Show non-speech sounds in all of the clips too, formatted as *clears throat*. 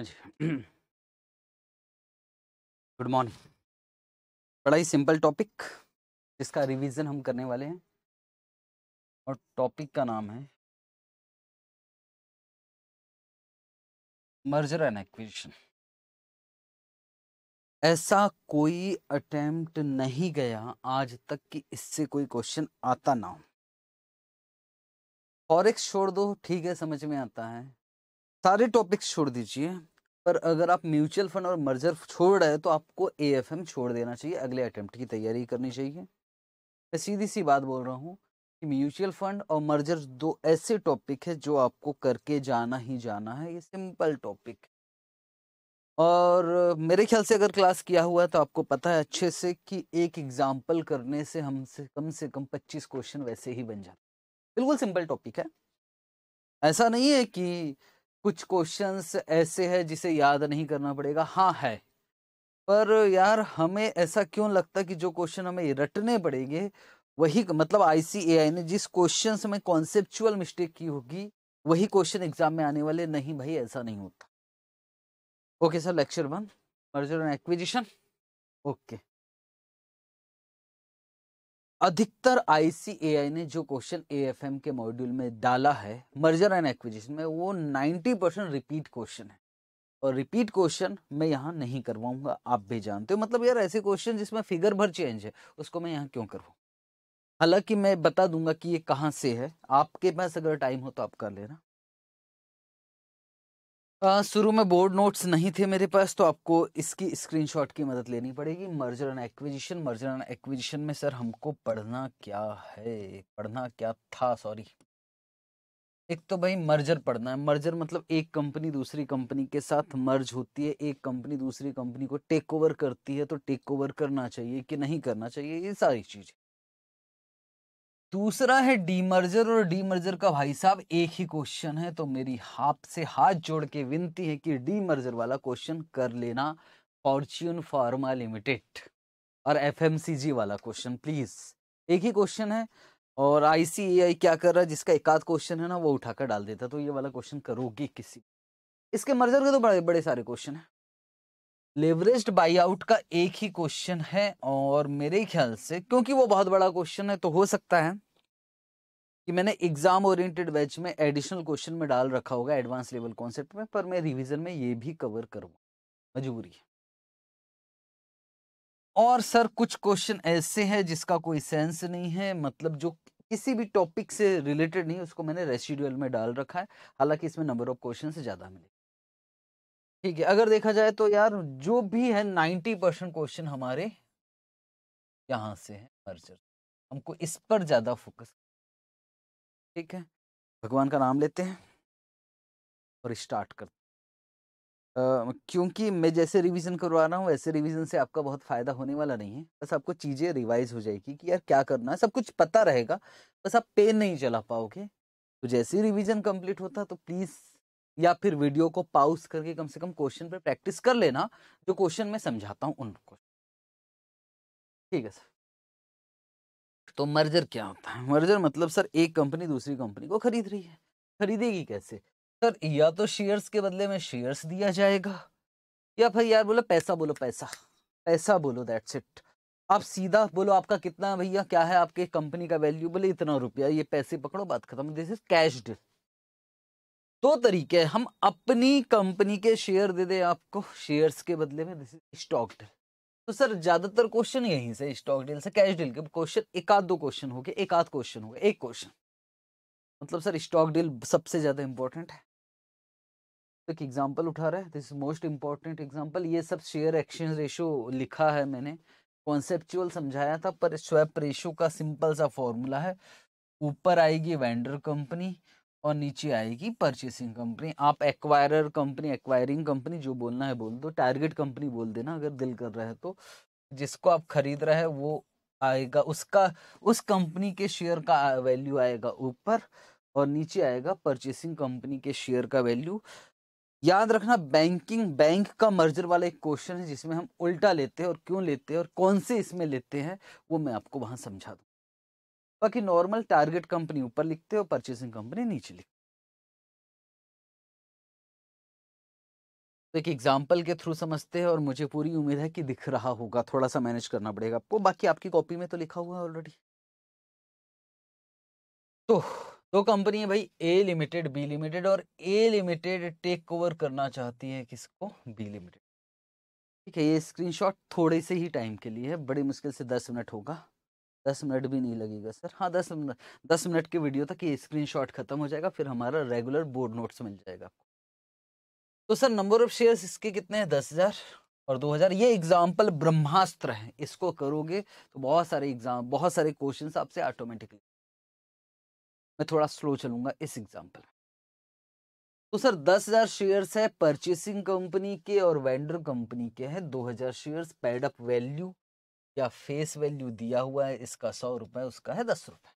Good हाँ morning *clears throat* बड़ा ही सिंपल टॉपिक जिसका रिवीजन हम करने वाले हैं और टॉपिक का नाम है मर्जर एंड एक्विजिशन ऐसा कोई अटेम्प्ट नहीं गया आज तक कि इससे कोई क्वेश्चन आता ना हो फॉरेक्स छोड़ दो ठीक है समझ में आता है सारे टॉपिक्स छोड़ दीजिए पर अगर आप म्यूचुअल फंड और मर्जर छोड़ रहे हैं तो आपको ए छोड़ देना चाहिए अगले अटैम्प्ट की तैयारी करनी चाहिए मैं सीधी सी बात बोल रहा हूँ कि म्यूचुअल फंड और मर्जर दो ऐसे टॉपिक है जो आपको करके जाना ही जाना है ये सिंपल टॉपिक और मेरे ख्याल से अगर क्लास किया हुआ है तो आपको पता है अच्छे से कि एक एग्जाम्पल करने से हमसे कम से कम पच्चीस क्वेश्चन वैसे ही बन जाते बिल्कुल सिंपल टॉपिक है ऐसा नहीं है कि कुछ क्वेश्चंस ऐसे हैं जिसे याद नहीं करना पड़ेगा हाँ है पर यार हमें ऐसा क्यों लगता कि जो क्वेश्चन हमें रटने पड़ेंगे वही मतलब आईसीएआई ने जिस क्वेश्चन में कॉन्सेप्चुअल मिस्टेक की होगी वही क्वेश्चन एग्जाम में आने वाले नहीं भाई ऐसा नहीं होता okay sir lecture one merger and acquisition okay अधिकतर आईसीएआई ने जो क्वेश्चन एएफएम के मॉड्यूल में डाला है मर्जर एंड एक्विजिशन में वो 90 परसेंट रिपीट क्वेश्चन है और रिपीट क्वेश्चन मैं यहाँ नहीं करवाऊंगा आप भी जानते हो मतलब यार ऐसे क्वेश्चन जिसमें फिगर भर चेंज है उसको मैं यहाँ क्यों करवाऊँ हालांकि मैं बता दूंगा कि ये कहाँ से है आपके पास अगर टाइम हो तो आप कर लेना शुरू में बोर्ड नोट्स नहीं थे मेरे पास तो आपको इसकी स्क्रीनशॉट की मदद लेनी पड़ेगी merger and acquisition merger and acquisition में सर हमको पढ़ना क्या है पढ़ना क्या था सॉरी एक तो भाई मर्जर पढ़ना है मर्जर मतलब एक कंपनी दूसरी कंपनी के साथ मर्ज होती है एक कंपनी दूसरी कंपनी को टेक ओवर करती है तो टेक ओवर करना चाहिए कि नहीं करना चाहिए ये सारी चीज़ दूसरा है डीमर्जर और डीमर्जर का भाई साहब एक ही क्वेश्चन है तो मेरी आपसे हाथ जोड़ के विनती है कि डीमर्जर वाला क्वेश्चन कर लेना फॉर्च्यून फार्मा लिमिटेड और एफएमसीजी वाला क्वेश्चन प्लीज एक ही क्वेश्चन है और आईसीएआई क्या कर रहा है जिसका एक आध क्वेश्चन है ना वो उठाकर डाल देता तो ये वाला क्वेश्चन करोगे किसी इसके मर्जर के तो बड़े बड़े सारे क्वेश्चन है लेवरेज्ड आउट का एक ही क्वेश्चन है और मेरे ख्याल से क्योंकि वो बहुत बड़ा क्वेश्चन है तो हो सकता है कि मैंने एग्जाम ओरिएंटेड बैच में एडिशनल क्वेश्चन में डाल रखा होगा एडवांस लेवल कॉन्सेप्ट में पर मैं रिवीजन में ये भी कवर करूँ मजबूरी है और सर कुछ क्वेश्चन ऐसे हैं जिसका कोई सेंस नहीं है मतलब जो किसी भी टॉपिक से रिलेटेड नहीं उसको मैंने रेसिडुअल में डाल रखा है हालांकि इसमें नंबर ऑफ क्वेश्चन से ज़्यादा मिले ठीक है अगर देखा जाए तो यार जो भी है नाइन्टी परसेंट क्वेश्चन हमारे यहाँ से है मर्जर हमको इस पर ज़्यादा फोकस ठीक है भगवान का नाम लेते हैं और स्टार्ट करते Uh, क्योंकि मैं जैसे रिवीजन करवा रहा हूँ वैसे रिवीजन से आपका बहुत फ़ायदा होने वाला नहीं है बस आपको चीज़ें रिवाइज हो जाएगी कि यार क्या करना है सब कुछ पता रहेगा बस आप पेन नहीं चला पाओगे तो जैसे ही रिवीजन कंप्लीट होता तो प्लीज़ या फिर वीडियो को पाउज करके कम से कम क्वेश्चन पर प्रैक्टिस कर लेना जो क्वेश्चन मैं समझाता हूँ उनको ठीक है सर तो मर्जर क्या होता है मर्जर मतलब सर एक कंपनी दूसरी कंपनी को खरीद रही है खरीदेगी कैसे सर या तो शेयर्स के बदले में शेयर्स दिया जाएगा या फिर यार बोलो पैसा बोलो पैसा पैसा बोलो दैट्स इट आप सीधा बोलो आपका कितना भैया क्या है आपके कंपनी का वैल्यू बोले इतना रुपया ये पैसे पकड़ो बात खत्म दिस इज कैश डील दो तरीके हम अपनी कंपनी के शेयर दे दें आपको शेयर्स के बदले में दिस इज स्टॉक डील तो सर ज्यादातर क्वेश्चन यहीं से स्टॉक डील से कैश डील के क्वेश्चन एक आध दो क्वेश्चन हो गए एक आध क्वेश्चन हो गए एक क्वेश्चन मतलब सर स्टॉक डील सबसे ज्यादा इंपॉर्टेंट है तो एक एग्जाम्पल उठा रहा है this is most important example ये सब शेयर एक्सचेंज रेशो लिखा है मैंने कॉन्सेप्चुअल समझाया था पर स्वैप रेशो का सिंपल सा फॉर्मूला है ऊपर आएगी वेंडर कंपनी और नीचे आएगी परचेसिंग कंपनी आप एक्वायरर कंपनी एक्वायरिंग कंपनी जो बोलना है बोल दो टारगेट कंपनी बोल देना अगर दिल कर रहा है तो जिसको आप खरीद रहे हैं वो आएगा उसका उस कंपनी के शेयर का वैल्यू आएगा ऊपर और नीचे आएगा परचेसिंग कंपनी के शेयर का वैल्यू याद रखना बैंकिंग बैंक का मर्जर वाला एक क्वेश्चन है जिसमें हम उल्टा लेते हैं और क्यों लेते हैं और कौन से इसमें लेते हैं वो मैं आपको वहाँ समझा दूँ बाकी नॉर्मल टारगेट कंपनी ऊपर लिखते हो परचेसिंग कंपनी नीचे लिखते तो एक एग्जाम्पल के थ्रू समझते हैं और मुझे पूरी उम्मीद है कि दिख रहा होगा थोड़ा सा मैनेज करना पड़ेगा आपको बाकी आपकी कॉपी में तो लिखा हुआ है ऑलरेडी तो दो कंपनी है भाई ए लिमिटेड बी लिमिटेड और ए लिमिटेड टेक ओवर करना चाहती है किसको बी लिमिटेड ठीक है ये स्क्रीनशॉट थोड़े से ही टाइम के लिए है बड़ी मुश्किल से दस मिनट होगा दस मिनट भी नहीं लगेगा सर हाँ दस मिनट दस मिनट की वीडियो तक ये स्क्रीनशॉट खत्म हो जाएगा फिर हमारा रेगुलर बोर्ड नोट्स मिल जाएगा तो सर नंबर ऑफ शेयर्स इसके कितने हैं दस हज़ार और दो हज़ार ये एग्जाम्पल ब्रह्मास्त्र है इसको करोगे तो बहुत सारे एग्जाम बहुत सारे क्वेश्चन आपसे ऑटोमेटिकली मैं थोड़ा स्लो चलूंगा इस एग्जाम्पल तो सर दस हज़ार शेयर्स है परचेसिंग कंपनी के और वेंडर कंपनी के हैं दो हज़ार शेयर्स पेड अप वैल्यू या फेस वैल्यू दिया हुआ है इसका सौ रुपए उसका है दस रुपए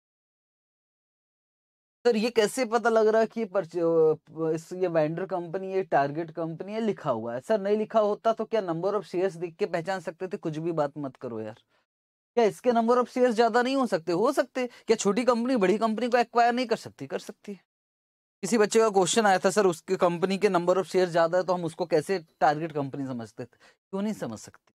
सर ये कैसे पता लग रहा है कि इस ये वेंडर कंपनी ये टारगेट कंपनी है लिखा हुआ है सर नहीं लिखा होता तो क्या नंबर ऑफ शेयर्स देख के पहचान सकते थे कुछ भी बात मत करो यार क्या इसके नंबर ऑफ शेयर्स ज्यादा नहीं हो सकते हो सकते क्या छोटी कंपनी बड़ी कंपनी को एक्वायर नहीं कर सकती कर सकती है किसी बच्चे का क्वेश्चन आया था सर उसके कंपनी के नंबर ऑफ शेयर ज्यादा है तो हम उसको कैसे टारगेट कंपनी समझते थे क्यों नहीं समझ सकते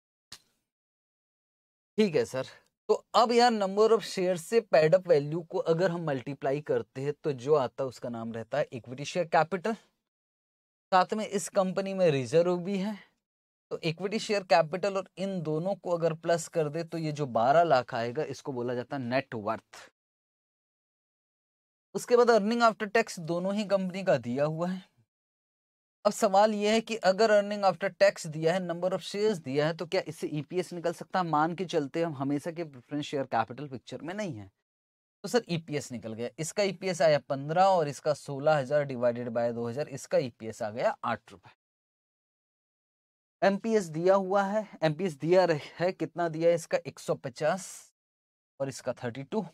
ठीक है सर तो अब यार नंबर ऑफ शेयर से पैडअप वैल्यू को अगर हम मल्टीप्लाई करते हैं तो जो आता है उसका नाम रहता है इक्विटी शेयर कैपिटल साथ में इस कंपनी में रिजर्व भी है तो इक्विटी शेयर कैपिटल और इन दोनों को अगर प्लस कर दे तो ये जो 12 लाख आएगा इसको बोला जाता है नेट वर्थ उसके बाद अर्निंग आफ्टर टैक्स दोनों ही कंपनी का दिया हुआ है अब सवाल यह है कि अगर अर्निंग आफ्टर टैक्स दिया है नंबर ऑफ शेयर्स दिया है तो क्या इससे ईपीएस e निकल सकता है मान के चलते हम हमेशा के प्रेफरेंस शेयर कैपिटल पिक्चर में नहीं है तो सर ईपीएस e निकल गया इसका ईपीएस e आया पंद्रह और इसका सोलह हजार डिवाइडेड बाय दो हजार इसका ईपीएस आ गया आठ रुपए एमपीएस दिया हुआ है एमपीएस दिया है कितना दिया है इसका एक सौ पचास और इसका थर्टी टू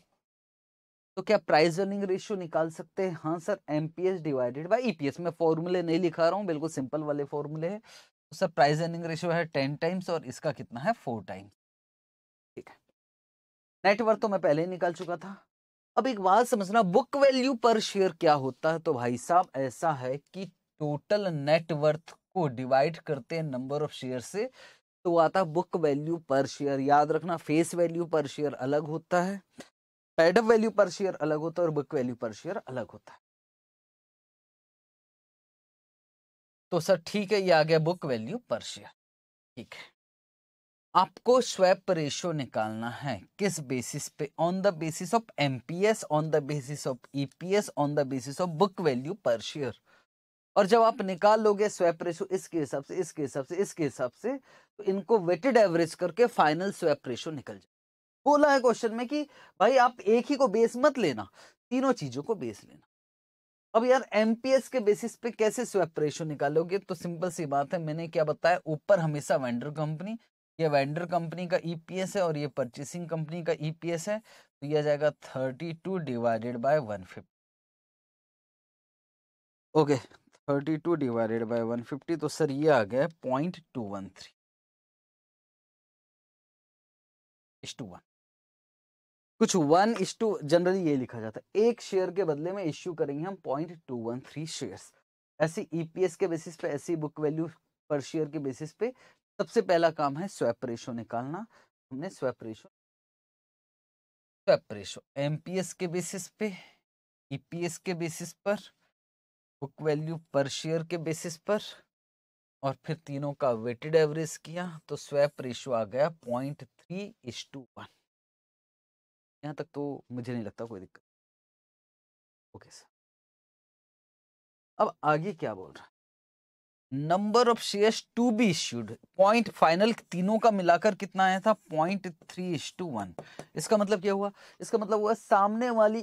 तो क्या प्राइस अर्निंग रेशियो निकाल सकते हैं हाँ sir MPS divided by EPS मैं फॉर्मूले नहीं लिखा रहा हूँ बिल्कुल सिंपल वाले फॉर्मूले है तो सर प्राइस अर्निंग रेशियो है टेन टाइम्स और इसका कितना है फोर टाइम्स ठीक है नेटवर्क तो मैं पहले ही निकाल चुका था अब एक बात समझना बुक वैल्यू पर शेयर क्या होता है तो भाई साहब ऐसा है कि टोटल नेटवर्थ को डिवाइड करते हैं नंबर ऑफ शेयर से तो आता बुक वैल्यू पर शेयर याद रखना फेस वैल्यू पर शेयर अलग होता है पैडअप वैल्यू पर शेयर अलग होता है और बुक वैल्यू पर शेयर अलग होता है तो सर ठीक है ये आ गया बुक वैल्यू पर शेयर ठीक है आपको स्वैप रेशियो निकालना है किस बेसिस पे on the basis of MPS on the basis of EPS on the basis of book value per share और जब आप निकाल लोगे स्वैप रेशो इसके हिसाब से इसके हिसाब से इसके हिसाब से तो इनको वेटेड एवरेज करके फाइनल स्वैप रेशो निकल जाए बोला है क्वेश्चन में कि भाई आप एक ही को बेस मत लेना तीनों चीजों को बेस लेना अब यार एमपीएस के बेसिस पे कैसे स्वैप रेशो निकालोगे तो सिंपल सी बात है मैंने क्या बताया ऊपर हमेशा वेंडर कंपनी ये वेंडर कंपनी का ईपीएस e है और ये परचेसिंग कंपनी का ईपीएस e है तो यह जाएगा thirty two divided by one fifty okay thirty two divided by one fifty तो सर ये आ गया point two one three is to one कुछ वन इश टू जनरली ये लिखा जाता है एक शेयर के बदले में इश्यू करेंगे हम point two one three share ऐसी ईपीएस e के बेसिस पे ऐसी बुक वैल्यू पर शेयर के बेसिस पे सबसे पहला काम है स्वैप रेशो निकालना हमने swap ratio swap ratio MPS के बेसिस पे ईपीएस e के बेसिस पर बुक वैल्यू पर शेयर के बेसिस पर और फिर तीनों का वेटेड एवरेज किया तो स्वैप रेशो आ गया point three is to one यहाँ तक तो मुझे नहीं लगता कोई दिक्कत ओके सर अब आगे क्या बोल रहा number of shares to be issued point final तीनों का मिलाकर कितना आया था point three is to one इसका मतलब क्या हुआ इसका मतलब हुआ सामने वाली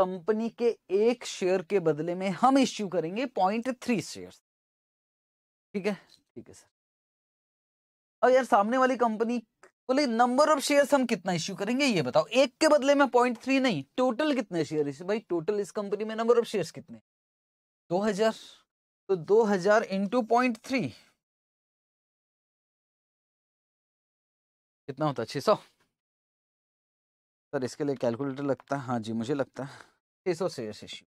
कंपनी के एक शेयर के बदले में हम इश्यू करेंगे पॉइंट थ्री शेयर ठीक है ठीक है सर और यार सामने वाली कंपनी बोले नंबर ऑफ शेयर हम कितना इश्यू करेंगे ये बताओ एक के बदले में पॉइंट थ्री नहीं टोटल कितने शेयर इस भाई टोटल इस कंपनी में नंबर ऑफ शेयर कितने दो हजार तो दो हजार इंटू पॉइंट थ्री कितना होता है छः सौ सर इसके लिए कैलकुलेटर लगता है हाँ जी मुझे लगता है छः सौ शेयर इश्यू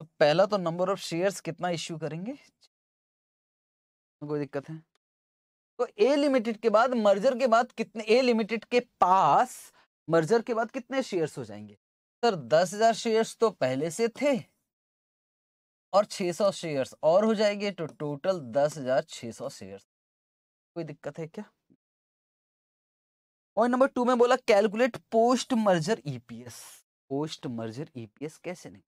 तो पहला तो नंबर ऑफ शेयर्स कितना इश्यू करेंगे कोई दिक्कत है तो ए लिमिटेड के बाद मर्जर के बाद कितने ए लिमिटेड के पास मर्जर के बाद कितने शेयर्स हो जाएंगे सर दस हजार शेयर्स तो पहले से थे और 600 शेयर्स और हो जाएंगे तो टोटल दस हजार छह सौ शेयर्स कोई दिक्कत है क्या पॉइंट नंबर टू में बोला calculate post merger EPS post merger EPS कैसे निकल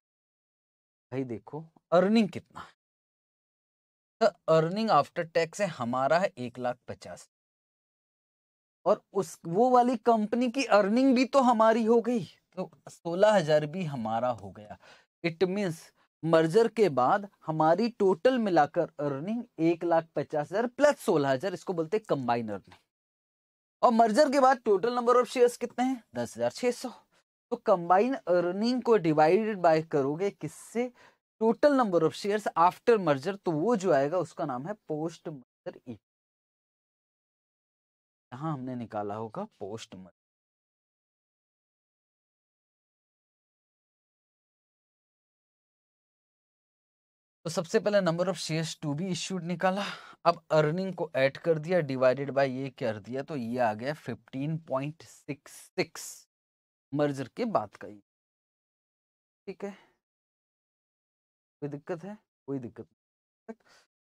भाई देखो अर्निंग कितना है तो अर्निंग आफ्टर टैक्स है हमारा है एक लाख पचास और उस वो वाली कंपनी की अर्निंग भी तो हमारी हो गई तो सोलह हजार भी हमारा हो गया इट मीन्स मर्जर के बाद हमारी टोटल मिलाकर अर्निंग एक लाख पचास हजार प्लस सोलह हजार इसको बोलते हैं कंबाइन अर्निंग और मर्जर के बाद टोटल नंबर ऑफ शेयर्स कितने हैं दस हजार छह सौ तो कंबाइन अर्निंग को डिवाइडेड बाय करोगे किससे total number of shares after merger तो वो जो आएगा उसका नाम है पोस्ट मर्जर यहां हमने निकाला होगा पोस्ट मर्जर तो सबसे पहले number of shares to be issued निकाला अब अर्निंग को ऐड कर दिया डिवाइडेड बाय ये कर दिया तो ये आ गया 15.66 मर्जर के बाद का ये ठीक है कोई दिक्कत है कोई दिक्कत नहीं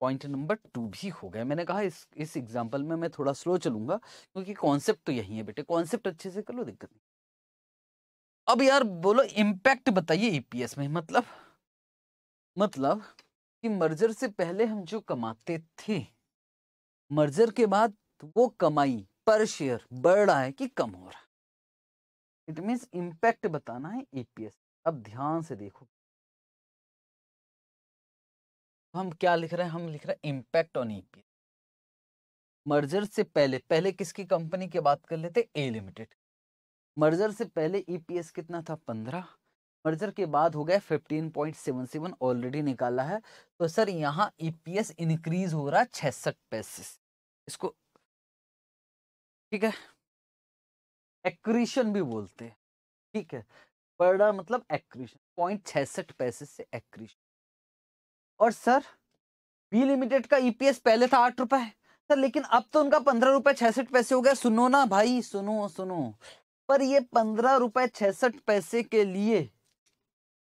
पॉइंट नंबर टू भी हो गया मैंने कहा इस इस एग्जाम्पल में मैं थोड़ा स्लो चलूंगा क्योंकि कॉन्सेप्ट तो यही है बेटे कॉन्सेप्ट अच्छे से कर लो दिक्कत नहीं अब यार बोलो इम्पैक्ट बताइए ईपीएस e में मतलब मतलब कि मर्जर से पहले हम जो कमाते थे मर्जर के बाद तो वो कमाई पर शेयर बढ़ रहा है कि कम हो रहा है इट मीन्स इम्पैक्ट बताना है ईपीएस e अब ध्यान से देखो तो हम क्या लिख रहे हैं हम लिख रहे हैं इम्पैक्ट ऑन ईपीएस मर्जर से पहले पहले किसकी कंपनी की बात कर लेते ए लिमिटेड मर्जर से पहले ईपीएस e कितना था पंद्रह मर्जर के बाद हो गया fifteen point seven seven already निकाला है तो सर यहाँ ईपीएस e इंक्रीज हो रहा है छियासठ पैसे इसको ठीक है एक्रीशन भी बोलते हैं ठीक है बड़ा मतलब एक्रीशन पॉइंट छसठ पैसे से एक्रीशन और सर बी लिमिटेड का ईपीएस e पहले था आठ रुपए सर लेकिन अब तो उनका पंद्रह रुपए छियासठ पैसे हो गया सुनो ना भाई सुनो सुनो पर ये पंद्रह रुपए छियासठ पैसे के लिए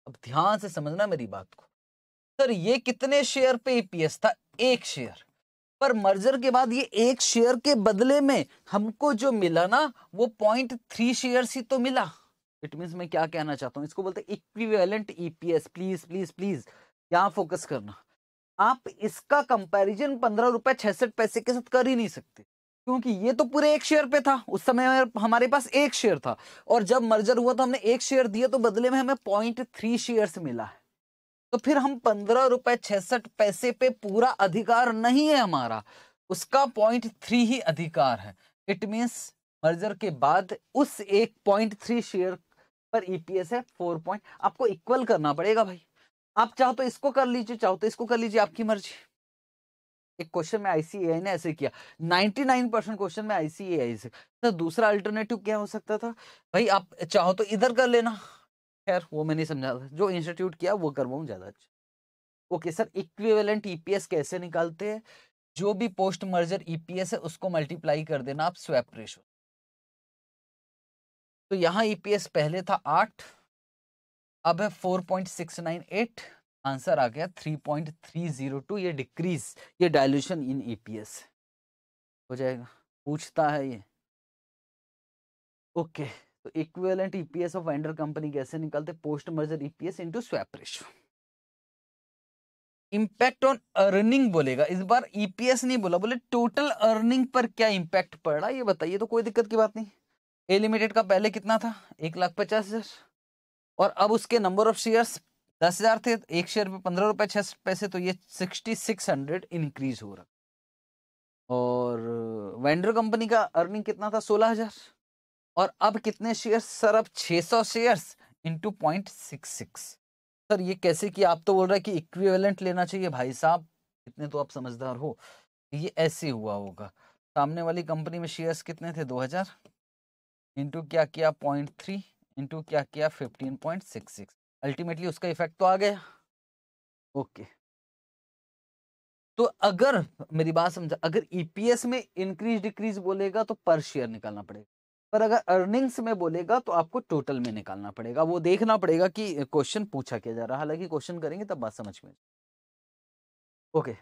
अब ध्यान से समझना मेरी बात को सर ये कितने शेयर पे ईपीएस e था एक शेयर पर मर्जर के बाद ये एक शेयर के बदले में हमको जो मिला ना वो पॉइंट थ्री शेयर ही तो मिला इट मीन मैं क्या कहना चाहता हूँ इसको बोलते equivalent EPS please please please यहाँ फोकस करना आप इसका कंपैरिजन पंद्रह रुपए छसठ पैसे के साथ कर ही नहीं सकते क्योंकि ये तो पूरे एक शेयर पे था उस समय हमारे पास एक शेयर था और जब मर्जर हुआ तो हमने एक शेयर दिया तो बदले में हमें पॉइंट थ्री शेयर मिला है तो फिर हम पंद्रह रुपए छसठ पैसे पे पूरा अधिकार नहीं है हमारा उसका पॉइंट थ्री ही अधिकार है इट मीन्स मर्जर के बाद उस एक पॉइंट थ्री शेयर पर ईपीएस e है फोर पॉइंट आपको इक्वल करना पड़ेगा भाई आप चाहो तो इसको कर लीजिए चाहो तो इसको कर लीजिए आपकी मर्जी एक क्वेश्चन में आईसीएआई ने ऐसे किया 99 परसेंट क्वेश्चन में आईसीएआई से तो दूसरा अल्टरनेटिव क्या हो सकता था भाई आप चाहो तो इधर कर लेना खैर वो मैंने समझा था जो इंस्टीट्यूट किया वो करवाऊ ज़्यादा अच्छा okay sir equivalent EPS e कैसे निकालते हैं जो भी पोस्ट मर्जर ईपीएस e है उसको मल्टीप्लाई कर देना आप स्वैप रेशो तो यहाँ ईपीएस e पहले था आठ अब है 4.698 आंसर आ गया 3.302 ये डिक्रीज ये डाइल्यूशन इन ईपीएस हो जाएगा पूछता है ये ओके तो equivalent EPS of vendor company कैसे निकलते post merger EPS into swap ratio impact on earning बोलेगा इस बार ईपीएस e नहीं बोला बोले टोटल अर्निंग पर क्या इम्पैक्ट पड़ रहा है ये बताइए तो कोई दिक्कत की बात नहीं ए लिमिटेड का पहले कितना था एक लाख पचास हजार और अब उसके नंबर ऑफ शेयर्स दस हजार थे एक शेयर पे पंद्रह रुपए छह पैसे तो ये सिक्सटी सिक्स हंड्रेड इनक्रीज़ हो रहा और वेंडर कंपनी का अर्निंग कितना था सोलह हजार और अब कितने शेयर्स सर अब छः सौ shares into point six six sir ये कैसे कि आप तो बोल रहे हैं कि इक्विवेलेंट लेना चाहिए भाई साहब इतने तो आप समझदार हो ये ऐसे हुआ होगा सामने वाली कंपनी में शेयर्स कितने थे दो हजार इंटू क्या किया पॉइंट थ्री इंटू क्या किया fifteen point six six ultimately उसका इफेक्ट तो आ गया ओके okay. तो अगर मेरी बात समझा अगर ईपीएस e में इंक्रीज डिक्रीज बोलेगा तो पर शेयर निकालना पड़ेगा पर अगर अर्निंग्स में बोलेगा तो आपको टोटल में निकालना पड़ेगा वो देखना पड़ेगा कि क्वेश्चन पूछा किया जा रहा है हालांकि क्वेश्चन करेंगे तब बात समझ में ओके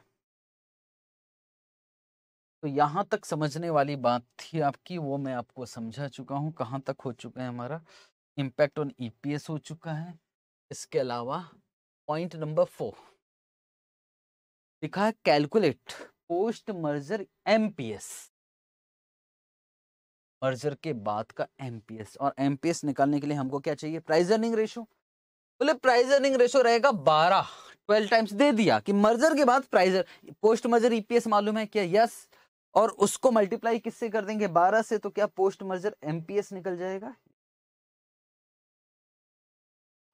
तो यहां तक समझने वाली बात थी आपकी वो मैं आपको समझा चुका हूं कहां तक हो चुका है हमारा इम्पैक्ट ऑन ईपीएस e हो चुका है इसके अलावा पॉइंट नंबर फोर लिखा है calculate post merger MPS merger के बाद का एमपीएस और एमपीएस निकालने के लिए हमको क्या चाहिए प्राइस अर्निंग रेशो बोले प्राइस अर्निंग रेशो रहेगा बारह ट्वेल्व टाइम्स दे दिया कि मर्जर के बाद प्राइजर पोस्ट मर्जर ईपीएस मालूम है क्या यस और उसको मल्टीप्लाई किससे कर देंगे बारह से तो क्या पोस्ट मर्जर एमपीएस निकल जाएगा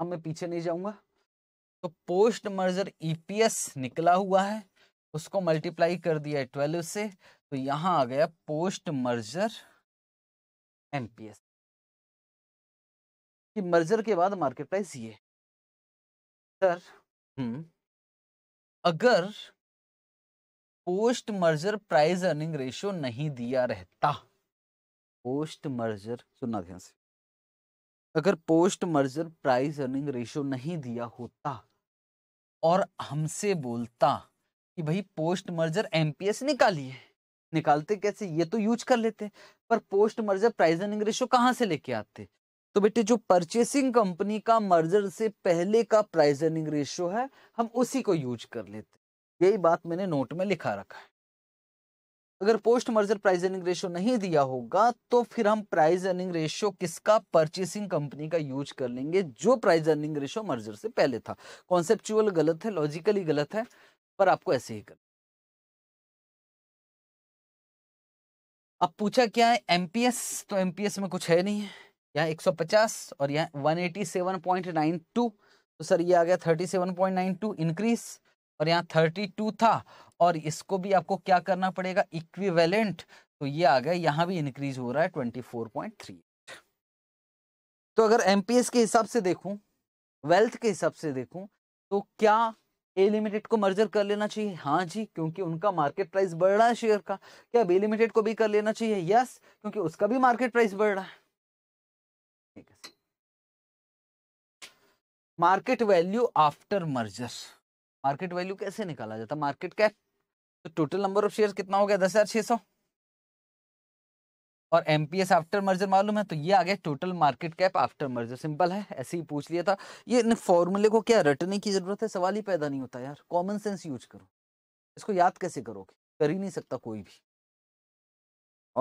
अब मैं पीछे नहीं जाऊंगा तो पोस्ट मर्जर ईपीएस e निकला हुआ है उसको मल्टीप्लाई कर दिया है ट्वेल्व से तो यहाँ आ गया पोस्ट मर्जर एमपीएस कि मर्जर के बाद मार्केट प्राइस ये सर हम्म अगर post merger price earning ratio नहीं दिया रहता पोस्ट मर्जर सुनना ध्यान से अगर post merger price earning ratio नहीं दिया होता और हमसे बोलता कि भाई पोस्ट मर्जर एमपीएस निकालिए निकालते कैसे ये तो यूज कर लेते पर post merger price earning ratio कहाँ से लेके आते तो बेटे जो परचेसिंग कंपनी का मर्जर से पहले का प्राइस अर्निंग रेशियो है हम उसी को यूज कर लेते यही बात मैंने नोट में लिखा रखा है अगर post merger price earning ratio नहीं दिया होगा तो फिर हम प्राइस अर्निंग रेशियो किसका परचेसिंग कंपनी का यूज कर लेंगे जो प्राइस अर्निंग रेशियो मर्जर से पहले था कॉन्सेप्चुअल गलत है लॉजिकली गलत है पर आपको ऐसे ही कर अब पूछा क्या है एमपीएस तो एमपीएस में कुछ है नहीं है यहाँ एक और यहाँ 187.92 तो सर ये आ गया 37.92 इंक्रीज और यहाँ 32 था और इसको भी आपको क्या करना पड़ेगा इक्विवेलेंट तो ये आ गया यहाँ भी इंक्रीज हो रहा है ट्वेंटी फोर पॉइंट थ्री तो अगर एमपीएस के हिसाब से देखूं वेल्थ के हिसाब से देखूं तो क्या ए लिमिटेड को मर्जर कर लेना चाहिए हाँ जी क्योंकि उनका मार्केट प्राइस बढ़ रहा है शेयर का क्या बी लिमिटेड को भी कर लेना चाहिए यस क्योंकि उसका भी मार्केट प्राइस बढ़ रहा है ठीक है market value after merger market value कैसे निकाला जाता मार्केट कैप तो टोटल नंबर ऑफ शेयर कितना हो गया दस हजार छह सौ और M P S after merger मालूम है तो ये आ गया total market cap after merger simple है ऐसे ही पूछ लिया था ये फॉर्मूले को क्या रटने की जरूरत है सवाल ही पैदा नहीं होता यार कॉमन सेंस यूज करो इसको याद कैसे करोगे कर ही नहीं सकता कोई भी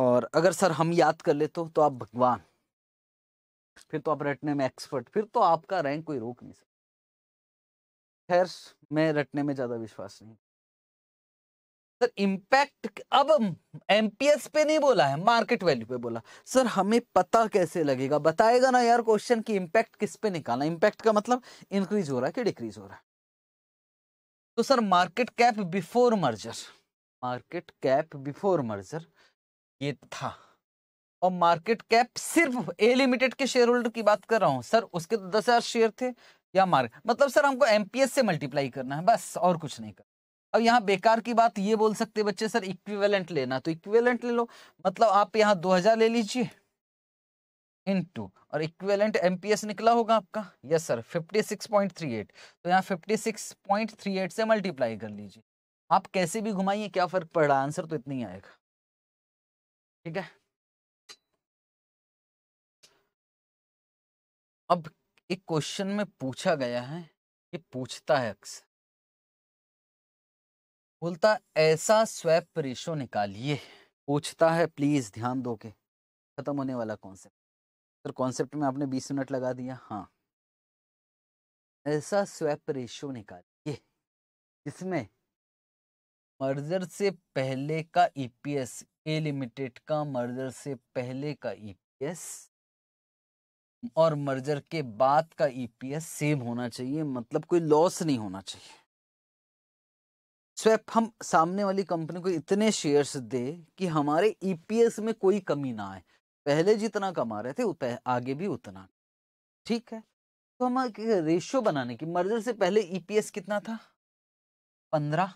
और अगर सर हम याद कर ले तो, तो आप भगवान फिर तो आप रटने में एक्सपर्ट फिर तो आपका रैंक कोई रोक नहीं सकता खैर मैं रटने में ज़्यादा विश्वास नहीं सर इम्पैक्ट अब एमपीएस पे नहीं बोला है मार्केट वैल्यू पे बोला सर हमें पता कैसे लगेगा बताएगा ना यार क्वेश्चन की इम्पैक्ट किस पे निकालना इम्पैक्ट का मतलब इंक्रीज हो रहा है कि डिक्रीज हो रहा है तो sir market cap before merger market cap before merger ये था और मार्केट कैप सिर्फ ए लिमिटेड के शेयर होल्डर की बात कर रहा हूं सर उसके तो दस हजार शेयर थे या मार्केट मतलब सर हमको एमपीएस से मल्टीप्लाई करना है बस और कुछ नहीं कर अब यहाँ बेकार की बात ये बोल सकते बच्चे सर इक्विवेलेंट लेना तो इक्विवेलेंट ले लो मतलब आप यहाँ 2000 ले लीजिए इनटू और इक्विवेलेंट एमपीएस निकला होगा आपका यस सर 56.38 तो यहाँ 56.38 से मल्टीप्लाई कर लीजिए आप कैसे भी घुमाइए क्या फर्क पड़ रहा आंसर तो इतना ही आएगा ठीक है अब एक क्वेश्चन में पूछा गया है ये पूछता है अक्सर बोलता ऐसा स्वैप रेशो निकालिए पूछता है प्लीज़ ध्यान दो के ख़त्म होने वाला कॉन्सेप्ट सर कॉन्सेप्ट में आपने बीस मिनट लगा दिया हाँ ऐसा स्वैप रेशो निकालिए जिसमें मर्जर से पहले का ईपीएस ए लिमिटेड का मर्जर से पहले का ईपीएस e और मर्जर के बाद का ईपीएस e सेम होना चाहिए मतलब कोई लॉस नहीं होना चाहिए स्वैप हम सामने वाली कंपनी को इतने शेयर्स दे कि हमारे ईपीएस e में कोई कमी ना आए पहले जितना कमा रहे थे आगे भी उतना ठीक है तो हम रेशियो बनाने की मर्जर से पहले ईपीएस e कितना था पंद्रह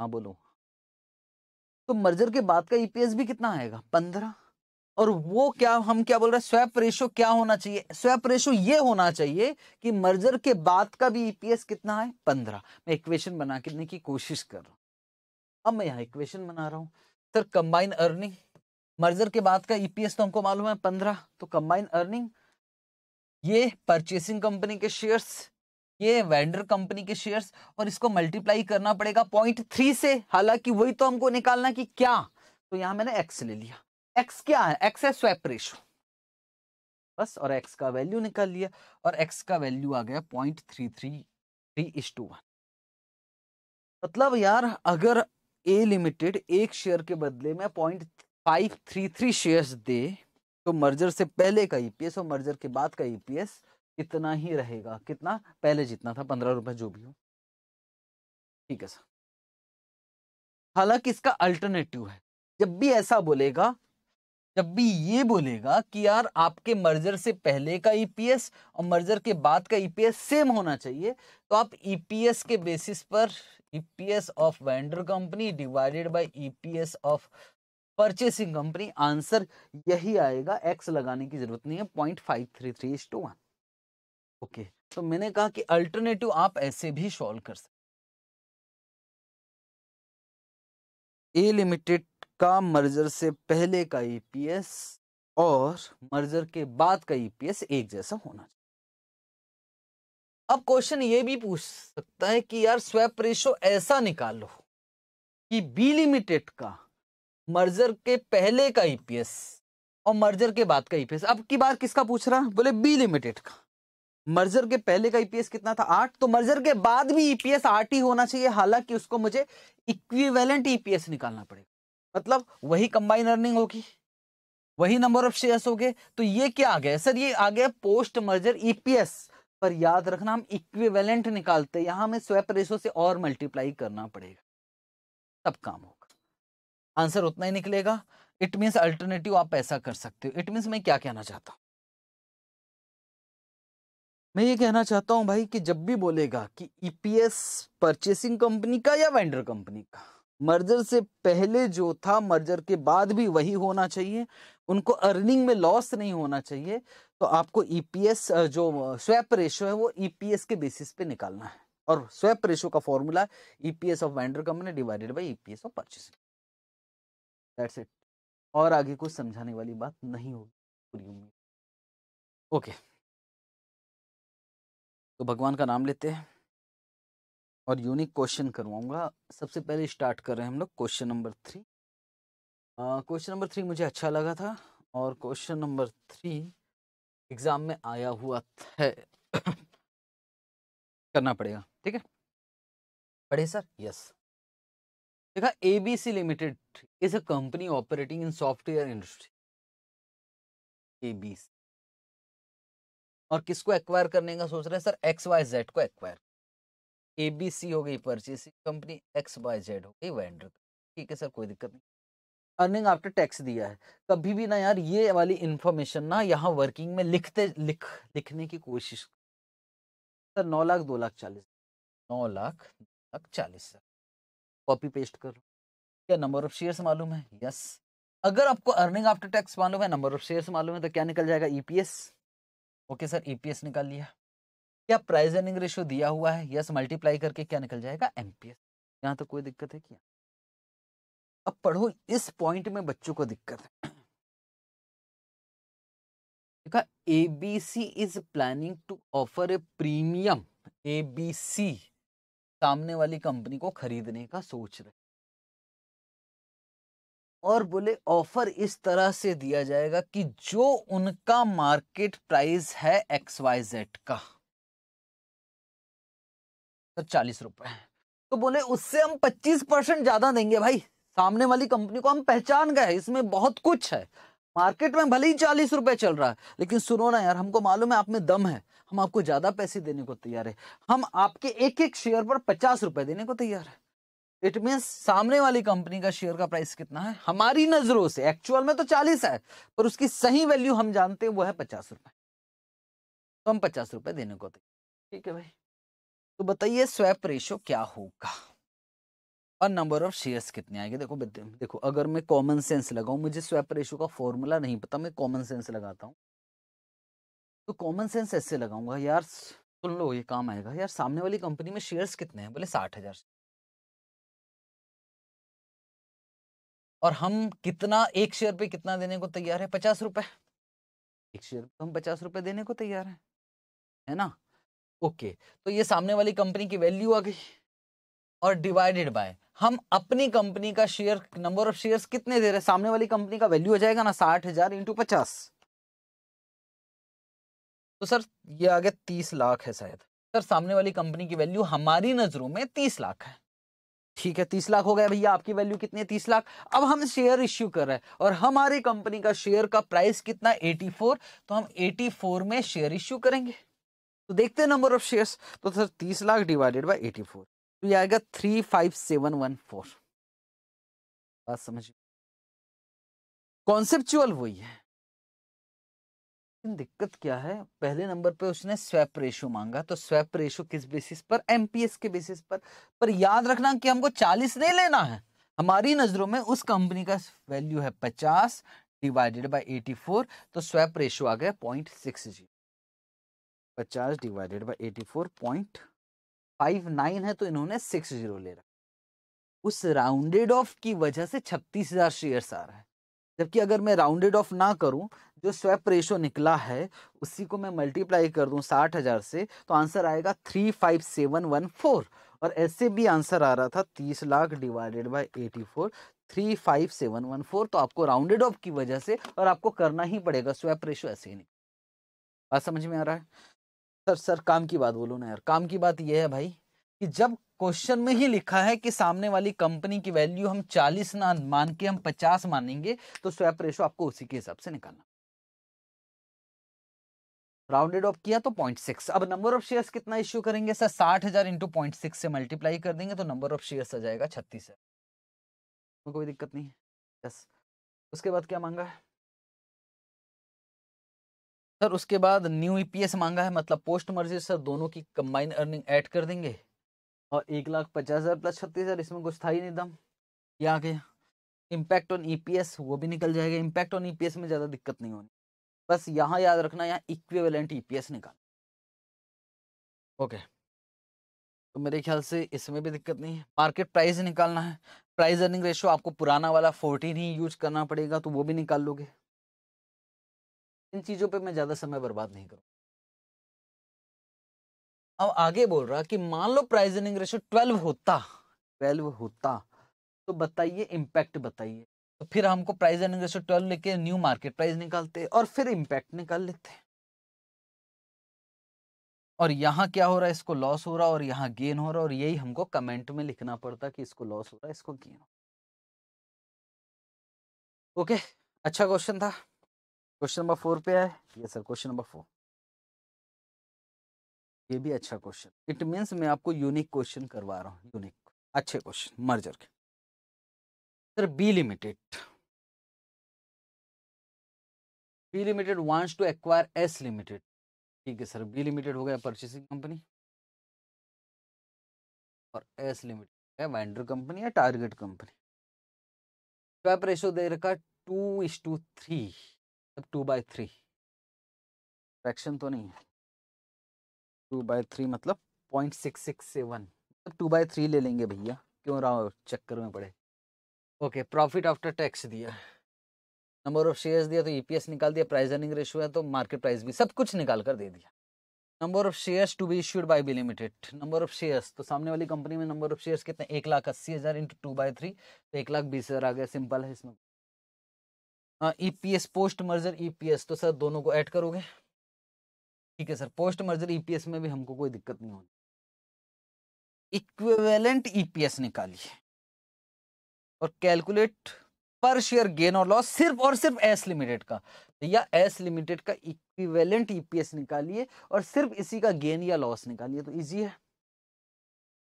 हाँ बोलो तो मर्जर के बाद का ईपीएस e भी कितना आएगा पंद्रह और वो क्या हम क्या बोल रहे हैं स्वैप रेशो क्या होना चाहिए स्वैप रेशो ये होना चाहिए कि मर्जर के बाद का भी ईपीएस e कितना है पंद्रह मैं इक्वेशन बना के की कोशिश कर रहा हूं अब मैं यहाँ इक्वेशन बना रहा हूँ सर कंबाइन अर्निंग मर्जर के बाद का ईपीएस e तो हमको मालूम है पंद्रह तो कंबाइन अर्निंग ये परचेसिंग कंपनी के शेयर्स ये वेंडर कंपनी के शेयर्स और इसको मल्टीप्लाई करना पड़ेगा पॉइंट थ्री से हालांकि वही तो हमको निकालना कि क्या तो यहाँ मैंने एक्स ले लिया एक्स क्या है एक्स है स्वैप रेशो बस और एक्स का वैल्यू निकाल लिया और एक्स का वैल्यू आ गया point three three three is to one मतलब यार अगर ए लिमिटेड एक शेयर के बदले में point five three three shares दे तो मर्जर से पहले का ईपीएस e और मर्जर के बाद का ईपीएस e इतना ही रहेगा कितना पहले जितना था पंद्रह रुपए जो भी हो ठीक है सर हालांकि इसका अल्टरनेटिव है जब भी ऐसा बोलेगा जब भी ये बोलेगा कि यार आपके मर्जर से पहले का ईपीएस e और मर्जर के बाद का ईपीएस e सेम होना चाहिए तो आप ईपीएस e के बेसिस पर EPS of vendor company divided by EPS of purchasing company answer यही आएगा एक्स लगाने की जरूरत नहीं है point five three three is to one okay तो मैंने कहा कि अल्टरनेटिव आप ऐसे भी सॉल्व कर सकते ए लिमिटेड का मर्जर से पहले का ईपीएस e और मर्जर के बाद का ईपीएस e एक जैसा होना चाहिए अब क्वेश्चन ये भी पूछ सकता है कि यार स्वैप रेशो ऐसा निकालो कि बी लिमिटेड का मर्जर के पहले का ईपीएस e और मर्जर के बाद का ईपीएस अब की बार किसका पूछ रहा बोले बी लिमिटेड का मर्जर के पहले का ईपीएस कितना था आठ तो मर्जर के बाद भी ईपीएस आठ ही होना चाहिए हालांकि उसको मुझे इक्विवेलेंट ईपीएस निकालना पड़ेगा मतलब वही कंबाइन अर्निंग होगी वही नंबर ऑफ शेयर्स हो गए तो ये क्या आ गया सर ये आ गया पोस्ट मर्जर ईपीएस पर याद रखना हम इक्विवेलेंट निकालते यहां हमें स्वैप रेशो से और मल्टीप्लाई करना पड़ेगा तब काम होगा आंसर उतना ही निकलेगा इट मीन्स अल्टरनेटिव आप ऐसा कर सकते हो इट मीन्स मैं क्या कहना चाहता हूं मैं ये कहना चाहता हूं भाई कि जब भी बोलेगा कि ईपीएस परचेसिंग कंपनी का या वेंडर कंपनी का मर्जर से पहले जो था मर्जर के बाद भी वही होना चाहिए उनको अर्निंग में लॉस नहीं होना चाहिए तो आपको ईपीएस e जो स्वैप रेशो है वो ईपीएस e के बेसिस पे निकालना है और स्वैप रेशो का formula EPS of vendor company divided by EPS of purchase that's it और आगे कुछ समझाने वाली बात नहीं होगी पूरी उम्मीद ओके तो भगवान का नाम लेते हैं और यूनिक क्वेश्चन करवाऊंगा सबसे पहले स्टार्ट कर रहे हैं हम लोग question number three question number three मुझे अच्छा लगा था और क्वेश्चन नंबर थ्री एग्ज़ाम में आया हुआ है *coughs* करना पड़ेगा ठीक है पढ़े सर यस देखा ABC limited is a company operating in software industry ABC और किसको एक्वायर करने का सोच रहे हैं सर एक्स वाई जेड को एक्वायर ए बी सी हो गई purchasing company X Y Z हो गई वेंडर ठीक है सर कोई दिक्कत नहीं अर्निंग आफ्टर टैक्स दिया है कभी भी ना यार ये वाली इंफॉर्मेशन ना यहाँ वर्किंग में लिखते लिख लिखने की कोशिश सर नौ लाख दो लाख चालीस नौ लाख दो लाख चालीस सर कॉपी पेस्ट करो क्या नंबर ऑफ शेयर्स मालूम है यस अगर आपको अर्निंग आफ्टर टैक्स मालूम है नंबर ऑफ शेयर्स मालूम है तो क्या निकल जाएगा EPS e okay sir EPS e निकाल लिया क्या प्राइस अर्निंग रेशियो दिया हुआ है यस मल्टीप्लाई करके क्या निकल जाएगा एमपीएस यहाँ तो कोई दिक्कत है क्या अब पढ़ो इस पॉइंट में बच्चों को दिक्कत है देखा A B C is planning to offer a premium A B C सामने वाली कंपनी को खरीदने का सोच रहे और बोले ऑफर इस तरह से दिया जाएगा कि जो उनका मार्केट प्राइस है एक्स वाई जेड का सर तो चालीस रुपए तो बोले उससे हम पच्चीस परसेंट ज्यादा देंगे भाई सामने वाली कंपनी को हम पहचान गए इसमें बहुत कुछ है मार्केट में भले ही चालीस रुपए चल रहा है लेकिन सुनो ना यार हमको मालूम है आप में दम है हम आपको ज्यादा पैसे देने को तैयार है हम आपके एक एक शेयर पर पचास रुपए देने को तैयार है इट मीन सामने वाली कंपनी का शेयर का प्राइस कितना है हमारी नजरों से एक्चुअल में तो चालीस है पर उसकी सही वैल्यू हम जानते हैं वो है पचास रुपए तो हम पचास रुपए देने को तैयार ठीक है भाई तो बताइए स्वैप रेशो क्या होगा और नंबर ऑफ शेयर्स कितने आएंगे देखो देखो अगर मैं कॉमन सेंस लगाऊं मुझे स्वैप रेशो का फॉर्मूला नहीं पता मैं कॉमन सेंस लगाता हूँ तो कॉमन सेंस ऐसे लगाऊंगा यार सुन लो ये काम आएगा यार सामने वाली कंपनी में शेयर्स कितने हैं बोले साठ हजार और हम कितना एक शेयर पे कितना देने को तैयार है पचास रुपए एक शेयर पे तो हम पचास रुपए देने को तैयार है है ना ओके तो ये सामने वाली कंपनी की वैल्यू आ गई और डिवाइडेड बाय हम अपनी कंपनी का शेयर नंबर ऑफ शेयर्स कितने दे रहे हैं सामने वाली कंपनी का वैल्यू हो जाएगा ना साठ हजार इंटू पचास तो सर ये आ गया तीस लाख है शायद सर सामने वाली कंपनी की वैल्यू हमारी नजरों में तीस लाख है ठीक है तीस लाख हो गया भैया आपकी वैल्यू कितनी है तीस लाख अब हम शेयर इश्यू कर रहे हैं और हमारी कंपनी का शेयर का प्राइस कितना एटी फोर तो हम एटी फोर में शेयर इश्यू करेंगे तो देखते हैं नंबर ऑफ शेयर्स तो सर तीस lakh divided by eighty four तो ये आएगा three five seven one four बात समझ कॉन्सेप्चुअल वही है लेकिन दिक्कत क्या है पहले नंबर पे उसने स्वैप रेशो मांगा तो स्वैप रेशो किस बेसिस पर एमपीएस के बेसिस पर पर याद रखना कि हमको 40 नहीं लेना है हमारी नजरों में उस कंपनी का वैल्यू है 50 डिवाइडेड बाय 84 तो स्वैप रेशो आ गया पॉइंट सिक्स जी पचास divided by eighty four point five nine है तो इन्होंने सिक्स जीरो ले रखा उस राउंडेड ऑफ की वजह से छत्तीस हजार शेयर आ रहा है जबकि अगर मैं राउंडेड ऑफ ना करूं जो स्वैप रेशो निकला है उसी को मैं मल्टीप्लाई कर दूं साठ हजार से तो आंसर आएगा three five seven one four और ऐसे भी आंसर आ रहा था तीस lakh divided by eighty four three five seven one four तो आपको राउंडेड ऑफ की वजह से और आपको करना ही पड़ेगा स्वैप रेशो ऐसे ही नहीं बात समझ में आ रहा है सर सर काम की बात बोलो ना यार काम की बात यह है भाई कि जब क्वेश्चन में ही लिखा है कि सामने वाली कंपनी की वैल्यू हम 40 ना मान के हम 50 मानेंगे तो स्वैप रेशो आपको उसी के हिसाब से निकालना राउंडेड ऑफ किया तो पॉइंट सिक्स अब नंबर ऑफ शेयर्स कितना इश्यू करेंगे सर साठ हजार इंटू पॉइंट सिक्स से मल्टीप्लाई कर देंगे तो नंबर ऑफ शेयर्स आ जाएगा छत्तीस है कोई दिक्कत नहीं है यस उसके बाद क्या मांगा है सर उसके बाद न्यू ईपीएस e मांगा है मतलब पोस्ट मर्जी सर दोनों की कंबाइन अर्निंग ऐड कर देंगे और एक लाख पचास हज़ार प्लस छत्तीस हज़ार इसमें कुछ था ही नहीं दम ये आ गया इम्पैक्ट ऑन ईपीएस वो भी निकल जाएगा इम्पैक्ट ऑन ईपीएस में ज़्यादा दिक्कत नहीं होनी बस यहाँ याद रखना यहाँ इक्विवेलेंट ईपीएस e निकाल ओके तो मेरे ख्याल से इसमें भी दिक्कत नहीं है मार्केट प्राइस निकालना है प्राइस अर्निंग रेशो आपको पुराना वाला फोर्टीन ही यूज करना पड़ेगा तो वो भी निकाल लोगे इन चीजों पे मैं ज्यादा समय बर्बाद नहीं करूँ अब आगे बोल रहा कि मान लो प्राइस इनिंग रेशो ट्वेल्व होता ट्वेल्व होता तो बताइए इम्पैक्ट बताइए तो फिर हमको प्राइस इनिंग रेशो ट्वेल्व लेके न्यू मार्केट प्राइस निकालते और फिर इम्पैक्ट निकाल लेते और यहाँ क्या हो रहा है इसको लॉस हो रहा और यहाँ गेन हो रहा और यही हमको कमेंट में लिखना पड़ता कि इसको लॉस हो रहा है इसको गेन हो ओके अच्छा क्वेश्चन था क्वेश्चन नंबर फोर पे है ये सर क्वेश्चन नंबर फोर ये भी अच्छा क्वेश्चन इट मीन्स मैं आपको यूनिक क्वेश्चन करवा रहा हूँ यूनिक अच्छे क्वेश्चन मर्जर के sir B limited B limited wants to acquire S limited ठीक है सर बी लिमिटेड हो गया परचेसिंग कंपनी और एस लिमिटेड है वेंडर कंपनी या टारगेट कंपनी स्वैप रेशो दे रखा two is to three two by three fraction तो नहीं है टू बाई थ्री मतलब पॉइंट सिक्स सिक्स सेवन मतलब टू बाई थ्री ले लेंगे भैया क्यों रहा चक्कर में पड़े ओके प्रॉफिट आफ्टर टैक्स दिया नंबर ऑफ शेयर्स दिया तो ईपीएस e निकाल दिया प्राइस अर्निंग रेशियो है तो मार्केट प्राइस भी सब कुछ निकाल कर दे दिया number of shares to be issued by B limited number of shares तो सामने वाली कंपनी में नंबर ऑफ शेयर्स कितने एक लाख अस्सी हज़ार इंटू टू बाई थ्री तो एक लाख बीस हज़ार आ गया सिंपल है इसमें ईपीएस पोस्ट मर्जर ईपीएस तो सर दोनों को ऐड करोगे ठीक है सर पोस्ट मर्जर ईपीएस में भी हमको कोई दिक्कत नहीं होगी इक्विवेलेंट ईपीएस e निकालिए और कैलकुलेट पर शेयर गेन और लॉस सिर्फ और सिर्फ एस लिमिटेड का तो या एस लिमिटेड का इक्विवेलेंट ईपीएस e निकालिए और सिर्फ इसी का गेन या लॉस निकालिए तो इजी है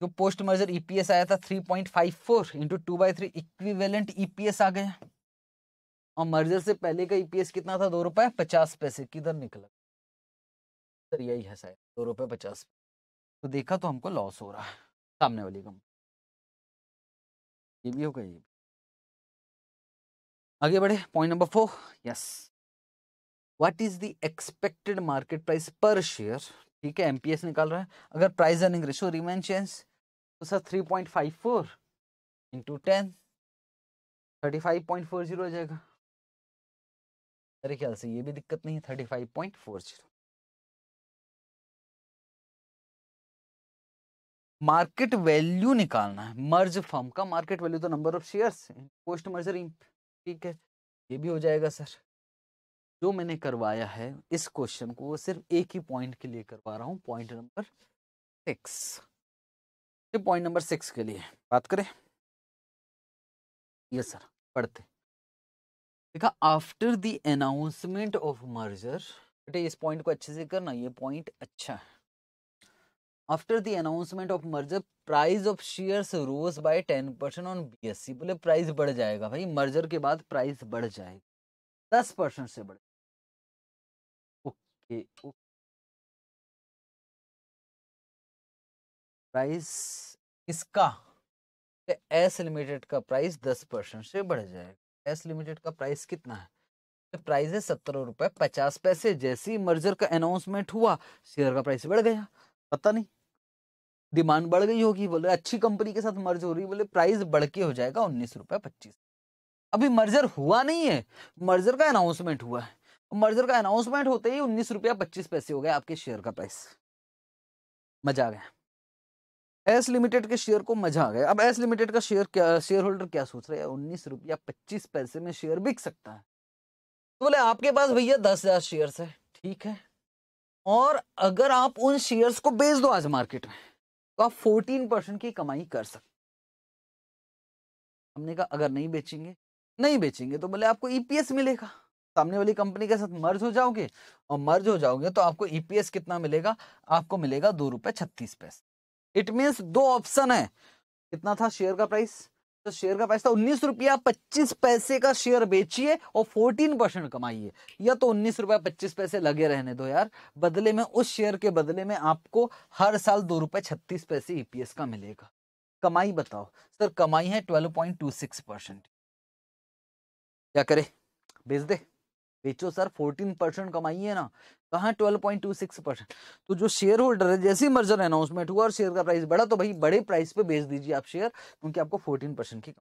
जो पोस्ट मर्जर ईपीएस आया था 3.54 point five four into two by three equivalent EPS आ गया और मर्जर से पहले का ईपीएस e कितना था दो रुपए पचास पैसे किधर निकला सर यही है सर दो रुपए पचास तो देखा तो हमको लॉस हो रहा है सामने वाली कंपनी ये भी होगा ये भी आगे बढ़े point number four yes what is the expected market price per share ठीक है एमपीएस निकाल रहा है अगर price earning ratio remain change तो sir three point five four into ten thirty five point four zero हो जाएगा मेरे ख्याल से ये भी दिक्कत नहीं thirty five point four zero market value निकालना है मर्ज फॉर्म का मार्केट वैल्यू तो number of shares post merger ठीक है ये भी हो जाएगा सर जो मैंने करवाया है इस क्वेश्चन को वो सिर्फ एक ही पॉइंट के लिए करवा रहा हूँ point number six point number six के लिए बात करें यस सर पढ़ते देखा after the announcement of merger बेटे इस पॉइंट को अच्छे से करना ये पॉइंट अच्छा है after the announcement of merger price of shares rose by ten percent on B S C बोले प्राइस बढ़ जाएगा भाई मर्जर के बाद प्राइस बढ़ जाएगा दस परसेंट से बढ़ ओके प्राइस इसका एस लिमिटेड का प्राइस दस परसेंट से बढ़ जाएगा एस लिमिटेड का प्राइस कितना है तो प्राइस है सत्रह रुपये पचास पैसे जैसे ही मर्जर का अनाउंसमेंट हुआ शेयर का प्राइस बढ़ गया पता नहीं डिमांड बढ़ गई होगी बोले अच्छी कंपनी के साथ मर्ज हो रही बोले प्राइस बढ़ के हो जाएगा उन्नीस रुपये पच्चीस अभी मर्जर हुआ नहीं है मर्जर का अनाउंसमेंट हुआ है मर्जर का अनाउंसमेंट होते ही उन्नीस रुपया पच्चीस पैसे हो गया आपके शेयर का प्राइस मजा आ गया एस लिमिटेड के शेयर को मजा आ गया अब एस लिमिटेड का शेयर क्या शेयर होल्डर क्या सोच रहे हैं उन्नीस रुपया पच्चीस पैसे में शेयर बिक सकता है तो बोले आपके पास भैया दस हजार शेयर है ठीक है और अगर आप उन शेयर्स को बेच दो आज मार्केट में तो आप फोर्टीन परसेंट की कमाई कर सकते हमने कहा अगर नहीं बेचेंगे नहीं बेचेंगे तो बोले आपको ईपीएस e मिलेगा सामने वाली कंपनी के साथ मर्ज हो जाओगे और मर्ज हो जाओगे तो आपको ईपीएस e कितना मिलेगा आपको मिलेगा दो रुपए छत्तीस पैसे इट मीन्स दो ऑप्शन है कितना था शेयर का प्राइस तो शेयर का प्राइस था उन्नीस रुपया पच्चीस पैसे का शेयर बेचिए और फोर्टीन परसेंट कमाइए या तो उन्नीस रुपया पच्चीस पैसे लगे रहने दो यार बदले में उस शेयर के बदले में आपको हर साल दो रुपए छत्तीस पैसे ईपीएस e का मिलेगा कमाई बताओ सर कमाई है twelve point two six percent क्या करे बेच दे बेचो सर फोर्टीन परसेंट कमाई है ना कहाँ twelve point two six percent तो जो शेयर होल्डर है जैसे ही मर्जर अनाउंसमेंट हुआ और शेयर का प्राइस बढ़ा तो भाई बड़े प्राइस पे बेच दीजिए आप शेयर क्योंकि आपको फोर्टीन परसेंट की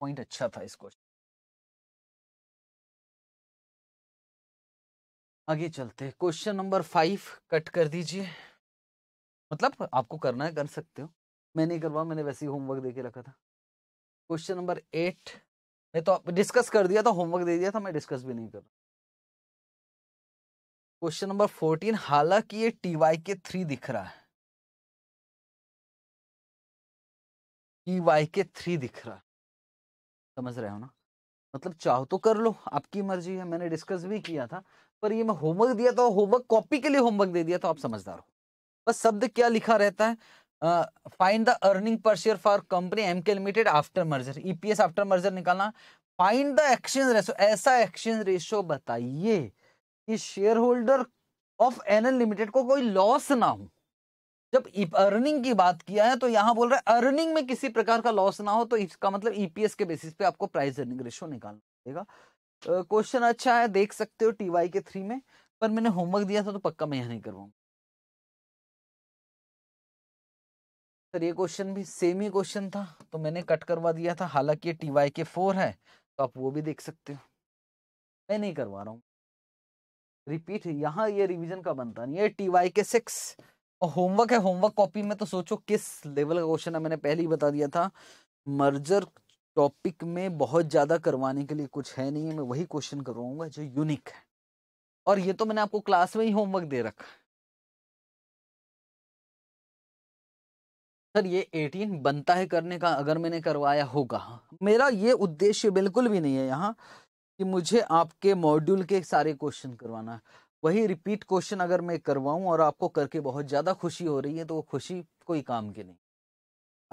पॉइंट अच्छा था इस क्वेश्चन आगे चलते क्वेश्चन नंबर फाइव कट कर दीजिए मतलब आपको करना है कर सकते हो मैं नहीं करवा मैंने वैसे ही होमवर्क दे के रखा था क्वेश्चन नंबर एट नहीं तो आप डिस्कस कर दिया था तो होमवर्क दे दिया था मैं डिस्कस भी नहीं कर रहा क्वेश्चन नंबर फोर्टीन हालांकि ये टी वाई के थ्री दिख रहा है टी वाई के थ्री दिख रहा है समझ रहे हो ना मतलब चाहो तो कर लो आपकी मर्जी है मैंने डिस्कस भी किया था पर ये मैं होमवर्क दिया था होमवर्क कॉपी के लिए होमवर्क दे दिया तो आप समझदार हो बस शब्द क्या लिखा रहता है find the earning per share for company MK limited after merger EPS after merger निकालना फाइंड द एक्सचेंज रेशो ऐसा एक्सचेंज रेशो बताइए कि share holder of N limited को कोई लॉस ना हो जब अर्निंग e की बात किया है तो यहां बोल रहा है अर्निंग में किसी प्रकार का लॉस ना हो तो इसका मतलब ईपीएस e के बेसिस पे आपको प्राइस अर्निंग रेशो निकालना पड़ेगा क्वेश्चन अच्छा है देख सकते हो टीवाई के थ्री में पर मैंने होमवर्क दिया था तो पक्का मैं यहाँ नहीं करवाऊंगा सर ये क्वेश्चन भी सेम ही क्वेश्चन था तो मैंने कट करवा दिया था हालांकि ये टी वाई के फोर है तो आप वो भी देख सकते हो मैं नहीं करवा रहा हूँ रिपीट यहाँ ये रिवीजन का बनता नहीं है टी वाई के सिक्स और होमवर्क है होमवर्क कॉपी में तो सोचो किस लेवल का क्वेश्चन है मैंने पहले ही बता दिया था मर्जर टॉपिक में बहुत ज़्यादा करवाने के लिए कुछ है नहीं है मैं वही क्वेश्चन करवाऊंगा जो यूनिक है और ये तो मैंने आपको क्लास में ही होमवर्क दे रखा है सर ये 18 बनता है करने का अगर मैंने करवाया होगा हाँ, मेरा ये उद्देश्य बिल्कुल भी नहीं है यहाँ कि मुझे आपके मॉड्यूल के सारे क्वेश्चन करवाना वही रिपीट क्वेश्चन अगर मैं करवाऊँ और आपको करके बहुत ज़्यादा खुशी हो रही है तो वो खुशी कोई काम की नहीं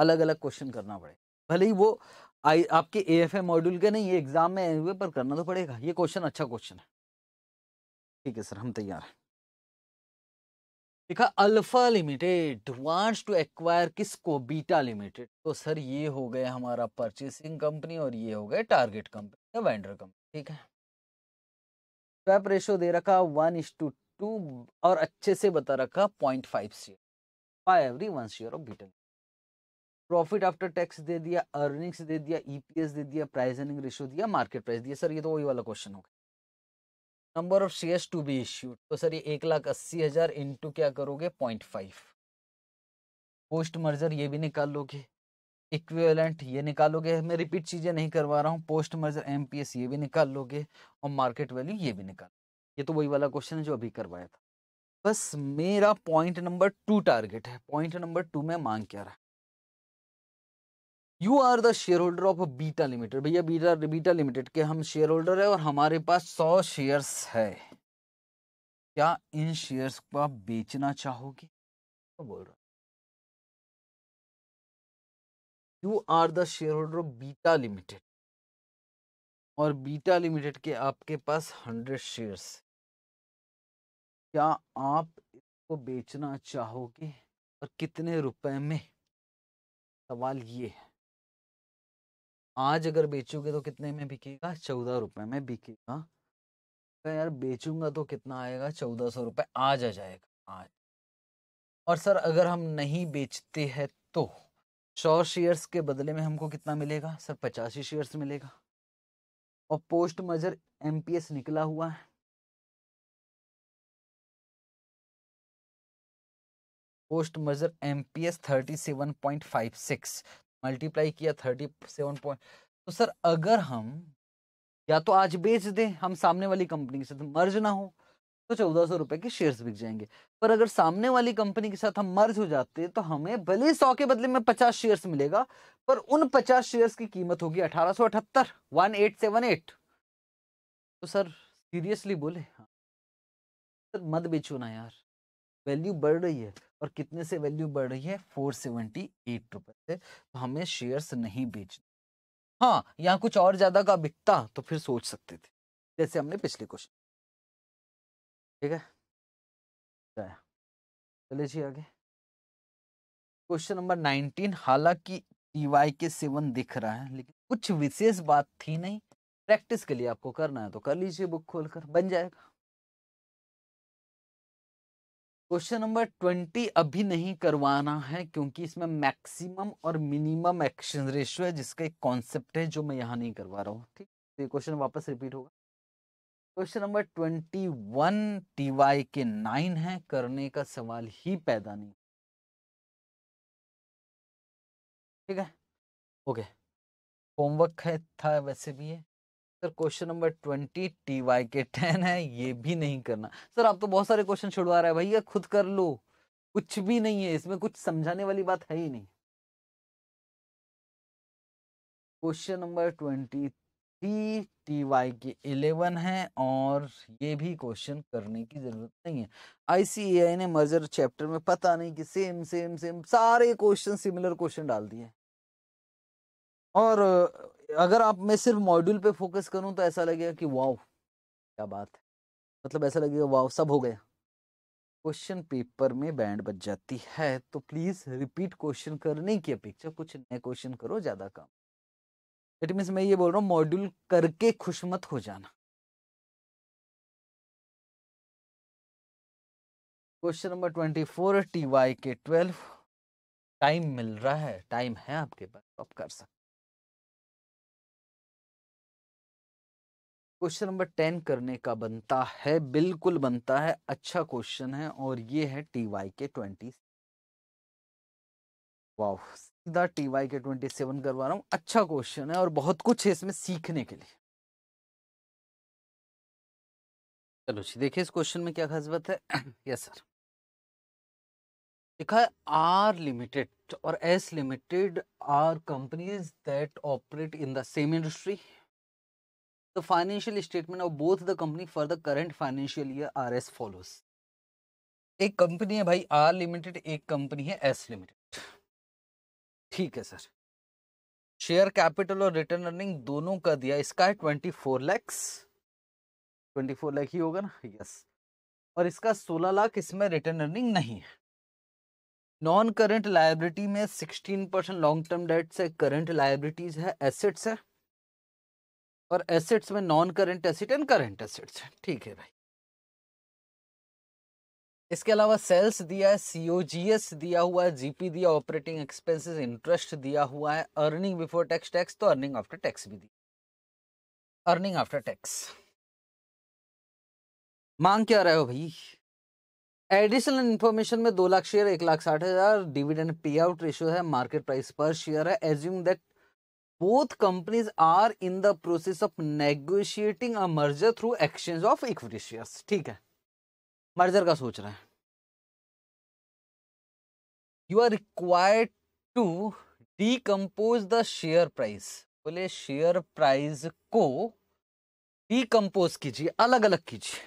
अलग अलग क्वेश्चन करना पड़े भले ही वो आई आपके ए एफ मॉड्यूल के नहीं ये एग्जाम में आए हुए पर करना तो पड़ेगा ये क्वेश्चन अच्छा क्वेश्चन है ठीक है सर हम तैयार हैं देखा alpha limited wants to acquire किसको बीटा लिमिटेड तो सर ये हो गया हमारा परचेसिंग कंपनी और ये हो गए टारगेट कंपनी या वेंडर कंपनी ठीक है स्वैप रेशो दे रखा वन इज टू टू और अच्छे से बता रखा point five share by every one share of beta profit after tax दे दिया अर्निंग्स दे दिया ईपीएस e दे दिया प्राइस एनिंग रेशो दिया मार्केट प्राइस दिया सर ये तो वही वाला क्वेश्चन होगा number of shares to be issued तो सर ये एक लाख अस्सी हज़ार इंटू क्या करोगे पॉइंट फाइव पोस्ट मर्जर ये भी निकाल लोगे इक्विवेलेंट ये निकालोगे मैं रिपीट चीज़ें नहीं करवा रहा हूँ पोस्ट मर्जर एम ये भी निकाल लोगे और मार्केट वैल्यू ये भी निकाल ये तो वही वाला क्वेश्चन है जो अभी करवाया था बस मेरा पॉइंट नंबर टू टारगेट है पॉइंट नंबर टू में मांग क्या रहा है you are the share holder of beta limited भैया बीटा बीटा लिमिटेड के हम शेयर होल्डर है और हमारे पास सौ शेयर्स है क्या इन शेयर्स को आप बेचना चाहोगे तो बोल रहा you are the share holder of beta limited और बीटा लिमिटेड के आपके पास हंड्रेड शेयर्स क्या आप इसको बेचना चाहोगे और कितने रुपए में सवाल ये है आज अगर बेचोगे तो कितने में बिकेगा चौदह रुपये में बिकेगा तो यार बेचूंगा तो कितना आएगा चौदह सौ रुपये आज आ जाएगा आज और सर अगर हम नहीं बेचते हैं तो सौ शेयर्स के बदले में हमको कितना मिलेगा सर पचासी शेयर्स मिलेगा और पोस्ट मजर एम निकला हुआ है post merger M P S thirty seven point five six multiply किया थर्टी सेवन पॉइंट तो सर अगर हम या तो आज बेच दें हम सामने वाली कंपनी के साथ मर्ज ना हो तो चौदह सौ रुपए के शेयर्स बिक जाएंगे पर अगर सामने वाली कंपनी के साथ हम मर्ज हो जाते तो हमें भले सौ के बदले में पचास शेयर्स मिलेगा पर उन पचास शेयर्स की कीमत होगी अठारह सौ अठहत्तर वन एट सेवन एट तो सर सीरियसली बोले हाँ सर मत बेचो ना यार वैल्यू बढ़ रही है और कितने से वैल्यू बढ़ रही है फोर सेवेंटी एट रुपए से तो हमें शेयर्स नहीं बेचने हाँ यहाँ कुछ और ज्यादा का बिकता तो फिर सोच सकते थे जैसे हमने पिछले क्वेश्चन ठीक है चले जी आगे क्वेश्चन नंबर नाइनटीन हालांकि टीवाई के सेवन दिख रहा है लेकिन कुछ विशेष बात थी नहीं प्रैक्टिस के लिए आपको करना है तो कर लीजिए बुक खोलकर बन जाएगा क्वेश्चन नंबर ट्वेंटी अभी नहीं करवाना है क्योंकि इसमें मैक्सिमम और मिनिमम एक्शन रेशियो है जिसका एक कॉन्सेप्ट है जो मैं यहाँ नहीं करवा रहा हूँ ठीक तो ये क्वेश्चन वापस रिपीट होगा question number twenty one T Y K nine है करने का सवाल ही पैदा नहीं ठीक है ओके होमवर्क है था वैसे भी है sir question number twenty T Y K ten है ये भी नहीं करना सर आप तो बहुत सारे क्वेश्चन छुड़वा रहे हैं भैया खुद कर लो कुछ भी नहीं है इसमें कुछ समझाने वाली बात है ही नहीं question number twenty three T Y K eleven है और ये भी क्वेश्चन करने की जरूरत नहीं है आईसीएआई ने मर्जर चैप्टर में पता नहीं कि सेम सेम सेम सारे क्वेश्चन सिमिलर क्वेश्चन डाल दिए और अगर आप मैं सिर्फ मॉड्यूल पे फोकस करूं तो ऐसा लगेगा कि वाव क्या बात है मतलब ऐसा लगेगा वाव सब हो गया क्वेश्चन पेपर में बैंड बच जाती है तो प्लीज़ रिपीट क्वेश्चन करने की अपेक्षा कुछ नए क्वेश्चन करो ज़्यादा काम इट मीन्स मैं ये बोल रहा हूँ मॉड्यूल करके खुश मत हो जाना question number twenty four T Y K twelve time मिल रहा है टाइम है आपके पास तो आप कर सकते क्वेश्चन नंबर टेन करने का बनता है बिल्कुल बनता है अच्छा क्वेश्चन है और ये है टी वाई के ट्वेंटी सीधा टी वाई के ट्वेंटी सेवन करवा रहा हूं अच्छा क्वेश्चन है और बहुत कुछ है इसमें सीखने के लिए चलो जी देखिए इस क्वेश्चन में क्या खासबत है *clears throat* यस सर लिखा है आर लिमिटेड और S limited are companies that operate in the same industry the financial statement of both the company for the current financial year are as follows एक कंपनी है भाई R limited एक company है S limited ठीक है sir share capital और return earning दोनों का दिया इसका है twenty four lakhs twenty four lakh ही होगा ना यस और इसका सोलह लाख इसमें रिटर्न अर्निंग नहीं है नॉन करंट लाइबिलिटी में sixteen percent long term debts है करंट लाइबिलिटीज है एसेट्स है और एसेट्स में non current asset and current assets ठीक है भाई इसके अलावा सेल्स दिया है सीओजीएस दिया हुआ है जीपी दिया ऑपरेटिंग एक्सपेंसेस इंटरेस्ट दिया हुआ है अर्निंग बिफोर टैक्स टैक्स तो अर्निंग आफ्टर टैक्स भी दिया अर्निंग आफ्टर टैक्स मांग क्या रहे हो भाई एडिशनल इन्फॉर्मेशन में दो लाख शेयर एक लाख साठ हजार डिविडेंड पे आउट रेशियो है मार्केट प्राइस पर शेयर है assume that both companies are in the process of negotiating a merger through exchange of equity shares ठीक है merger का सोच रहे हैं you are required to decompose the share price बोले share price को decompose कीजिए अलग अलग कीजिए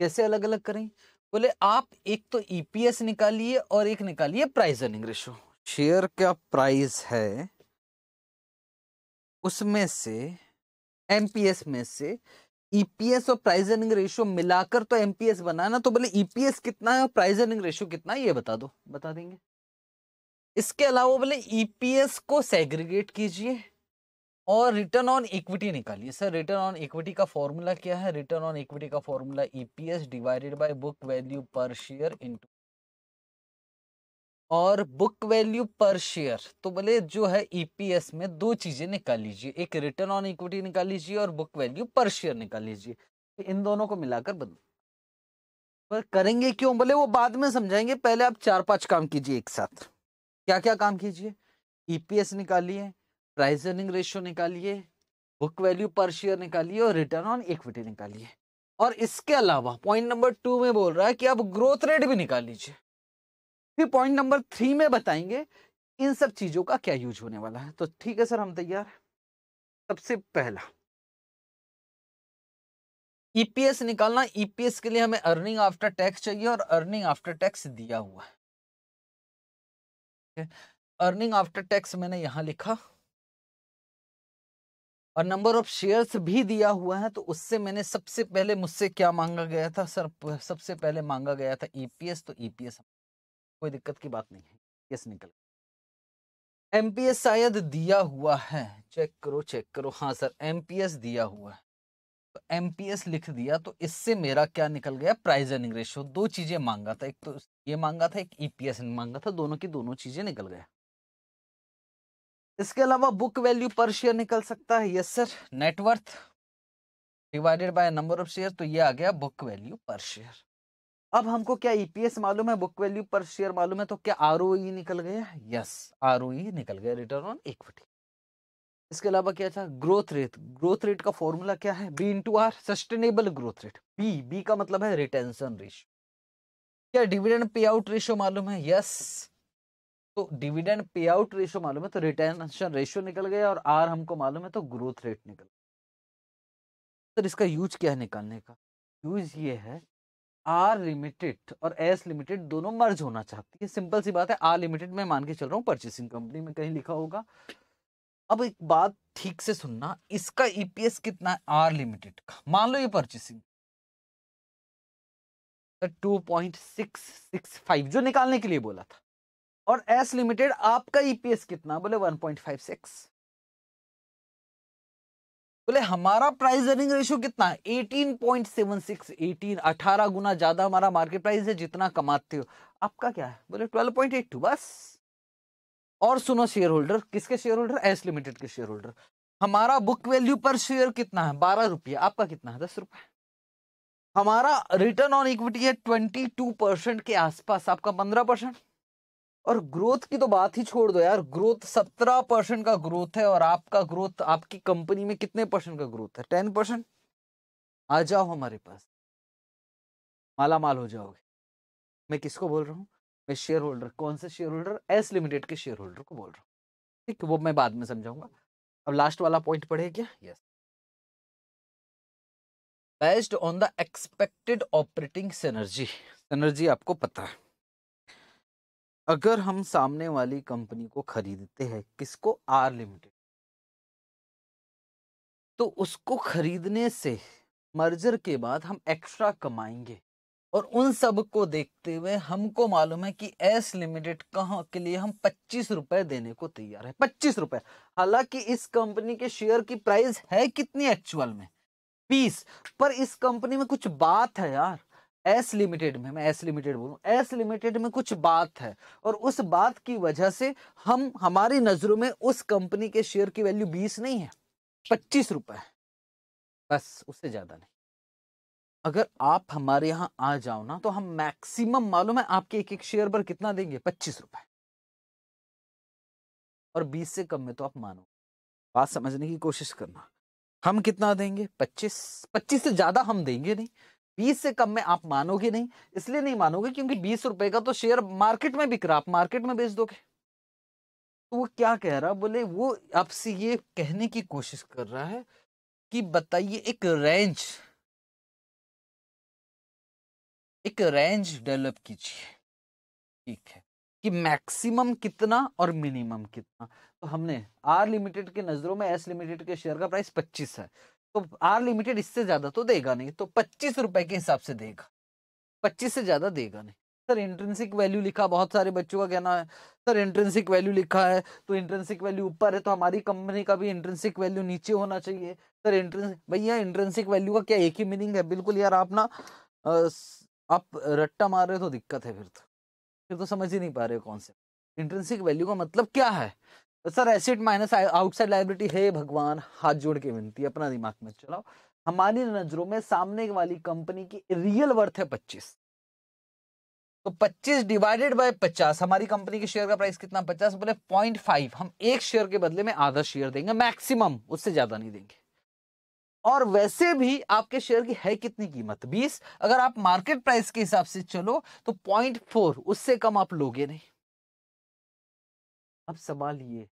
कैसे अलग अलग करें बोले आप एक तो ईपीएस निकालिए और एक निकालिए प्राइस अर्निंग रेशो शेयर का प्राइस है उसमें से एमपीएस में से ईपीएस e और प्राइस अर्निंग रेशियो मिलाकर तो एमपीएस ना तो बोले ईपीएस e कितना है और प्राइस अर्निंग रेशियो कितना है ये बता दो बता देंगे इसके अलावा बोले ईपीएस e को सेग्रीगेट कीजिए और रिटर्न ऑन इक्विटी निकालिए सर रिटर्न ऑन इक्विटी का फॉर्मूला क्या है रिटर्न ऑन इक्विटी का formula EPS divided by book value per share into और बुक वैल्यू पर शेयर तो बोले जो है ईपीएस e में दो चीजें निकाल लीजिए एक रिटर्न ऑन इक्विटी निकाल लीजिए और बुक वैल्यू पर शेयर निकाल लीजिए तो इन दोनों को मिलाकर बदल पर करेंगे क्यों बोले वो बाद में समझाएंगे पहले आप चार पांच काम कीजिए एक साथ क्या क्या काम कीजिए ईपीएस e निकालिए प्राइस अर्निंग रेशियो निकालिए बुक वैल्यू पर शेयर निकालिए और रिटर्न ऑन इक्विटी निकालिए और इसके अलावा पॉइंट नंबर टू में बोल रहा है कि आप ग्रोथ रेट भी निकाल लीजिए फिर पॉइंट नंबर थ्री में बताएंगे इन सब चीजों का क्या यूज होने वाला है तो ठीक है सर हम तैयार सबसे पहला ईपीएस e निकालना ईपीएस e के लिए हमें अर्निंग आफ्टर टैक्स चाहिए और अर्निंग आफ्टर टैक्स दिया हुआ है अर्निंग आफ्टर टैक्स मैंने यहां लिखा और नंबर ऑफ शेयर्स भी दिया हुआ है तो उससे मैंने सबसे पहले मुझसे क्या मांगा गया था सर सबसे पहले मांगा गया था ईपीएस e तो ईपीएस कोई दिक्कत की बात नहीं है यस निकल एम पी एस शायद दिया हुआ है चेक करो चेक करो हाँ सर एम पी एस दिया हुआ है तो एम पी एस लिख दिया तो इससे मेरा क्या निकल गया प्राइज अर्निंग रेशियो दो चीजें मांगा था एक तो ये मांगा था एक ई पी एस मांगा था दोनों की दोनों चीजें निकल गया इसके अलावा बुक वैल्यू पर शेयर निकल सकता है yes sir net worth divided by number of share तो ये आ गया बुक वैल्यू पर शेयर अब हमको क्या ईपीएस e मालूम है बुक वैल्यू पर शेयर मालूम है तो क्या आर e निकल गया यस आर e निकल गया रिटर्न ऑन इक्विटी इसके अलावा क्या था ग्रोथ रेट ग्रोथ रेट का फॉर्मूला क्या है B into R sustainable growth rate B B का मतलब है रिटेंशन रेशियो क्या डिविडेंड पे आउट रेशियो मालूम है यस तो डिविडेंड पे आउट रेशियो मालूम है तो रिटेंशन रेशियो निकल गया और आर हमको मालूम है तो ग्रोथ रेट निकल सर तो इसका यूज क्या है निकालने का यूज ये है आर लिमिटेड और एस लिमिटेड दोनों मर्ज होना चाहती है सिंपल सी बात है आर लिमिटेड मैं मान के चल रहा हूँ परचेसिंग कंपनी में कहीं लिखा होगा अब एक बात ठीक से सुनना इसका ईपीएस e कितना है आर लिमिटेड का मान लो ये purchasing two point six six five जो निकालने के लिए बोला था और एस लिमिटेड आपका ईपीएस e कितना बोले वन पॉइंट फाइव सिक्स बोले हमारा प्राइस अर्निंग रेशियो कितना है 18.76 18 18 गुना ज्यादा हमारा मार्केट प्राइस है जितना कमाते हो आपका क्या है बोले 12.82 बस और सुनो शेयर होल्डर किसके शेयर होल्डर एस लिमिटेड के शेयर होल्डर हमारा बुक वैल्यू पर शेयर कितना है बारह रुपये आपका कितना है दस रुपये हमारा रिटर्न ऑन इक्विटी है ट्वेंटी टू परसेंट के आसपास आपका पंद्रह परसेंट और ग्रोथ की तो बात ही छोड़ दो यार ग्रोथ सत्रह परसेंट का ग्रोथ है और आपका ग्रोथ आपकी कंपनी में कितने परसेंट का ग्रोथ है टेन परसेंट आ जाओ हमारे पास माला माल हो जाओगे मैं किसको बोल रहा हूँ मैं शेयर होल्डर कौन से शेयर होल्डर एस लिमिटेड के शेयर होल्डर को बोल रहा हूँ ठीक वो मैं बाद में समझाऊंगा अब लास्ट वाला पॉइंट पढ़े क्या yes based on the expected operating synergy synergy आपको पता है अगर हम सामने वाली कंपनी को खरीदते हैं किसको आर लिमिटेड तो उसको खरीदने से मर्जर के बाद हम एक्स्ट्रा कमाएंगे और उन सब को देखते हुए हमको मालूम है कि एस लिमिटेड कहाँ के लिए हम पच्चीस रुपए देने को तैयार है पच्चीस रुपए हालांकि इस कंपनी के शेयर की प्राइस है कितनी एक्चुअल में बीस पर इस कंपनी में कुछ बात है यार एस लिमिटेड में मैं एस लिमिटेड बोलूँ एस लिमिटेड में कुछ बात है और उस बात की वजह से हम हमारी नज़रों में उस कंपनी के शेयर की वैल्यू बीस नहीं है पच्चीस रुपये है बस उससे ज़्यादा नहीं अगर आप हमारे यहाँ आ जाओ ना तो हम मैक्सिमम मालूम है आपके एक एक शेयर पर कितना देंगे पच्चीस रुपये और बीस से कम में तो आप मानो बात समझने की कोशिश करना हम कितना देंगे पच्चीस पच्चीस से ज़्यादा हम देंगे नहीं बीस से कम में आप मानोगे नहीं इसलिए नहीं मानोगे क्योंकि बीस रुपए का तो शेयर मार्केट में बिक रहा आप मार्केट में बेच दोगे तो वो क्या कह रहा बोले वो आपसे ये कहने की कोशिश कर रहा है कि बताइए एक रेंज एक रेंज डेवलप कीजिए ठीक है कि मैक्सिमम कितना और मिनिमम कितना तो हमने आर लिमिटेड के नजरों में एस लिमिटेड के शेयर का प्राइस 25 है तो आर लिमिटेड इससे ज्यादा तो देगा नहीं तो पच्चीस रुपए के हिसाब से देगा पच्चीस से ज्यादा देगा नहीं सर इंट्रेंसिक वैल्यू लिखा बहुत सारे बच्चों का कहना है सर इंट्रेंसिक वैल्यू लिखा है तो इंट्रेंसिक वैल्यू ऊपर है तो हमारी कंपनी का भी इंट्रेंसिक वैल्यू नीचे होना चाहिए सर इंट्रेंस भैया इंट्रेंसिक वैल्यू का क्या एक ही मीनिंग है बिल्कुल यार आप ना आप रट्टा मार रहे हो तो दिक्कत है फिर तो फिर तो समझ ही नहीं पा रहे हो से इंट्रेंसिक वैल्यू का मतलब क्या है sir asset minus outside liability है भगवान हाथ जोड़ के विनती अपना दिमाग में चलाओ हमारी नजरों में सामने वाली कंपनी की रियल वर्थ है पच्चीस तो 25 डिवाइडेड बाय 50 हमारी कंपनी के शेयर का प्राइस कितना 50 बोले 0.5 हम एक शेयर के बदले में आधा शेयर देंगे मैक्सिमम उससे ज्यादा नहीं देंगे और वैसे भी आपके शेयर की है कितनी कीमत 20 अगर आप मार्केट प्राइस के हिसाब से चलो तो 0.4 उससे कम आप लोगे नहीं अब सवाल ये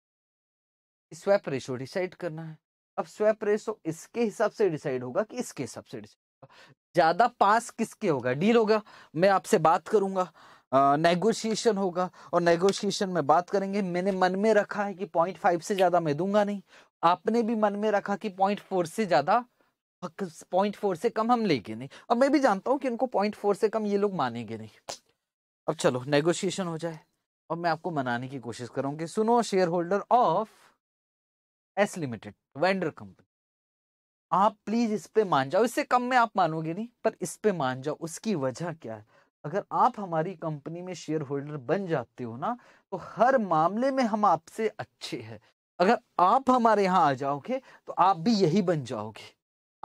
स्वैप रेशो डिसाइड करना है अब स्वैप रेशो तो इसके हिसाब से डिसाइड होगा कि इसके हिसाब से डिसाइड होगा ज़्यादा पास किसके होगा डील होगा मैं आपसे बात करूंगा नेगोशिएशन होगा और नेगोशिएशन में बात करेंगे मैंने मन में रखा है कि पॉइंट फाइव से ज़्यादा मैं दूंगा नहीं आपने भी मन में रखा कि पॉइंट फोर से ज़्यादा पॉइंट फोर से कम हम लेंगे नहीं अब मैं भी जानता हूँ कि इनको पॉइंट फोर से कम ये लोग मानेंगे नहीं अब चलो नेगोशिएशन हो जाए और मैं आपको मनाने की कोशिश करूँ कि सुनो share holder of S limited vendor company आप प्लीज इस पे मान जाओ इससे कम में आप मानोगे नहीं पर इस पे मान जाओ उसकी वजह क्या है अगर आप हमारी कंपनी में शेयर होल्डर बन जाते हो ना तो हर मामले में हम आपसे अच्छे हैं अगर आप हमारे यहाँ आ जाओगे तो आप भी यही बन जाओगे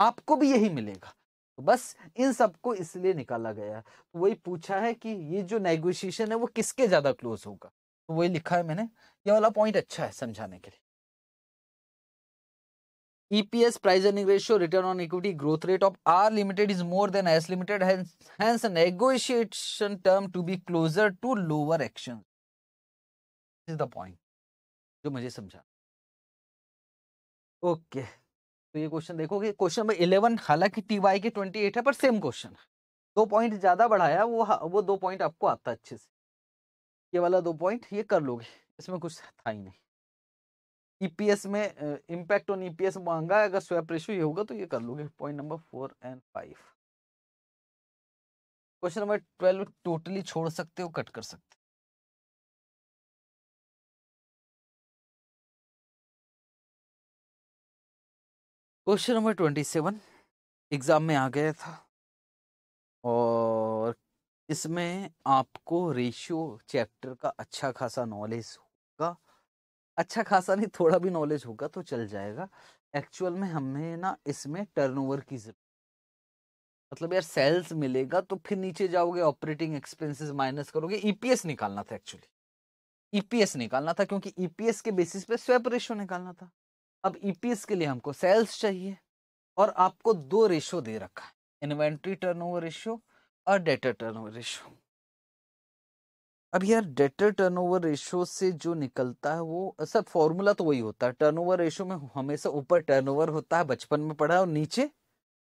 आपको भी यही मिलेगा तो बस इन सबको इसलिए निकाला गया तो वही पूछा है कि ये जो नेगोशिएशन है वो किसके ज्यादा क्लोज होगा तो वही लिखा है मैंने ये वाला पॉइंट अच्छा है समझाने के लिए EPS price earning ratio, return on equity, growth rate of R limited is more than S limited, hence, hence a negotiation term to be closer to lower action. This is the point. जो मुझे समझा okay okay. तो ये question देखोगे question number eleven हालांकि T Y के twenty eight है पर सेम क्वेश्चन दो पॉइंट ज्यादा बढ़ाया वो वो दो पॉइंट आपको आता अच्छे से ये वाला दो पॉइंट ये कर लोगे इसमें कुछ था ही नहीं ईपीएस e में इम्पैक्ट ऑन ईपीएस मांगा अगर स्वैप रेशो ये होगा तो ये कर लोगे point number four and five question number twelve totally छोड़ सकते हो कट कर सकते हो question number twenty seven exam में आ गया था और इसमें आपको रेशियो चैप्टर का अच्छा खासा नॉलेज होगा अच्छा खासा नहीं थोड़ा भी नॉलेज होगा तो चल जाएगा एक्चुअल में हमें ना इसमें टर्नओवर की जरूरत मतलब यार सेल्स मिलेगा तो फिर नीचे जाओगे ऑपरेटिंग एक्सपेंसेस माइनस करोगे ईपीएस e निकालना था एक्चुअली ईपीएस e निकालना था क्योंकि ईपीएस e के बेसिस पे स्वैप रेशो निकालना था अब ईपीएस के लिए हमको सेल्स चाहिए और आपको दो रेशो दे रखा है इन्वेंट्री टर्नओवर रेशियो और डेटा टर्नओवर रेशियो अब यार डेटर टर्नओवर रेशो से जो निकलता है वो सर फॉर्मूला तो वही होता है टर्नओवर रेशो में हमेशा ऊपर टर्नओवर होता है बचपन में पढ़ा और नीचे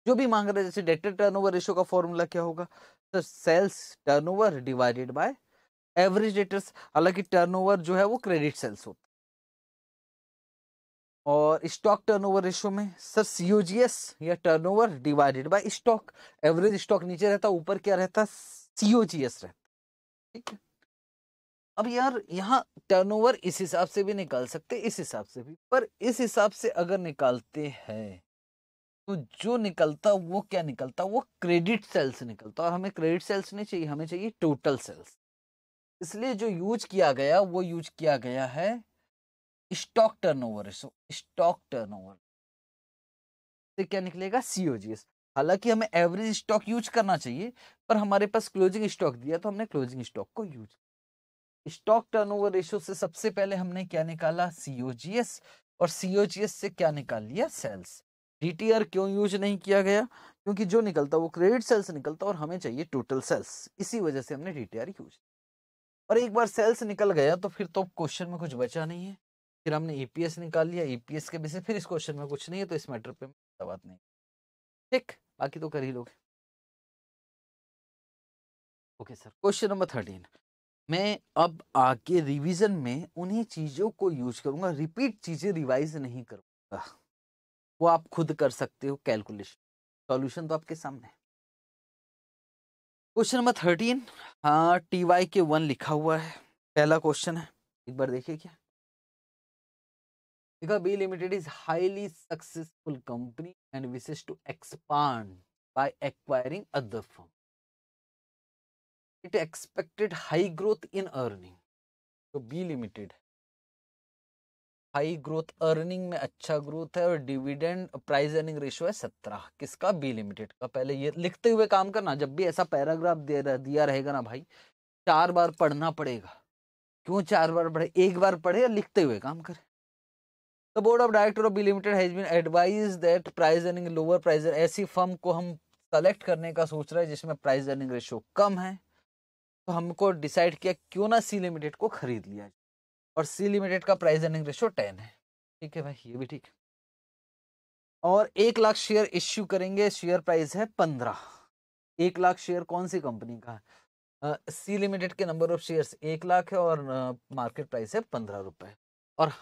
जो भी मांग रहे जैसे डेटर टर्नओवर रेशो का फॉर्मूला क्या होगा sir sales turnover divided by average debtors हालांकि टर्नओवर जो है वो क्रेडिट सेल्स होता और स्टॉक टर्नओवर रेशो में सर सीओजीएस या turnover divided by stock average stock नीचे रहता ऊपर क्या रहता सीओजीएस रहता ठीक है अब यार यहाँ टर्नओवर इस हिसाब से भी निकाल सकते इस हिसाब से भी पर इस हिसाब से अगर निकालते हैं तो जो निकलता वो क्या निकलता वो क्रेडिट सेल्स निकलता और हमें क्रेडिट सेल्स नहीं चाहिए हमें चाहिए टोटल सेल्स इसलिए जो यूज किया गया वो यूज किया गया है stock turnover so stock turnover से क्या निकलेगा सीओजीएस हालांकि हमें एवरेज स्टॉक यूज करना चाहिए पर हमारे पास क्लोजिंग स्टॉक दिया तो हमने क्लोजिंग स्टॉक को यूज स्टॉक टर्नओवर रेशियो से सबसे पहले हमने क्या निकाला सीओजीएस और सीओजीएस से क्या निकाल लिया सेल्स डीटीआर क्यों यूज नहीं किया गया क्योंकि जो निकलता वो क्रेडिट सेल्स निकलता और हमें चाहिए टोटल सेल्स इसी वजह से हमने डीटीआर यूज और एक बार सेल्स निकल गया तो फिर तो क्वेश्चन में कुछ बचा नहीं है फिर हमने ईपीएस e निकाल लिया ईपीएस e के बेसिस फिर इस क्वेश्चन में कुछ नहीं है तो इस मैटर पर बात नहीं ठीक बाकी तो कर ही लोग okay sir question number thirteen मैं अब आके रिवीजन में उन्हीं चीज़ों को यूज करूँगा रिपीट चीज़ें रिवाइज नहीं करूँगा वो आप खुद कर सकते हो कैलकुलेशन सॉल्यूशन तो आपके सामने है क्वेश्चन नंबर थर्टीन हाँ टी वाई के वन लिखा हुआ है पहला क्वेश्चन है एक बार देखिए क्या देखा B limited is highly successful company and wishes to expand by acquiring other firm it expected high growth in earning तो B limited high growth earning में अच्छा ग्रोथ है और डिविडेंड प्राइस अर्निंग रेशियो है सत्रह किसका बी लिमिटेड का पहले ये लिखते हुए काम करना जब भी ऐसा पैराग्राफ दे रह, दिया रहेगा ना भाई चार बार पढ़ना पड़ेगा क्यों चार बार पढ़े एक बार पढ़े या लिखते हुए काम करे तो board of director of B limited has been advised that price earning lower price ऐसी फर्म को हम सेलेक्ट करने का सोच रहे हैं जिसमें प्राइस अर्निंग रेशियो कम है तो हमको डिसाइड किया क्यों ना सी लिमिटेड को खरीद लिया और सी लिमिटेड का प्राइस अर्निंग रेशियो टेन है ठीक है भाई ये भी ठीक है और एक लाख शेयर इश्यू करेंगे शेयर प्राइस है पंद्रह एक लाख शेयर कौन सी कंपनी का है सी लिमिटेड के नंबर ऑफ शेयर्स एक लाख है और मार्केट प्राइस है पंद्रह रुपये और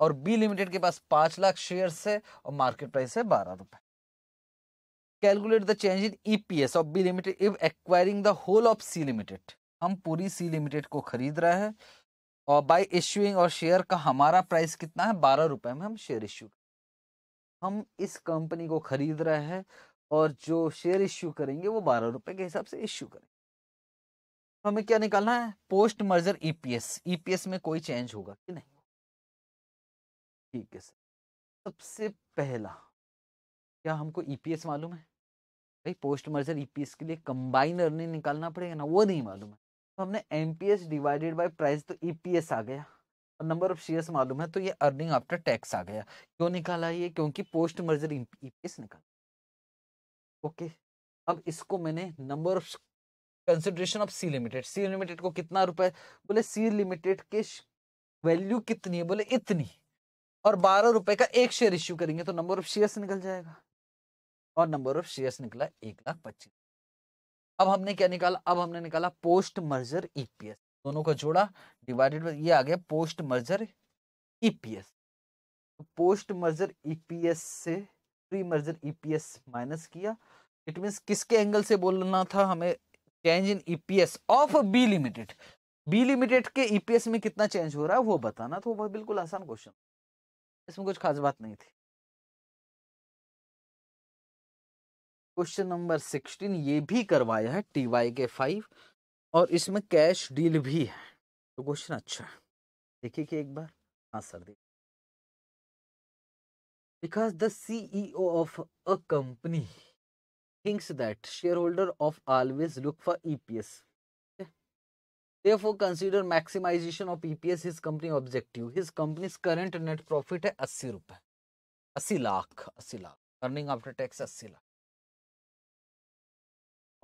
और बी लिमिटेड के पास पाँच लाख शेयर्स है और मार्केट प्राइस है बारह रुपये calculate the change in EPS of B limited if acquiring the whole of C limited हम पूरी सी लिमिटेड को खरीद रहे हैं और बाय इश्यूइंग और शेयर का हमारा प्राइस कितना है बारह रुपए में हम शेयर इश्यू हम इस कंपनी को खरीद रहे हैं और जो शेयर इश्यू करेंगे वो बारह रुपए के हिसाब से इश्यू करेंगे हमें क्या निकालना है पोस्ट मर्जर ईपीएस ईपीएस में कोई चेंज होगा कि नहीं ठीक है सर सबसे पहला क्या हमको ईपीएस e मालूम है भाई पोस्ट मर्जर ईपीएस के लिए कंबाइन अर्निंग निकालना पड़ेगा ना वो नहीं मालूम है तो हमने M P S divided by price तो ई पी एस आ गया और नंबर ऑफ शेयर्स मालूम है तो ये अर्निंग आफ्टर टैक्स आ गया क्यों निकाला ये क्योंकि post merger E P S निकाला ओके अब इसको मैंने number of consideration of C limited C limited को कितना रुपए बोले सी लिमिटेड के वैल्यू कितनी है बोले इतनी और बारह रुपए का एक शेयर इश्यू करेंगे तो नंबर ऑफ शेयर्स निकल जाएगा और नंबर ऑफ शेयर्स निकला एक लाख पच्चीस अब हमने क्या निकाला अब हमने निकाला पोस्ट मर्जर ईपीएस e दोनों को जोड़ा डिवाइडेड बाय ये आ गया पोस्ट मर्जर ईपीएस e तो पोस्ट मर्जर ईपीएस e से प्री मर्जर ईपीएस माइनस किया इट मीन किसके एंगल से बोलना था हमें change in EPS of B limited B limited के ईपीएस में कितना चेंज हो रहा है वो बताना तो वो बिल्कुल आसान क्वेश्चन इसमें कुछ खास बात नहीं थी क्वेश्चन नंबर सिक्सटीन ये भी करवाया है टी वाई के फाइव और इसमें कैश डील भी है तो क्वेश्चन अच्छा है देखिए कि एक बार हाँ सर देखिए because the ceo of a company thinks that shareholder of always look for eps therefore consider maximization of eps his company objective his company's current net profit है अस्सी रुपए अस्सी लाख अस्सी लाख अर्निंग आफ्टर टैक्स अस्सी लाख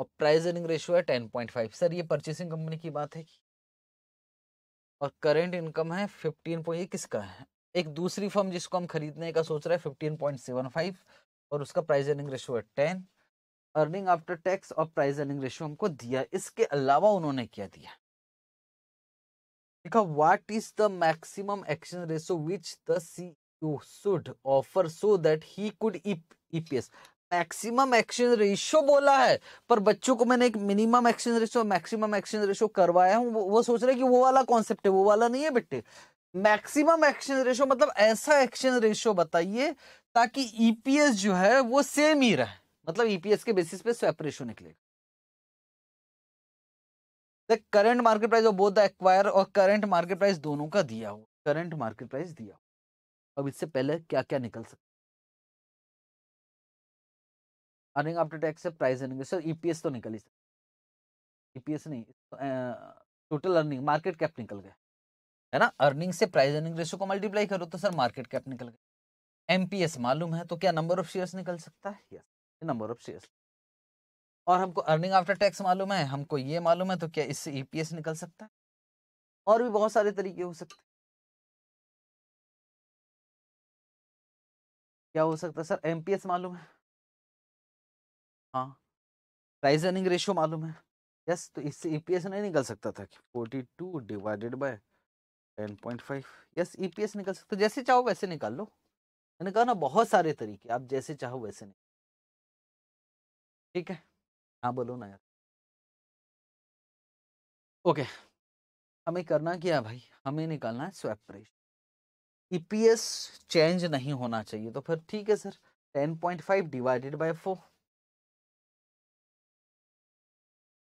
और price earning ratio है ten point five sir ये purchasing company की बात है और करेंट इनकम है फिफ्टीन पॉइंट किसका है एक दूसरी फर्म जिसको हम खरीदने का सोच रहे हैं फिफ्टीन पॉइंट सेवन फाइव और उसका प्राइस अर्निंग रेशियो है टेन अर्निंग आफ्टर टैक्स और प्राइस अर्निंग रेशियो हमको दिया इसके अलावा उन्होंने क्या दिया देखा what is the maximum action ratio which the C should offer so that he could EPS maximum exchange ratio बोला है पर बच्चों को मैंने एक minimum exchange ratio maximum exchange ratio करवाया हूँ वो, वो सोच रहे कि वो वाला कॉन्सेप्ट है वो वाला नहीं है बेटे मैक्सिमम एक्सचेंज रेशियो मतलब ऐसा एक्सचेंज रेशियो बताइए ताकि ईपीएस e जो है वो सेम ही रहे मतलब ईपीएस e के बेसिस पे स्वैप रेशियो निकलेगा current market price of both the acquire और करंट मार्केट प्राइस दोनों का दिया हुआ करंट मार्केट प्राइस दिया हुआ अब इससे पहले क्या क्या निकल सकता अर्निंग आफ्टर टैक्स से प्राइस अर्निंग e तो सर ईपीएस e तो निकल ही ईपीएस नहीं टोटल अर्निंग मार्केट कैप निकल गया है ना अर्निंग से प्राइस अर्निंग रेशो को मल्टीप्लाई करो तो सर मार्केट कैप निकल गया एमपीएस मालूम है तो क्या नंबर ऑफ शेयर्स निकल सकता है यस नंबर ऑफ शेयर्स और हमको अर्निंग आफ्टर टैक्स मालूम है हमको ये मालूम है तो क्या इससे ईपीएस e निकल सकता है और भी बहुत सारे तरीके हो सकते हैं क्या हो सकता है सर एमपीएस मालूम है हाँ प्राइस अर्निंग रेशियो मालूम है यस तो इससे ईपीएस e नहीं निकल सकता था forty two divided by ten point five yes EPS निकल सकता जैसे चाहो वैसे निकाल लो मैंने कहा ना बहुत सारे तरीके आप जैसे चाहो वैसे निकाल ठीक है हाँ बोलो ना यार ओके हमें करना क्या भाई हमें निकालना है स्वैप प्राइस ईपीएस चेंज नहीं होना चाहिए तो फिर ठीक है sir five divided by four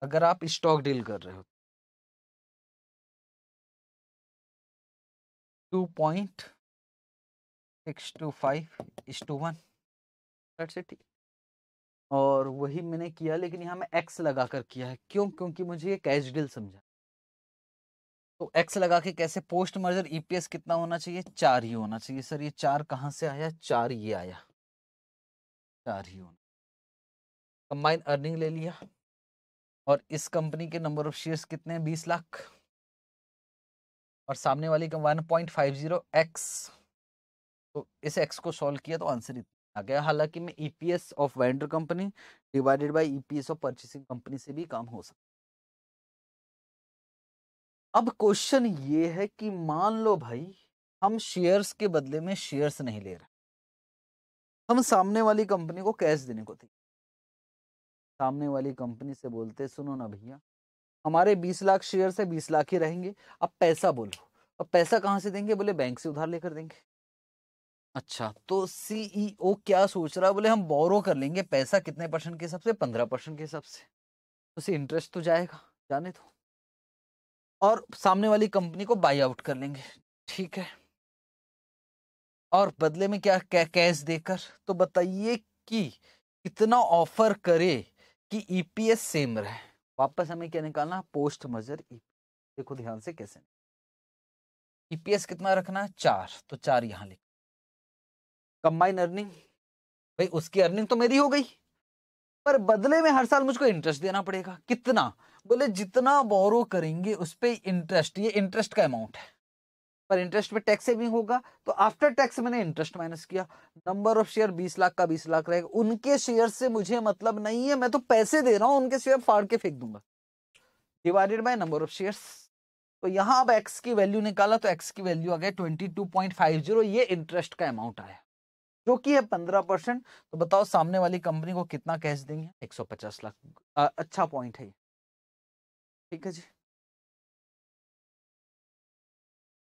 अगर आप स्टॉक डील कर रहे हो two point two five is to one और वही मैंने किया लेकिन यहाँ मैं एक्स लगा कर किया है क्यों क्योंकि मुझे ये कैश डील समझा तो एक्स लगा के कैसे पोस्ट मर्जर ईपीएस कितना होना चाहिए चार ही होना चाहिए सर ये चार कहाँ से आया चार ये आया चार ही होना कंबाइन अर्निंग ले लिया और इस कंपनी के नंबर ऑफ शेयर्स कितने हैं बीस लाख और सामने वाली का one point five zero X तो इस एक्स को सॉल्व किया तो आंसर इतना आ गया हालांकि मैं EPS of vendor company divided by EPS of purchasing company से भी काम हो सकता अब क्वेश्चन ये है कि मान लो भाई हम शेयर्स के बदले में शेयर्स नहीं ले रहे हम सामने वाली कंपनी को कैश देने को थे सामने वाली कंपनी से बोलते सुनो ना भैया हमारे बीस लाख शेयर से बीस लाख ही रहेंगे अब पैसा बोलो अब पैसा कहाँ से देंगे बोले बैंक से उधार लेकर देंगे अच्छा तो सीईओ e क्या सोच रहा बोले हम बोरो कर लेंगे पैसा कितने परसेंट के हिसाब से पंद्रह परसेंट के हिसाब से उसे इंटरेस्ट तो जाएगा जाने दो और सामने वाली कंपनी को बाई आउट कर लेंगे ठीक है और बदले में क्या कैश देकर तो बताइए कि कितना ऑफर करे कि ईपीएस e सेम रहे वापस हमें क्या निकालना पोस्ट मजर ई देखो ध्यान से कैसे ईपीएस e कितना रखना है चार तो चार यहां लिख कंबाइन अर्निंग भाई उसकी अर्निंग तो मेरी हो गई पर बदले में हर साल मुझको इंटरेस्ट देना पड़ेगा कितना बोले जितना बोरो करेंगे उस पर इंटरेस्ट ये इंटरेस्ट का अमाउंट है पर इंटरेस्ट पे टैक्स सेविंग होगा तो आफ्टर टैक्स मैंने इंटरेस्ट माइनस किया नंबर ऑफ शेयर बीस लाख का बीस लाख रहेगा उनके शेयर से मुझे मतलब नहीं है मैं तो पैसे दे रहा हूँ उनके शेयर फाड़ के फेंक दूंगा divided by number of share तो यहाँ अब एक्स की वैल्यू निकाला तो एक्स की वैल्यू आ गया ट्वेंटी ये इंटरेस्ट का अमाउंट आया जो कि है पंद्रह परसेंट तो बताओ सामने वाली कंपनी को कितना कैश देंगे एक सौ पचास लाख अच्छा पॉइंट है ये ठीक है जी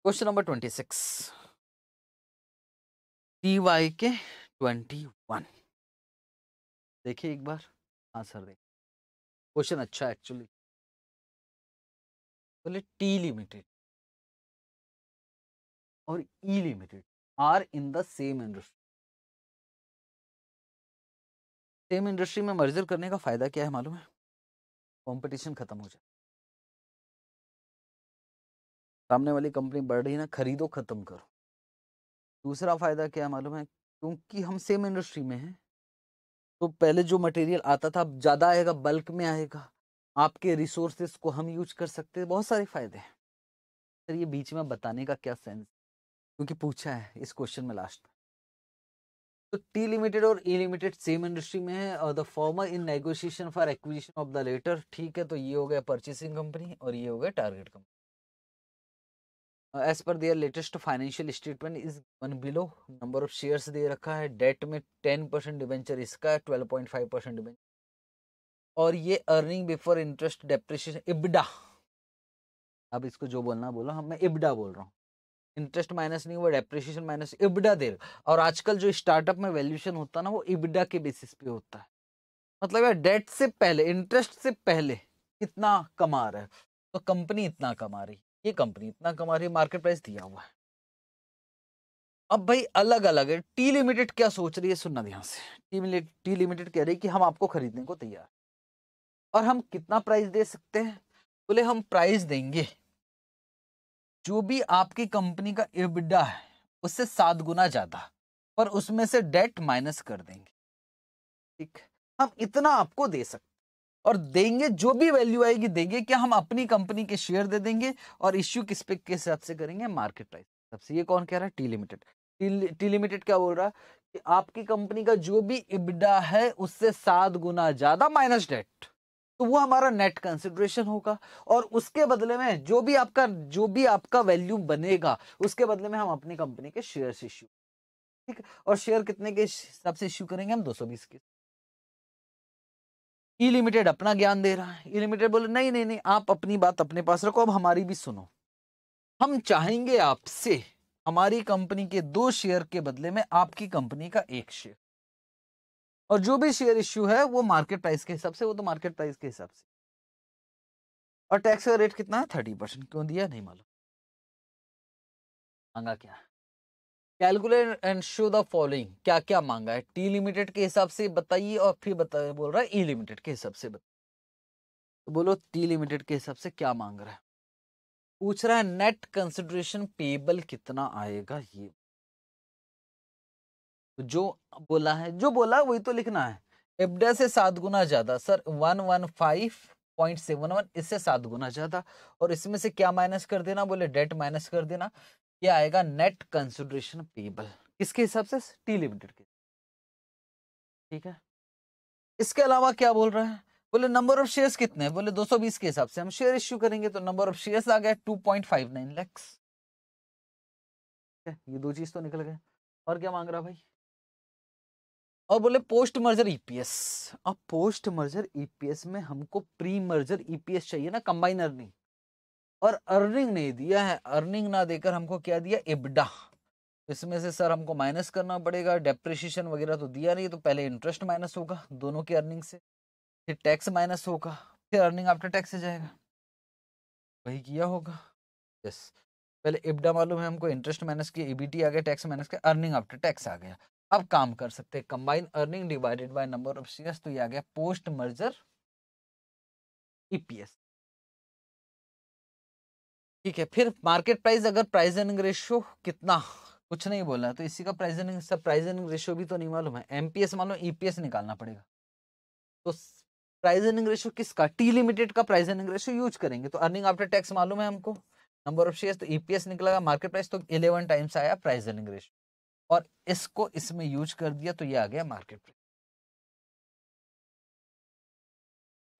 question number twenty six T Y के ट्वेंटी वन देखिए एक बार हाँ सर देखिए क्वेश्चन अच्छा एक्चुअली बोले टी लिमिटेड और E limited are in the same industry same industry में मर्जर करने का फायदा क्या है मालूम है कंपटीशन खत्म हो जाए सामने वाली कंपनी बढ़ रही ना खरीदो ख़त्म करो दूसरा फ़ायदा क्या मालूम है क्योंकि हम सेम इंडस्ट्री में हैं तो पहले जो मटेरियल आता था अब ज़्यादा आएगा बल्क में आएगा आपके रिसोर्सेस को हम यूज कर सकते हैं बहुत सारे फ़ायदे हैं सर ये बीच में बताने का क्या सेंस क्योंकि पूछा है इस क्वेश्चन में लास्ट तो में तो टी लिमिटेड और ई लिमिटेड सेम इंडस्ट्री में है और the former in negotiation for acquisition of the latter ठीक है तो ये हो गया परचेसिंग कंपनी और ये हो गया target company as per their latest financial statement is one below number of shares दे रखा है डेट में टेन परसेंट डिवेंचर इसका twelve point five percent debenture और ये earning before interest depreciation EBITDA अब इसको जो बोलना बोला हम हाँ, मैं इबडा बोल रहा हूँ इंटरेस्ट माइनस नहीं हुआ डेप्रिशिएशन माइनस इबडा दे और आजकल जो स्टार्टअप में वैल्यूशन होता है ना वो इबडा के बेसिस पे होता है मतलब यार डेट से पहले इंटरेस्ट से पहले कितना कमा रहा है तो कंपनी इतना कमा रही है ये कंपनी इतना कमा रही है मार्केट प्राइस दिया हुआ है अब भाई अलग अलग है टी लिमिटेड क्या सोच रही है सुनना ध्यान से टी लिमिटेड कह रही है कि हम आपको खरीदने को तैयार और हम कितना प्राइस दे सकते हैं बोले हम प्राइस देंगे जो भी आपकी कंपनी का एबिडा है उससे सात गुना ज्यादा पर उसमें से डेट माइनस कर देंगे ठीक हम इतना आपको दे सकते और देंगे जो भी वैल्यू आएगी देंगे क्या हम अपनी कंपनी के शेयर दे देंगे और इश्यू किस पे के हिसाब से करेंगे मार्केट प्राइस सबसे ये कौन कह रहा है टी लिमिटेड टी लिमिटेड क्या बोल रहा है कि आपकी कंपनी का जो भी इबडा है उससे सात गुना ज्यादा माइनस डेट तो वो हमारा नेट कंसिडरेशन होगा और उसके बदले में जो भी आपका जो भी आपका वैल्यू बनेगा उसके बदले में हम अपनी कंपनी के शेयर इश्यू ठीक और शेयर कितने के हिसाब से इश्यू करेंगे हम दो के इलिमिटेड अपना ज्ञान दे रहा है इलिमिटेड बोले नहीं नहीं नहीं आप अपनी बात अपने पास रखो अब हमारी भी सुनो हम चाहेंगे आपसे हमारी कंपनी के दो शेयर के बदले में आपकी कंपनी का एक शेयर और जो भी शेयर इश्यू है वो मार्केट प्राइस के हिसाब से वो तो मार्केट प्राइस के हिसाब से और टैक्स का रेट कितना है थर्टी परसेंट क्यों दिया नहीं मालूम मांगा क्या है calculate and show the following क्या क्या मांगा है टी लिमिटेड के हिसाब से बताइए और फिर बता बोल रहा है ई e लिमिटेड के हिसाब से बताइए तो बोलो टी लिमिटेड के हिसाब से क्या मांग रहा है पूछ रहा है नेट कंसिडरेशन पेबल कितना आएगा ये जो बोला है जो बोला वही तो लिखना है एबडा से सात गुना ज्यादा sir one one five point seven one इससे सात गुना ज्यादा और इसमें से क्या माइनस कर देना बोले डेट माइनस कर देना ये आएगा नेट कंसिडरेशन पेबल इसके हिसाब से टी लिमिटेड के ठीक है इसके अलावा क्या बोल रहा है बोले नंबर ऑफ शेयर्स कितने बोले 220 के हिसाब से हम शेयर इश्यू करेंगे तो नंबर ऑफ शेयर्स आ गया 2.59 लैक्स ये दो चीज तो निकल गए और क्या मांग रहा भाई और बोले पोस्ट मर्जर ईपीएस अब पोस्ट मर्जर ईपीएस में हमको प्री मर्जर ईपीएस चाहिए ना कंबाइनर नहीं और अर्निंग नहीं दिया है अर्निंग ना देकर हमको क्या दिया इबडा इसमें से सर हमको माइनस करना पड़ेगा डेप्रिशिएशन वगैरह तो दिया नहीं तो पहले इंटरेस्ट माइनस होगा दोनों की अर्निंग से फिर टैक्स माइनस होगा फिर अर्निंग आफ्टर टैक्स से जाएगा वही किया होगा यस पहले इबडा मालूम है हमको इंटरेस्ट माइनस किया ईबीटी आ गया टैक्स माइनस किया अर्निंग आफ्टर टैक्स आ गया अब काम कर सकते हैं combine earning divided by number of shares तो ये आ गया पोस्ट मर्जर ईपीएस ठीक है फिर मार्केट प्राइस अगर प्राइस अर्निंग रेशियो कितना कुछ नहीं बोला तो इसी का प्राइस अर्निंग सब प्राइस अर्निंग रेशियो भी तो नहीं मालूम है एमपीएस मान लो ईपीएस e निकालना पड़ेगा तो प्राइस अर्निंग रेशियो किसका टी लिमिटेड का प्राइस अर्निंग रेशियो यूज करेंगे तो अर्निंग आफ्टर टैक्स मालूम है हमको नंबर ऑफ शेयर तो ईपीएस निकलेगा मार्केट प्राइस तो इलेवन टाइम्स आया प्राइस अर्निंग रेशियो और इसको इसमें यूज कर दिया तो ये आ गया मार्केट प्राइस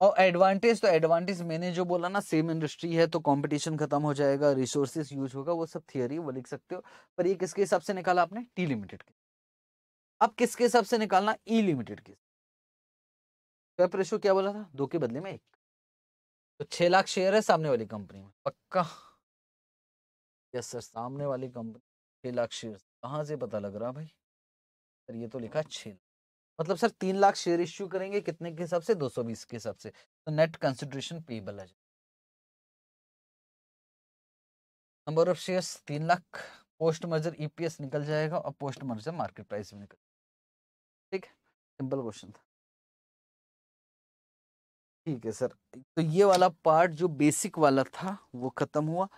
और एडवांटेज तो एडवांटेज मैंने जो बोला ना सेम इंडस्ट्री है तो कंपटीशन खत्म हो जाएगा रिसोर्सेज यूज होगा वो सब थियोरी वो लिख सकते हो पर ये किसके हिसाब से निकाला आपने टी लिमिटेड के अब किसके हिसाब से निकालना ई e लिमिटेड के स्वेप रेशो तो क्या बोला था दो के बदले में एक तो छह लाख शेयर है सामने वाली कंपनी में पक्का यस सर सामने वाली कंपनी छह लाख शेयर कहाँ से पता लग रहा भाई सर ये तो लिखा लाख मतलब सर तीन लाख शेयर इश्यू करेंगे कितने के हिसाब से दो सौ बीस के हिसाब से तो नेट कंसिडरेशन पेबल है नंबर ऑफ शेयर्स तीन लाख पोस्ट मर्जर ईपीएस निकल जाएगा और पोस्ट मर्जर मार्केट प्राइस भी निकल ठीक है सिंपल क्वेश्चन था ठीक है सर तो ये वाला पार्ट जो बेसिक वाला था वो खत्म हुआ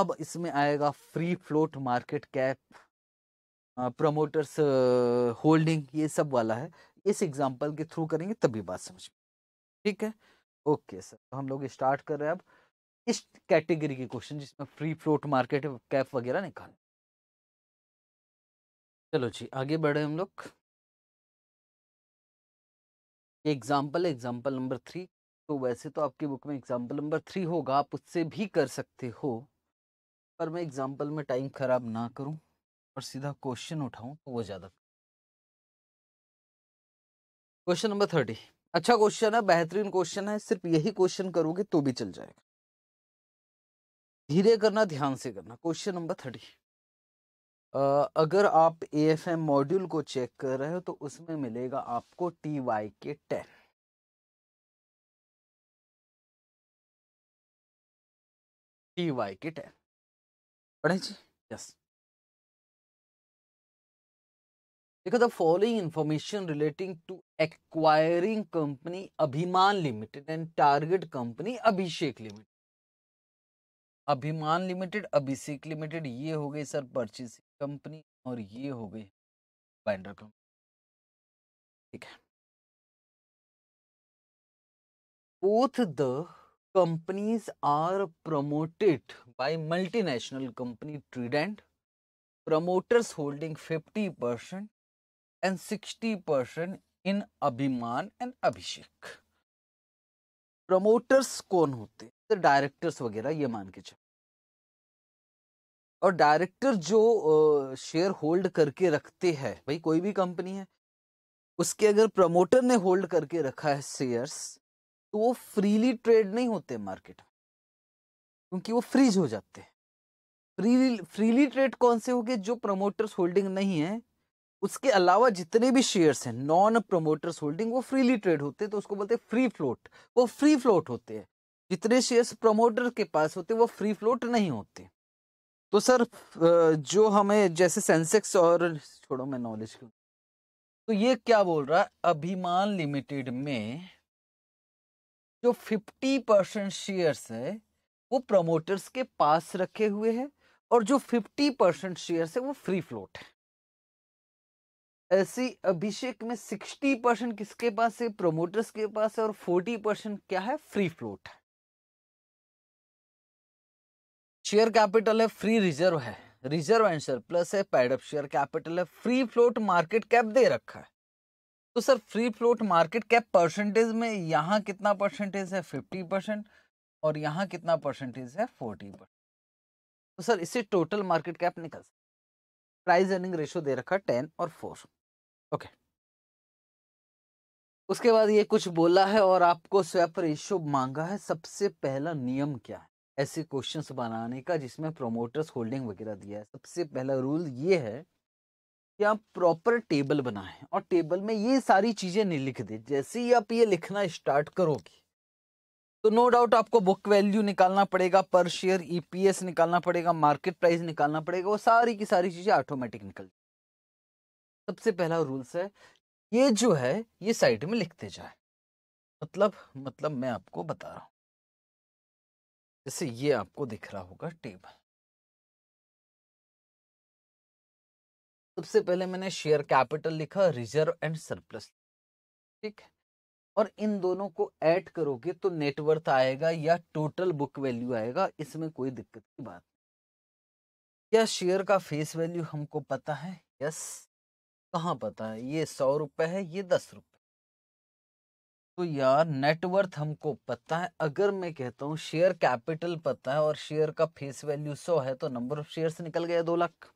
अब इसमें आएगा free float market cap promoters holding ये सब वाला है इस एग्जाम्पल के थ्रू करेंगे तभी बात समझ में ठीक है ओके सर तो हम लोग स्टार्ट कर रहे हैं अब इस कैटेगरी के क्वेश्चन जिसमें फ्री फ्लोट मार्केट कैप वगैरह निकाल चलो जी आगे बढ़े हम लोग एग्जाम्पल एग्जाम्पल नंबर थ्री तो वैसे तो आपकी बुक में एग्जाम्पल नंबर थ्री होगा आप उससे भी कर सकते हो पर मैं एग्जाम्पल में टाइम खराब ना करूं और सीधा क्वेश्चन उठाऊं तो वो ज़्यादा क्वेश्चन नंबर थर्टी अच्छा क्वेश्चन है बेहतरीन क्वेश्चन है सिर्फ यही क्वेश्चन करोगे तो भी चल जाएगा धीरे करना ध्यान से करना क्वेश्चन नंबर थर्टी अगर आप ए एफ एम मॉड्यूल को चेक कर रहे हो तो उसमें मिलेगा आपको T Y K ten T Y K ten पढ़े जी यस देखो the following information relating to acquiring company Abhiman limited and target company Abhishek limited Abhiman limited Abhishek limited ये हो गई सर परचेसिंग कंपनी और ये हो गई बाइंडर कंपनी ठीक है the companies are promoted by multinational company Trident promoters holding fifty percent and sixty percent in Abhiman and Abhishek promoters कौन होते तो डायरेक्टर्स वगैरह ये मान के चलो और डायरेक्टर जो शेयर होल्ड करके रखते हैं भाई कोई भी कंपनी है उसके अगर प्रमोटर ने होल्ड करके रखा है शेयर्स तो वो फ्रीली ट्रेड नहीं होते मार्केट में क्योंकि वो फ्रीज हो जाते हैं फ्रीली फ्रीली ट्रेड कौन से हो गए जो प्रमोटर्स होल्डिंग नहीं है उसके अलावा जितने भी शेयर्स हैं नॉन प्रोमोटर्स होल्डिंग वो फ्रीली ट्रेड होते हैं तो उसको बोलते हैं फ्री फ्लोट वो फ्री फ्लोट होते हैं जितने शेयर्स प्रमोटर के पास होते वो फ्री फ्लोट नहीं होते तो सर जो हमें जैसे सेंसेक्स और छोड़ो मैं नॉलेज क्यों तो ये क्या बोल रहा है अभिमान लिमिटेड में जो फिफ्टी परसेंट शेयर्स है वो प्रमोटर्स के पास रखे हुए हैं और जो फिफ्टी परसेंट शेयर्स है वो फ्री फ्लोट है ऐसी अभिषेक में सिक्सटी परसेंट किसके पास है प्रोमोटर्स के पास है और फोर्टी परसेंट क्या है फ्री फ्लोट है शेयर कैपिटल है फ्री रिजर्व है रिजर्व एंड प्लस है पैडअप शेयर कैपिटल है फ्री फ्लोट मार्केट कैप दे रखा है तो sir free float market cap percentage में यहाँ कितना परसेंटेज है फिफ्टी परसेंट और यहां कितना परसेंटेज है फोर्टी परसेंट तो सर इससे टोटल मार्केट कैप निकल सकता प्राइस अर्निंग रेशो दे रखा टेन और फोर ओके उसके बाद ये कुछ बोला है और आपको स्वैप रेशो मांगा है सबसे पहला नियम क्या है ऐसे क्वेश्चंस बनाने का जिसमें प्रोमोटर्स होल्डिंग वगैरह दिया है सबसे पहला रूल ये है कि आप प्रॉपर टेबल बनाएं और टेबल में ये सारी चीज़ें नहीं लिख दे जैसे ही आप ये लिखना स्टार्ट करोगे तो नो डाउट आपको बुक वैल्यू निकालना पड़ेगा पर शेयर ईपीएस निकालना पड़ेगा मार्केट प्राइस निकालना पड़ेगा वो सारी की सारी चीज़ें ऑटोमेटिक निकल सबसे पहला रूल्स है ये जो है ये साइड में लिखते जाए मतलब मतलब मैं आपको बता रहा हूं जैसे ये आपको दिख रहा होगा टेबल सबसे पहले मैंने शेयर कैपिटल लिखा रिजर्व एंड सरप्लस ठीक है और इन दोनों को ऐड करोगे तो नेटवर्थ आएगा या टोटल बुक वैल्यू आएगा इसमें कोई दिक्कत की बात क्या शेयर का फेस वैल्यू हमको पता है यस कहाँ पता है ये सौ रुपये है ये दस रुपये तो यार नेटवर्थ हमको पता है अगर मैं कहता हूँ शेयर कैपिटल पता है और शेयर का फेस वैल्यू सौ है तो नंबर ऑफ शेयर्स निकल गया दो लाख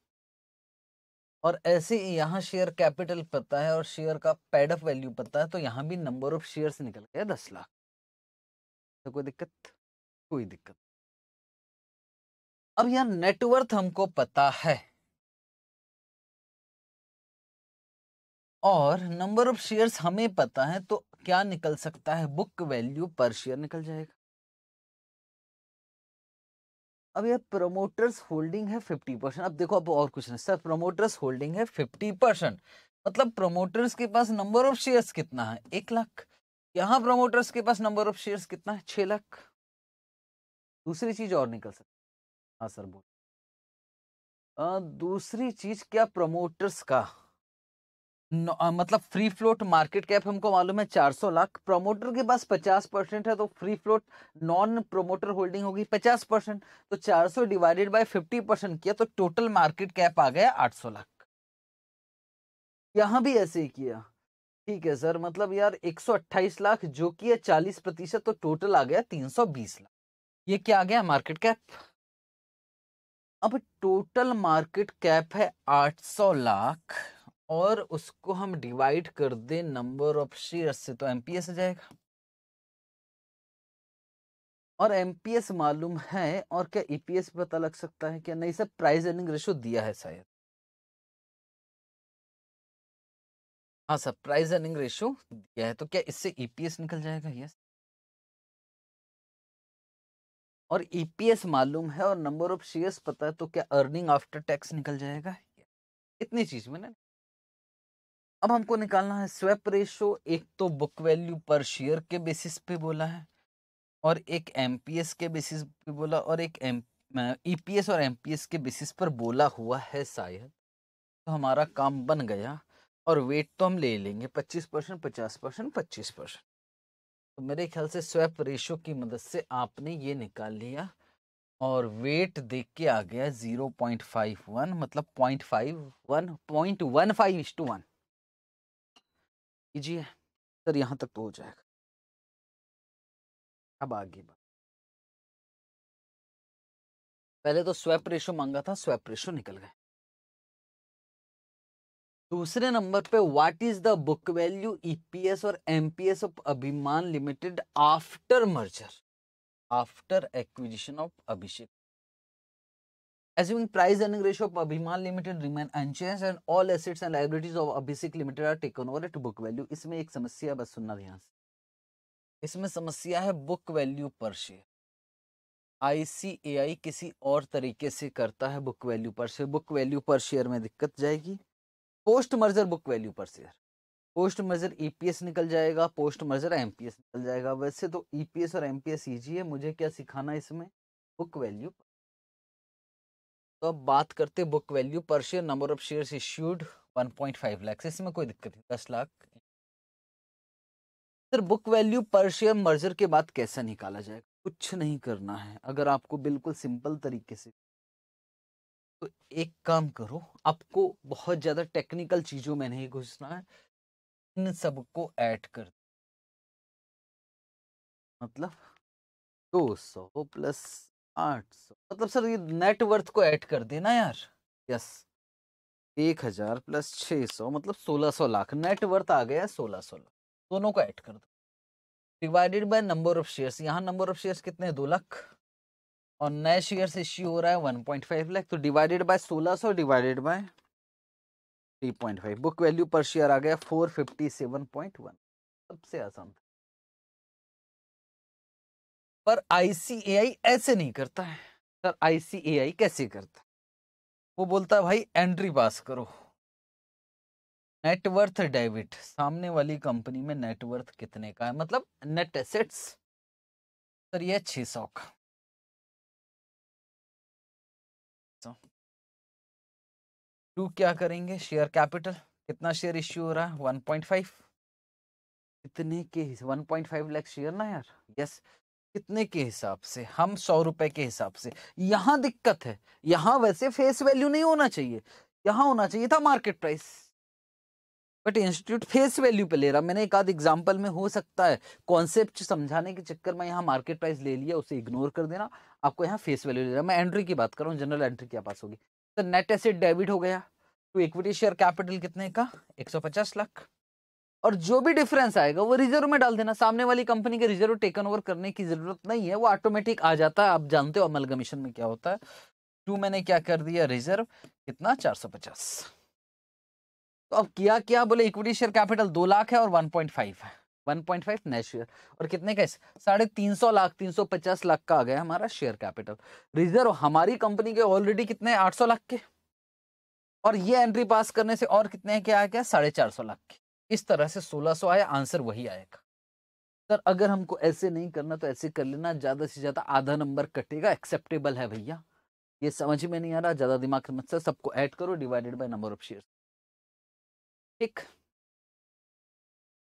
और ऐसे ही यहाँ शेयर कैपिटल पता है और शेयर का पैड ऑफ वैल्यू पता है तो यहाँ भी नंबर ऑफ शेयर निकल गया दस लाख तो कोई दिक्कत कोई दिक्कत अब यार नेटवर्थ हमको पता है और नंबर ऑफ शेयर्स हमें पता है तो क्या निकल सकता है बुक वैल्यू पर शेयर निकल जाएगा अब यह प्रमोटर्स होल्डिंग है फिफ्टी परसेंट अब देखो अब और कुछ नहीं सर प्रमोटर्स होल्डिंग है फिफ्टी परसेंट मतलब प्रमोटर्स के पास नंबर ऑफ शेयर्स कितना है एक लाख यहां प्रमोटर्स के पास नंबर ऑफ शेयर्स कितना है छह लाख दूसरी चीज और निकल सकती हाँ सर बोल दूसरी चीज क्या प्रमोटर्स का आ, मतलब फ्री फ्लोट मार्केट कैप हमको मालूम है 400 लाख प्रमोटर के पास 50 परसेंट है तो free float non promoter holding होगी 50 परसेंट तो 400 डिवाइडेड बाय 50 परसेंट किया तो टोटल मार्केट कैप आ गया 800 लाख यहां भी ऐसे ही किया ठीक है सर मतलब यार 128 लाख जो कि है 40 प्रतिशत तो टोटल आ गया 320 लाख ये क्या आ गया मार्केट कैप अब टोटल मार्केट कैप है सौ लाख और उसको हम डिवाइड कर दे नंबर ऑफ शेयर्स से तो एमपीएस आ जाएगा और एमपीएस मालूम है और क्या ईपीएस e पता लग सकता है क्या नहीं सर प्राइस अर्निंग रेशो दिया है शायद हाँ सर प्राइस अर्निंग रेशो दिया है तो क्या इससे ईपीएस e निकल जाएगा यस और ईपीएस e मालूम है और नंबर ऑफ शेयर्स पता है तो क्या अर्निंग आफ्टर टैक्स निकल जाएगा इतनी चीज में ना अब हमको निकालना है स्वैप रेशो एक तो बुक वैल्यू पर शेयर के बेसिस पे बोला है और एक एम के बेसिस पे बोला और एक एम ई और एम के बेसिस पर बोला हुआ है शायद तो हमारा काम बन गया और वेट तो हम ले लेंगे पच्चीस परसेंट पचास परसेंट पच्चीस परसेंट तो मेरे ख्याल से स्वैप रेशो की मदद से आपने ये निकाल लिया और वेट देख के आ गया जीरो पॉइंट फाइव वन मतलब point five one point one five is to one कीजिए सर यहाँ तक तो हो जाएगा अब आगे बात पहले तो स्वैप रेशो मांगा था स्वैप रेशो निकल गए दूसरे नंबर पे what is the book value EPS और MPS of Abhiman limited after merger after acquisition of Abhishek Assuming price earning ratio of Abhiman Limited remain unchanged and all assets and liabilities of abhisik Limited are taken over at book value. इसमें एक समस्या bas sunna dhyan se isme samasya hai book value per share ICAI किसी और तरीके से करता है book value per share book value per share में दिक्कत जाएगी post merger book value per share post merger EPS निकल जाएगा पोस्ट मर्जर एमपीएस निकल जाएगा वैसे तो ईपीएस और एमपीएस ईजी है मुझे क्या सिखाना इसमें बुक वैल्यू तो अब बात करते हैं book value per share number of share issued 1.5 lakh इसमें कोई दिक्कत नहीं दस lakh sir book value per share merger के बाद कैसा निकाला जाएगा कुछ नहीं करना है अगर आपको बिल्कुल सिंपल तरीके से तो एक काम करो आपको बहुत ज़्यादा टेक्निकल चीज़ों में नहीं घुसना है इन सबको ऐड कर मतलब दो सौ प्लस आठ मतलब सर ये नेटवर्थ को ऐड कर देना यार यस एक हजार प्लस छः सौ मतलब सोलह सौ लाख नेटवर्थ आ गया सोलह सौ लाख दोनों को ऐड कर दो divided by number of shares यहाँ नंबर ऑफ शेयर्स कितने दो लाख और नए शेयर इश्यू हो रहा है वन पॉइंट फाइव लाख तो डिवाइडेड बाय सोलह सौ divided by three point five book value per share आ गया four fifty seven point one सबसे आसान था पर आईसीएआई ऐसे नहीं करता है सर आईसीएआई कैसे करता है वो बोलता है भाई एंट्री पास करो नेटवर्थ डेबिट सामने वाली कंपनी में नेटवर्थ कितने का है मतलब नेट एसेट्स सर ये छः सौ का टू क्या करेंगे शेयर कैपिटल कितना शेयर इश्यू हो रहा है वन पॉइंट फाइव कितने के one point five lakh share ना यार यस कितने के हिसाब से हम सौ रुपए के हिसाब से यहां दिक्कत है यहां वैसे फेस वैल्यू नहीं होना चाहिए यहां होना चाहिए था market price but institute face value पे ले रहा मैंने एक आध एग्जाम्पल में हो सकता है कॉन्सेप्ट समझाने के चक्कर में यहाँ मार्केट प्राइस ले लिया उसे इग्नोर कर देना आपको यहाँ फेस वैल्यू ले रहा मैं एंट्री की बात कर रहा हूँ जनरल एंट्री क्या पास होगी तो नेट एसेट डेबिट हो गया तो इक्विटी शेयर कैपिटल कितने का एक लाख और जो भी डिफरेंस आएगा वो रिजर्व में डाल देना सामने वाली कंपनी के रिजर्व टेकन ओवर करने की जरूरत नहीं है वो ऑटोमेटिक आ जाता है आप जानते हो अमलगमिशन में क्या होता है टू तो मैंने क्या कर दिया रिजर्व कितना चार सौ पचास तो अब किया क्या बोले इक्विटी शेयर कैपिटल दो लाख है और वन पॉइंट फाइव है one point five net share और कितने का साढ़े तीन सौ लाख तीन सौ पचास लाख का आ गया हमारा शेयर कैपिटल रिजर्व हमारी कंपनी के ऑलरेडी कितने आठ सौ लाख के और ये एंट्री पास करने से और कितने क्या आ गया साढ़े चार सौ लाख के इस तरह से 1600 आया आंसर वही आएगा सर अगर हमको ऐसे नहीं करना तो ऐसे कर लेना ज़्यादा से ज़्यादा आधा नंबर कटेगा एक्सेप्टेबल है भैया ये समझ में नहीं आ रहा ज़्यादा दिमाग मत सर सबको ऐड करो divided by number of share ठीक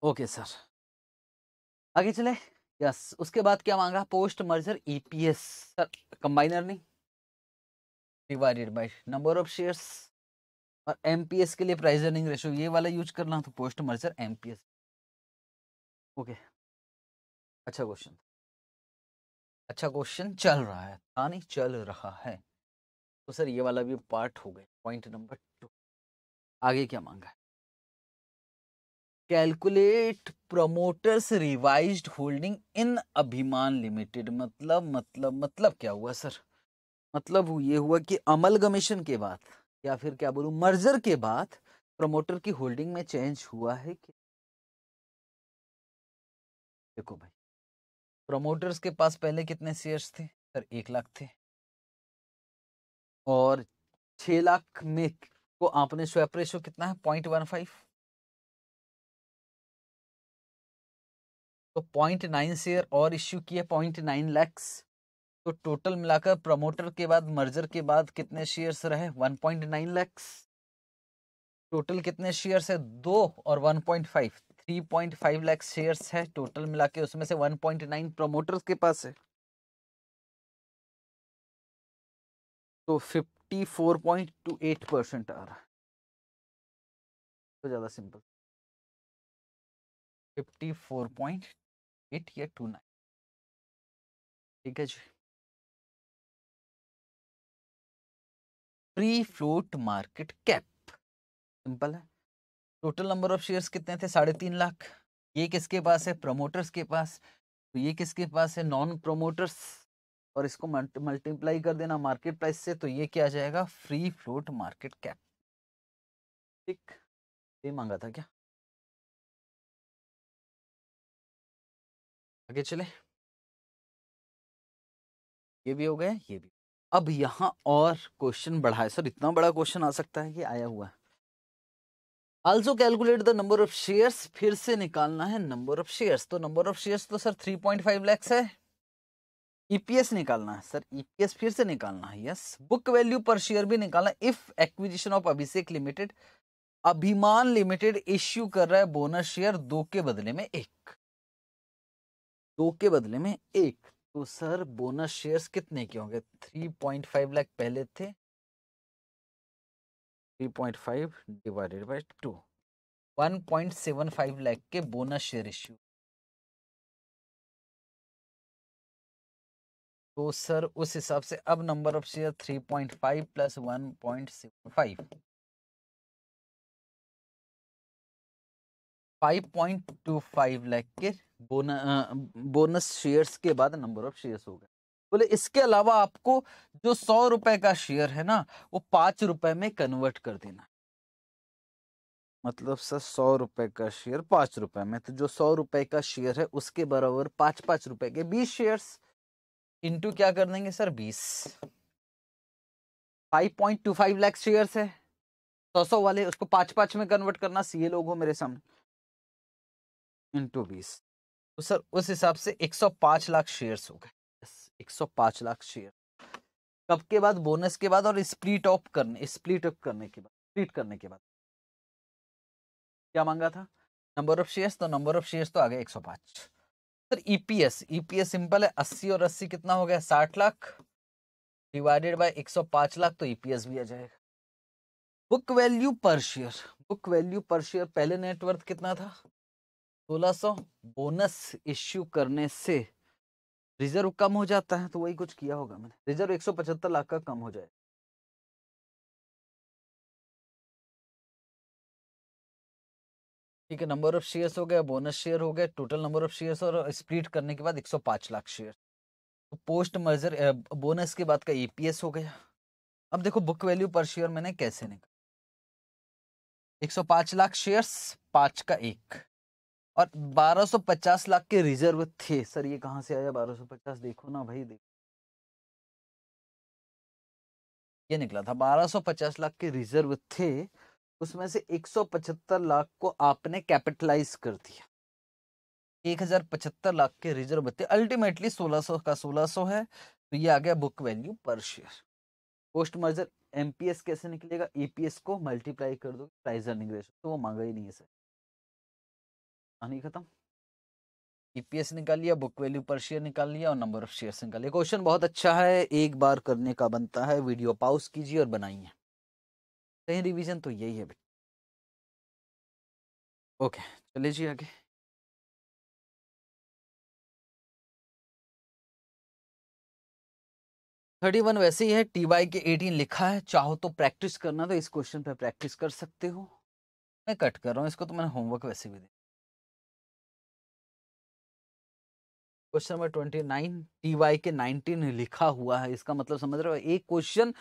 ओके सर आगे चले यस उसके बाद क्या मांगा post merger EPS sir combiner नहीं divided by number of shares और एमपीएस के लिए प्राइस अर्निंग रेशो ये वाला यूज करना तो पोस्ट मर्जर एम ओके अच्छा क्वेश्चन अच्छा क्वेश्चन चल रहा है था नहीं चल रहा है तो सर ये वाला भी पार्ट हो गया पॉइंट नंबर टू आगे क्या मांगा है calculate promoters revised holding in Abhiman limited मतलब मतलब मतलब क्या हुआ सर मतलब ये हुआ कि अमल कमीशन के बाद या फिर क्या बोलूं मर्जर के बाद प्रमोटर की होल्डिंग में चेंज हुआ है कि देखो भाई प्रमोटर्स के पास पहले कितने शेयर्स थे सर एक लाख थे और छह लाख में को आपने स्वैप रेशो कितना है पॉइंट वन फाइव तो पॉइंट नाइन शेयर और इश्यू किया पॉइंट नाइन लैक्स तो टोटल मिलाकर प्रमोटर के बाद मर्जर के बाद कितने शेयर्स रहे 1.9 लाख टोटल कितने शेयर्स है दो और 1.5 3.5 लाख शेयर्स है टोटल मिला के उसमें से 1.9 प्रमोटर्स के पास है तो 54.28 परसेंट आ रहा है तो ज़्यादा सिंपल 54.8 या 29 ठीक है जी pre float market cap simple है टोटल नंबर ऑफ शेयर्स कितने थे साढ़े तीन लाख ये किसके पास है प्रमोटर्स के पास तो ये किसके पास है नॉन प्रोमोटर्स और इसको मल्टीप्लाई कर देना मार्केट प्राइस से तो ये क्या आ जाएगा फ्री फ्लोट मार्केट कैप ठीक ये मांगा था क्या आगे चले ये भी हो गया ये भी अब यहाँ और क्वेश्चन बढ़ा है सर इतना बड़ा क्वेश्चन आ सकता है कि आया हुआ है also calculate the number of shares फिर से निकालना है नंबर ऑफ शेयर्स तो नंबर ऑफ शेयर्स तो सर 3.5 लैक्स है ईपीएस e निकालना है सर ईपीएस e फिर से निकालना है yes book value per share भी निकालना if acquisition of Abhishek limited Abhiman limited issue कर रहा है बोनस शेयर दो के बदले में एक दो के बदले में एक तो सर बोनस शेयर्स कितने के होंगे थ्री पॉइंट फाइव लाख पहले थे three point five divided by two one point seven five lakh के बोनस शेयर इश्यू तो सर उस हिसाब से अब number of share three point five plus one point seven five 5.25 lakh के बोनस शेयर्स के बाद नंबर ऑफ शेयर्स हो गए बोले इसके अलावा आपको जो सौ रुपए का शेयर है ना वो पांच रुपए में कन्वर्ट कर देना मतलब सर सौ रुपए का शेयर पांच रुपए में तो जो सौ रुपए का शेयर है उसके बराबर पांच पांच रुपए के बीस शेयर्स इंटू क्या कर देंगे सर बीस five point two five lakh shares है सौ सौ वाले उसको पांच पांच में कन्वर्ट करना सीए लोग हो मेरे सामने इंटू बीस तो सर उस हिसाब से 105 लाख शेयर्स हो गए एक सौ पाँच लाख शेयर कब के बाद बोनस के बाद और स्प्लिट ऑफ करने स्प्लिट ऑफ करने के बाद स्प्लिट करने के बाद क्या मांगा था नंबर ऑफ शेयर्स तो नंबर ऑफ शेयर्स तो आ गए 105 sir EPS e EPS e simple है 80 और 80 कितना हो गया 60 लाख डिवाइडेड बाय 105 लाख तो ईपीएस e भी आ जाएगा book value per share book value per share पहले नेटवर्थ कितना था सोलह बोनस इश्यू करने से रिजर्व कम हो जाता है तो वही कुछ किया होगा मैंने रिजर्व 175 लाख का कम हो जाए ठीक है नंबर ऑफ शेयर्स हो गया बोनस शेयर हो गया टोटल नंबर ऑफ शेयर्स और स्प्लिट करने के बाद 105 लाख शेयर तो पोस्ट मर्जर बोनस के बाद का ईपीएस e हो गया अब देखो बुक वैल्यू पर शेयर मैंने कैसे निकाला 105 लाख शेयर्स पांच का एक और 1250 लाख के रिजर्व थे सर ये कहां से आया 1250 देखो ना भाई देखो ये निकला था 1250 लाख के रिजर्व थे उसमें से 175 लाख को आपने कैपिटलाइज कर दिया 1075 लाख के रिजर्व थे अल्टीमेटली 1600 का 1600 है तो ये आ गया book value per share post merger MPS कैसे निकलेगा ईपीएस को मल्टीप्लाई कर दो प्राइस अर्निंग रेशो तो वो मांगा ही नहीं है सर कहानी खत्म ईपीएस e निकाल लिया बुक वैल्यू पर शेयर निकाल लिया और नंबर ऑफ शेयर निकाल लिया क्वेश्चन बहुत अच्छा है एक बार करने का बनता है वीडियो पाउस कीजिए और बनाइए कहीं रिविजन तो यही है बेटा ओके चले जी आगे थर्टी वन वैसे ही है टी वाई के एटीन लिखा है चाहो तो प्रैक्टिस करना तो इस क्वेश्चन पे प्रैक्टिस कर सकते हो मैं कट कर रहा हूँ इसको तो मैंने होमवर्क वैसे भी दे question number twenty nine T Y K nineteen लिखा हुआ है इसका मतलब समझ रहे हो एक क्वेश्चन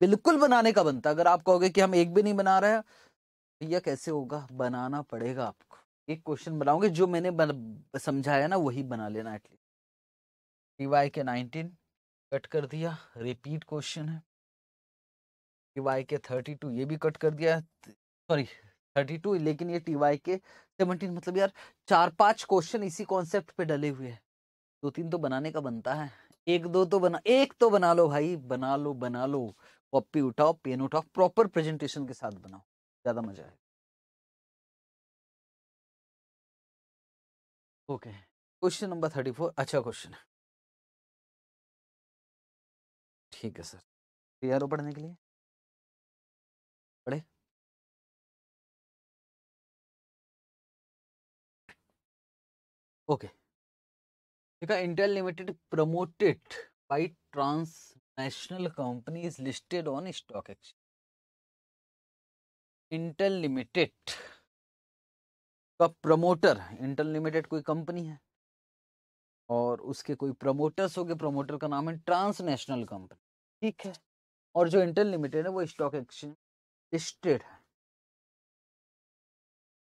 बिल्कुल बनाने का बनता अगर आप कहोगे कि हम एक भी नहीं बना रहे भैया कैसे होगा बनाना पड़ेगा आपको एक क्वेश्चन बनाओगे जो मैंने बन, समझाया ना वही बना लेना at least T Y K nineteen cut कर दिया रिपीट क्वेश्चन है टी वाई के थर्टी टू ये भी कट कर दिया सॉरी थर्टी टू लेकिन ये टी वाई के सेवनटीन मतलब यार चार पांच क्वेश्चन इसी कॉन्सेप्ट पे डले हुए हैं दो तीन तो बनाने का बनता है एक दो तो बना एक तो बना लो भाई बना लो बना लो कॉपी उठाओ पेन उठाओ प्रॉपर प्रेजेंटेशन के साथ बनाओ ज्यादा मजा आए okay question number thirty four अच्छा क्वेश्चन है ठीक है सर तैयार हो पढ़ने के लिए पढ़े ओके okay. लिखा Intel limited promoted by transnational company is listed on stock exchange Intel limited का प्रमोटर इंटेल लिमिटेड कोई कंपनी है और उसके कोई प्रमोटर्स हो गए प्रमोटर का नाम है ट्रांसनेशनल कंपनी ठीक है और जो इंटेल लिमिटेड है वो स्टॉक एक्सचेंज लिस्टेड है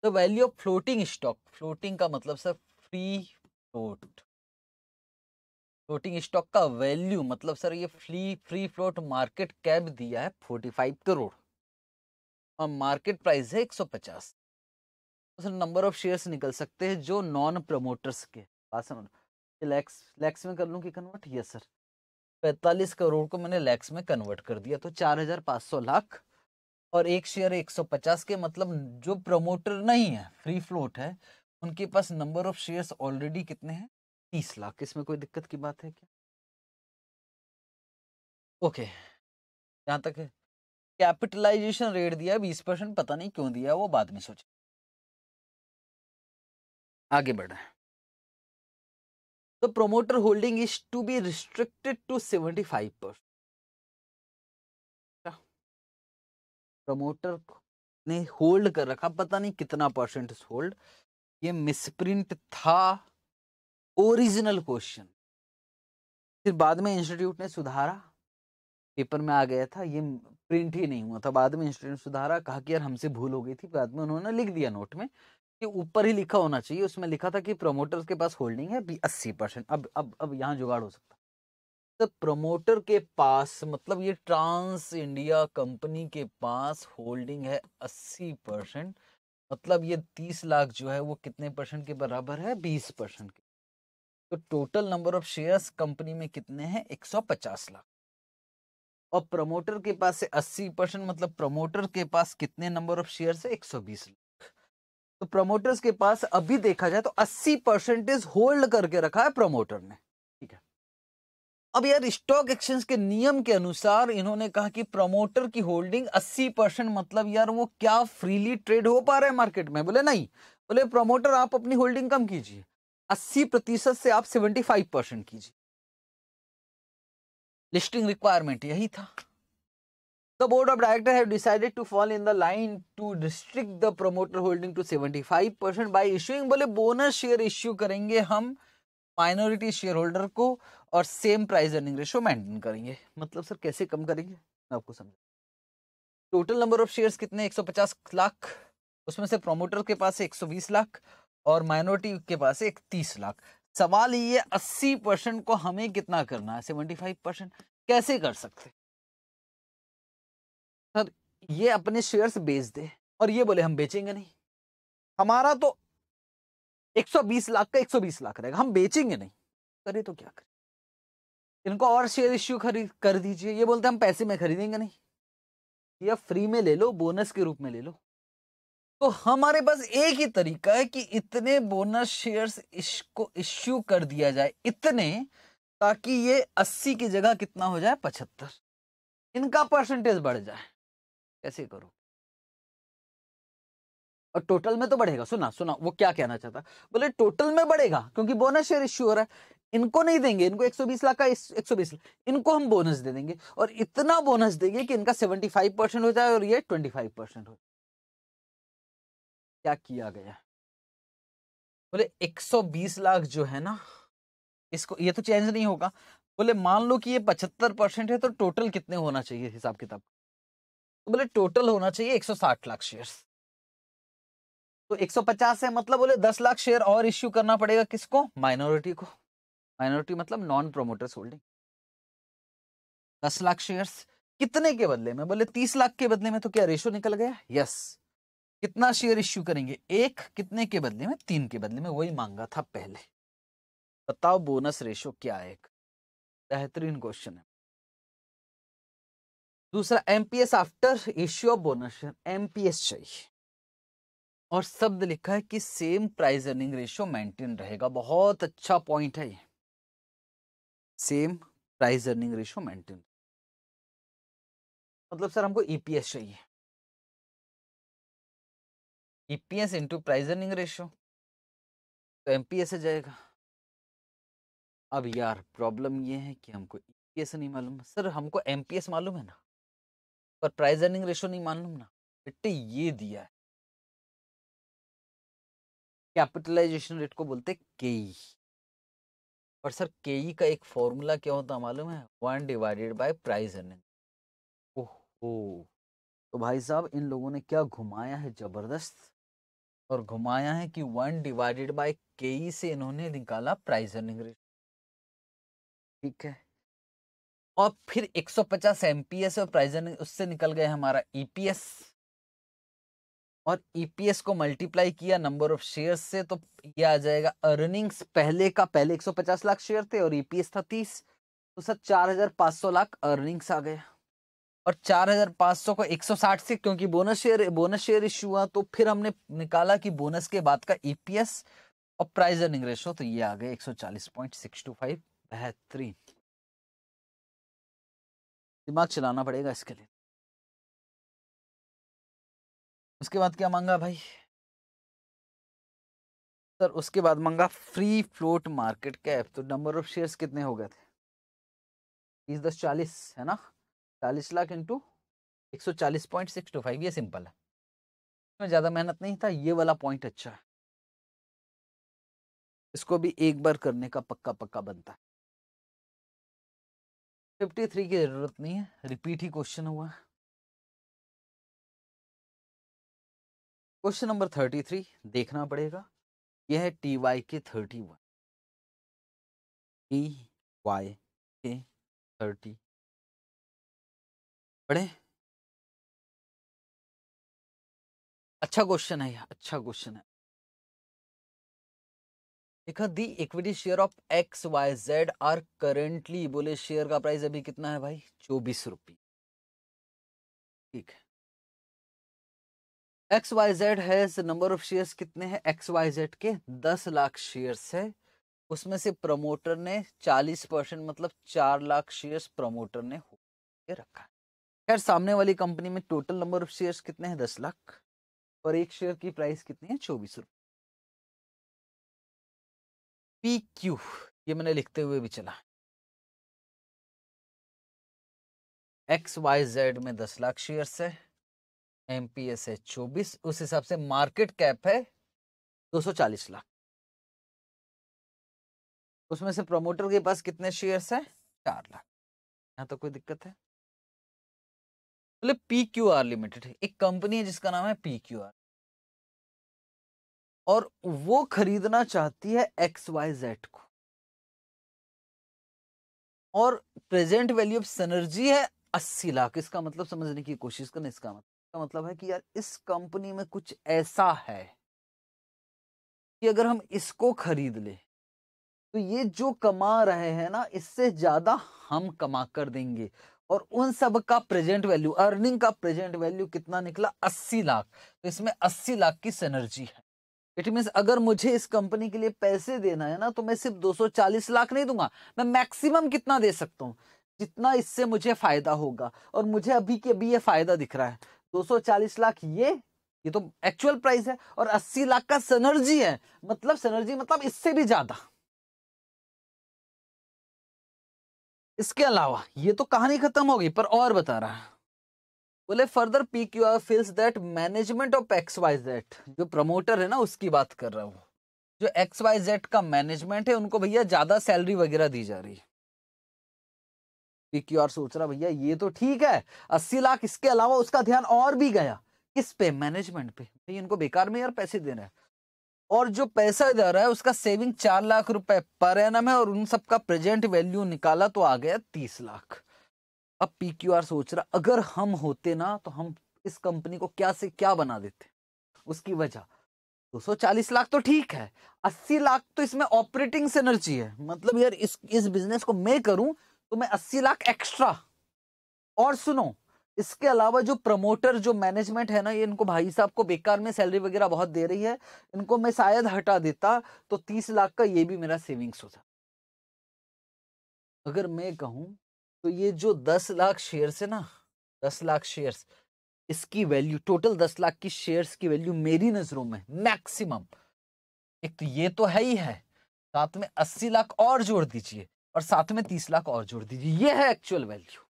the value of floating stock floating का मतलब sir free float floating stock का वैल्यू मतलब सर ये free free float market cap दिया है फोर्टी फाइव करोड़ और मार्केट प्राइस है एक सौ पचास तो सर नंबर ऑफ शेयर्स निकल सकते हैं जो नॉन प्रमोटर्स के पास लैक्स लैक्स में कर लूँ कि कन्वर्ट यस सर पैंतालीस करोड़ को मैंने लैक्स में कन्वर्ट कर दिया तो चार हजार पाँच सौ लाख और एक शेयर एक सौ पचास के मतलब जो प्रमोटर नहीं है फ्री फ्लोट है उनके पास नंबर ऑफ शेयर्स ऑलरेडी कितने हैं तीस लाख इसमें कोई दिक्कत की बात है क्या ओके यहाँ तक है कैपिटलाइजेशन रेट दिया बीस परसेंट पता नहीं क्यों दिया वो बाद में सोचे आगे बढ़ा तो promoter holding is to be restricted to seventy five percent promoter ने होल्ड कर रखा पता नहीं कितना परसेंट होल्ड ये मिसप्रिंट था ओरिजिनल क्वेश्चन फिर बाद में इंस्टीट्यूट ने सुधारा पेपर में आ गया था ये प्रिंट ही नहीं हुआ था बाद में इंस्टीट्यूट सुधारा कहा कि यार हमसे भूल हो गई थी बाद में उन्होंने लिख दिया नोट में कि ऊपर ही लिखा होना चाहिए उसमें लिखा था कि प्रोमोटर के पास होल्डिंग है अस्सी परसेंट अब अब अब यहाँ जुगाड़ हो सकता तो प्रमोटर के पास मतलब ये ट्रांस इंडिया कंपनी के पास होल्डिंग है अस्सी परसेंट मतलब ये तीस लाख जो है वो कितने परसेंट के बराबर है बीस परसेंट के तो total number of shares company में कितने हैं 150 लाख और प्रमोटर के पास से 80 परसेंट मतलब प्रमोटर के पास कितने नंबर ऑफ शेयर है 120 लाख तो प्रमोटर्स के पास अभी देखा जाए तो 80 परसेंटेज होल्ड करके रखा है प्रमोटर ने ठीक है अब यार स्टॉक एक्सचेंज के नियम के अनुसार इन्होंने कहा कि प्रमोटर की होल्डिंग 80 परसेंट मतलब यार वो क्या फ्रीली ट्रेड हो पा रहा है मार्केट में बोले नहीं बोले प्रमोटर आप अपनी होल्डिंग कम कीजिए 80 प्रतिशत से आप 75 परसेंट कीजिए लिस्टिंग रिक्वायरमेंट यही था the board of director have decided to fall in the line to restrict the promoter holding to 75% by issuing बोले बोनस शेयर इश्यू करेंगे हम माइनॉरिटी शेयर होल्डर को और same price earning ratio maintain करेंगे मतलब sir कैसे कम करेंगे मैं आपको समझा टोटल नंबर ऑफ शेयर्स कितने 150 लाख उसमें से प्रोमोटर के पास 120 लाख और माइनॉरिटी के पास एक तीस लाख सवाल ये अस्सी परसेंट को हमें कितना करना है सेवेंटी फाइव परसेंट कैसे कर सकते सर ये अपने शेयर्स बेच दे और ये बोले हम बेचेंगे नहीं हमारा तो एक सौ बीस लाख का एक सौ बीस लाख रहेगा हम बेचेंगे नहीं करे तो क्या करें इनको और शेयर इश्यू खरीद कर दीजिए ये बोलते हम पैसे में खरीदेंगे नहीं या फ्री में ले लो बोनस के रूप में ले लो तो हमारे पास एक ही तरीका है कि इतने बोनस शेयर्स इसको इश्यू कर दिया जाए इतने ताकि ये 80 की जगह कितना हो जाए 75 इनका परसेंटेज बढ़ जाए कैसे करो और टोटल में तो बढ़ेगा सुना सुना वो क्या कहना चाहता बोले टोटल में बढ़ेगा क्योंकि बोनस शेयर इश्यू हो रहा है इनको नहीं देंगे इनको 120 लाख का 120 लाख इनको हम बोनस दे देंगे और इतना बोनस देंगे कि इनका 75 परसेंट हो जाए और ये 25 परसेंट हो जाए क्या किया गया बोले 120 लाख जो है ना इसको ये तो चेंज नहीं होगा बोले मान लो कि ये 75 परसेंट है तो टोटल कितने होना चाहिए हिसाब किताब तो बोले टोटल होना चाहिए 160 लाख शेयर तो 150 है मतलब बोले 10 लाख शेयर और इश्यू करना पड़ेगा किसको माइनॉरिटी को माइनॉरिटी मतलब नॉन प्रोमोटर होल्डिंग दस लाख शेयर्स कितने के बदले में बोले तीस लाख के बदले में तो क्या रेशो निकल गया यस yes. कितना शेयर इश्यू करेंगे एक कितने के बदले में तीन के बदले में वही मांगा था पहले बताओ बोनस रेशो क्या है बेहतरीन क्वेश्चन है दूसरा MPS after issue of bonus MPS चाहिए और शब्द लिखा है कि same price earning ratio maintain रहेगा बहुत अच्छा पॉइंट है ये same price earning ratio maintain मतलब सर हमको ईपीएस e चाहिए EPS into price earning ratio तो एमपीएस से जाएगा अब यार प्रॉब्लम ये है कि हमको ईपीएस e नहीं मालूम सर हमको एमपीएस मालूम है ना पर प्राइस अर्निंग रेशियो नहीं मालूम ना बेटे ये दिया है कैपिटलाइजेशन रेट को बोलते केई और e। सर केई e का एक फॉर्मूला क्या होता मालूम है one divided by price earning ओहो तो भाई साहब इन लोगों ने क्या घुमाया है जबरदस्त और घुमाया है कि वन डिवाइडेड बाय के से इन्होंने निकाला प्राइस अर्निंग रेट ठीक है और फिर 150 एस और प्राइस अर्निंग उससे निकल गया हमारा ईपीएस e और ईपीएस e को मल्टीप्लाई किया नंबर ऑफ शेयर से तो ये आ जाएगा अर्निंग्स पहले का पहले 150 लाख शेयर थे और ईपीएस e था 30 तो सर 4500 लाख अर्निंग्स आ गया और 4500 को 160 से क्योंकि bonus share bonus share issue हुआ तो फिर हमने निकाला कि बोनस के बाद का ईपीएस e और प्राइस अर्निंग रेशो तो ये आ गए 140.625 बेहतरीन दिमाग चलाना पड़ेगा इसके लिए उसके बाद क्या मांगा भाई सर उसके बाद मांगा फ्री फ्लोट मार्केट कैप तो नंबर ऑफ शेयर्स कितने हो गए थे तीस दस चालीस है ना चालीस लाख इंटू एक सौ चालीस पॉइंट सिक्स टू फाइव ये सिंपल है इसमें ज़्यादा मेहनत नहीं था ये वाला पॉइंट अच्छा है इसको भी एक बार करने का पक्का पक्का बनता है फिफ्टी थ्री की ज़रूरत नहीं है रिपीट ही क्वेश्चन हुआ क्वेश्चन नंबर थर्टी थ्री देखना पड़ेगा यह है टी वाई के थर्टी वन टी वाई के थर्टी पढ़े अच्छा क्वेश्चन है अच्छा क्वेश्चन है देखा the equity share of X Y Z are currently बोले शेयर का प्राइस अभी कितना है भाई चौबीस रुपये ठीक है एक्स वाई जेड है नंबर ऑफ शेयर्स कितने हैं एक्स वाई जेड के दस लाख शेयर्स है उसमें से प्रमोटर ने चालीस परसेंट मतलब चार लाख शेयर्स प्रमोटर ने रखा है खैर सामने वाली कंपनी में टोटल नंबर ऑफ शेयर्स कितने हैं दस लाख और एक शेयर की प्राइस कितनी है चौबीस रुपये पी क्यू ये मैंने लिखते हुए भी चला एक्स वाई जेड में दस लाख शेयर्स है एम पी एस है चौबीस उस हिसाब से मार्केट कैप है दो सौ चालीस लाख उसमें से प्रमोटर के पास कितने शेयर्स हैं चार लाख यहाँ तो कोई दिक्कत है मतलब पी क्यू आर लिमिटेड एक कंपनी है जिसका नाम है पी क्यू आर और वो खरीदना चाहती है एक्स वाई जेड को और प्रेजेंट वैल्यू ऑफ सनर्जी है अस्सी लाख इसका मतलब समझने की कोशिश करना इसका मतलब इसका मतलब है कि यार इस कंपनी में कुछ ऐसा है कि अगर हम इसको खरीद ले तो ये जो कमा रहे हैं ना इससे ज्यादा हम कमा कर देंगे और उन सब का प्रेजेंट वैल्यू अर्निंग का प्रेजेंट वैल्यू कितना निकला अस्सी लाख तो इसमें अस्सी लाख की सनर्जी है इट मीन अगर मुझे इस कंपनी के लिए पैसे देना है ना तो मैं सिर्फ 240 लाख नहीं दूंगा मैं मैक्सिमम कितना दे सकता हूँ जितना इससे मुझे फायदा होगा और मुझे अभी के अभी ये फायदा दिख रहा है 240 लाख ये ये तो एक्चुअल प्राइस है और 80 लाख का सनर्जी है मतलब सनर्जी मतलब इससे भी ज्यादा इसके अलावा ये तो कहानी खत्म हो गई पर और बता रहा बोले further P Q R feels that management of X Y Z जो प्रमोटर है ना उसकी बात कर रहा हूँ जो एक्स वाई जेड का मैनेजमेंट है उनको भैया ज्यादा सैलरी वगैरह दी जा रही है पी क्यू आर सोच रहा भैया ये तो ठीक है अस्सी लाख इसके अलावा उसका ध्यान और भी गया किस पे मैनेजमेंट पे इनको बेकार में यार पैसे दे रहे हैं और जो पैसा दे रहा है उसका सेविंग चार लाख रुपए पर एनम है और उन सबका प्रेजेंट वैल्यू निकाला तो आ गया तीस लाख अब पी क्यू आर सोच रहा अगर हम होते ना तो हम इस कंपनी को क्या से क्या बना देते उसकी वजह दो सौ चालीस लाख तो ठीक है अस्सी लाख तो इसमें ऑपरेटिंग सिनर्जी है मतलब यार इस इस बिजनेस को मैं करूं तो मैं अस्सी लाख एक्स्ट्रा और सुनो इसके अलावा जो प्रमोटर जो मैनेजमेंट है ना ये इनको भाई साहब को बेकार में सैलरी वगैरह बहुत दे रही है इनको मैं शायद हटा देता तो तीस लाख का ये भी मेरा सेविंग्स हो जाता अगर मैं कहूं तो ये जो दस लाख शेयर्स है ना दस लाख शेयर्स इसकी वैल्यू टोटल दस लाख की शेयर्स की वैल्यू मेरी नज़रों में मैक्सिमम एक तो ये तो है ही है साथ में अस्सी लाख और जोड़ दीजिए और साथ में तीस लाख और जोड़ दीजिए ये है actual value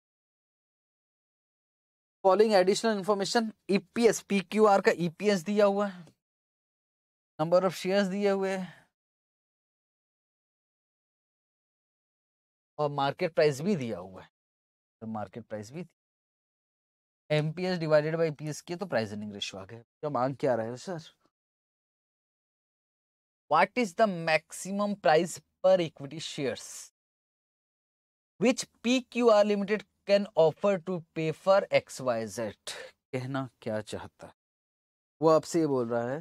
following additional information EPS PQR का ईपीएस e दिया हुआ है नंबर ऑफ शेयर्स दिए हुए हैं और मार्केट प्राइस भी दिया हुआ है तो मार्केट प्राइस भी M P S divided by P S किए तो प्राइस अर्निंग रेशियो आ गए तो मांग क्या रहे हो sir what is the maximum price per equity shares which P Q R limited can offer to pay for X Y Z कहना क्या चाहता वो आपसे ये बोल रहा है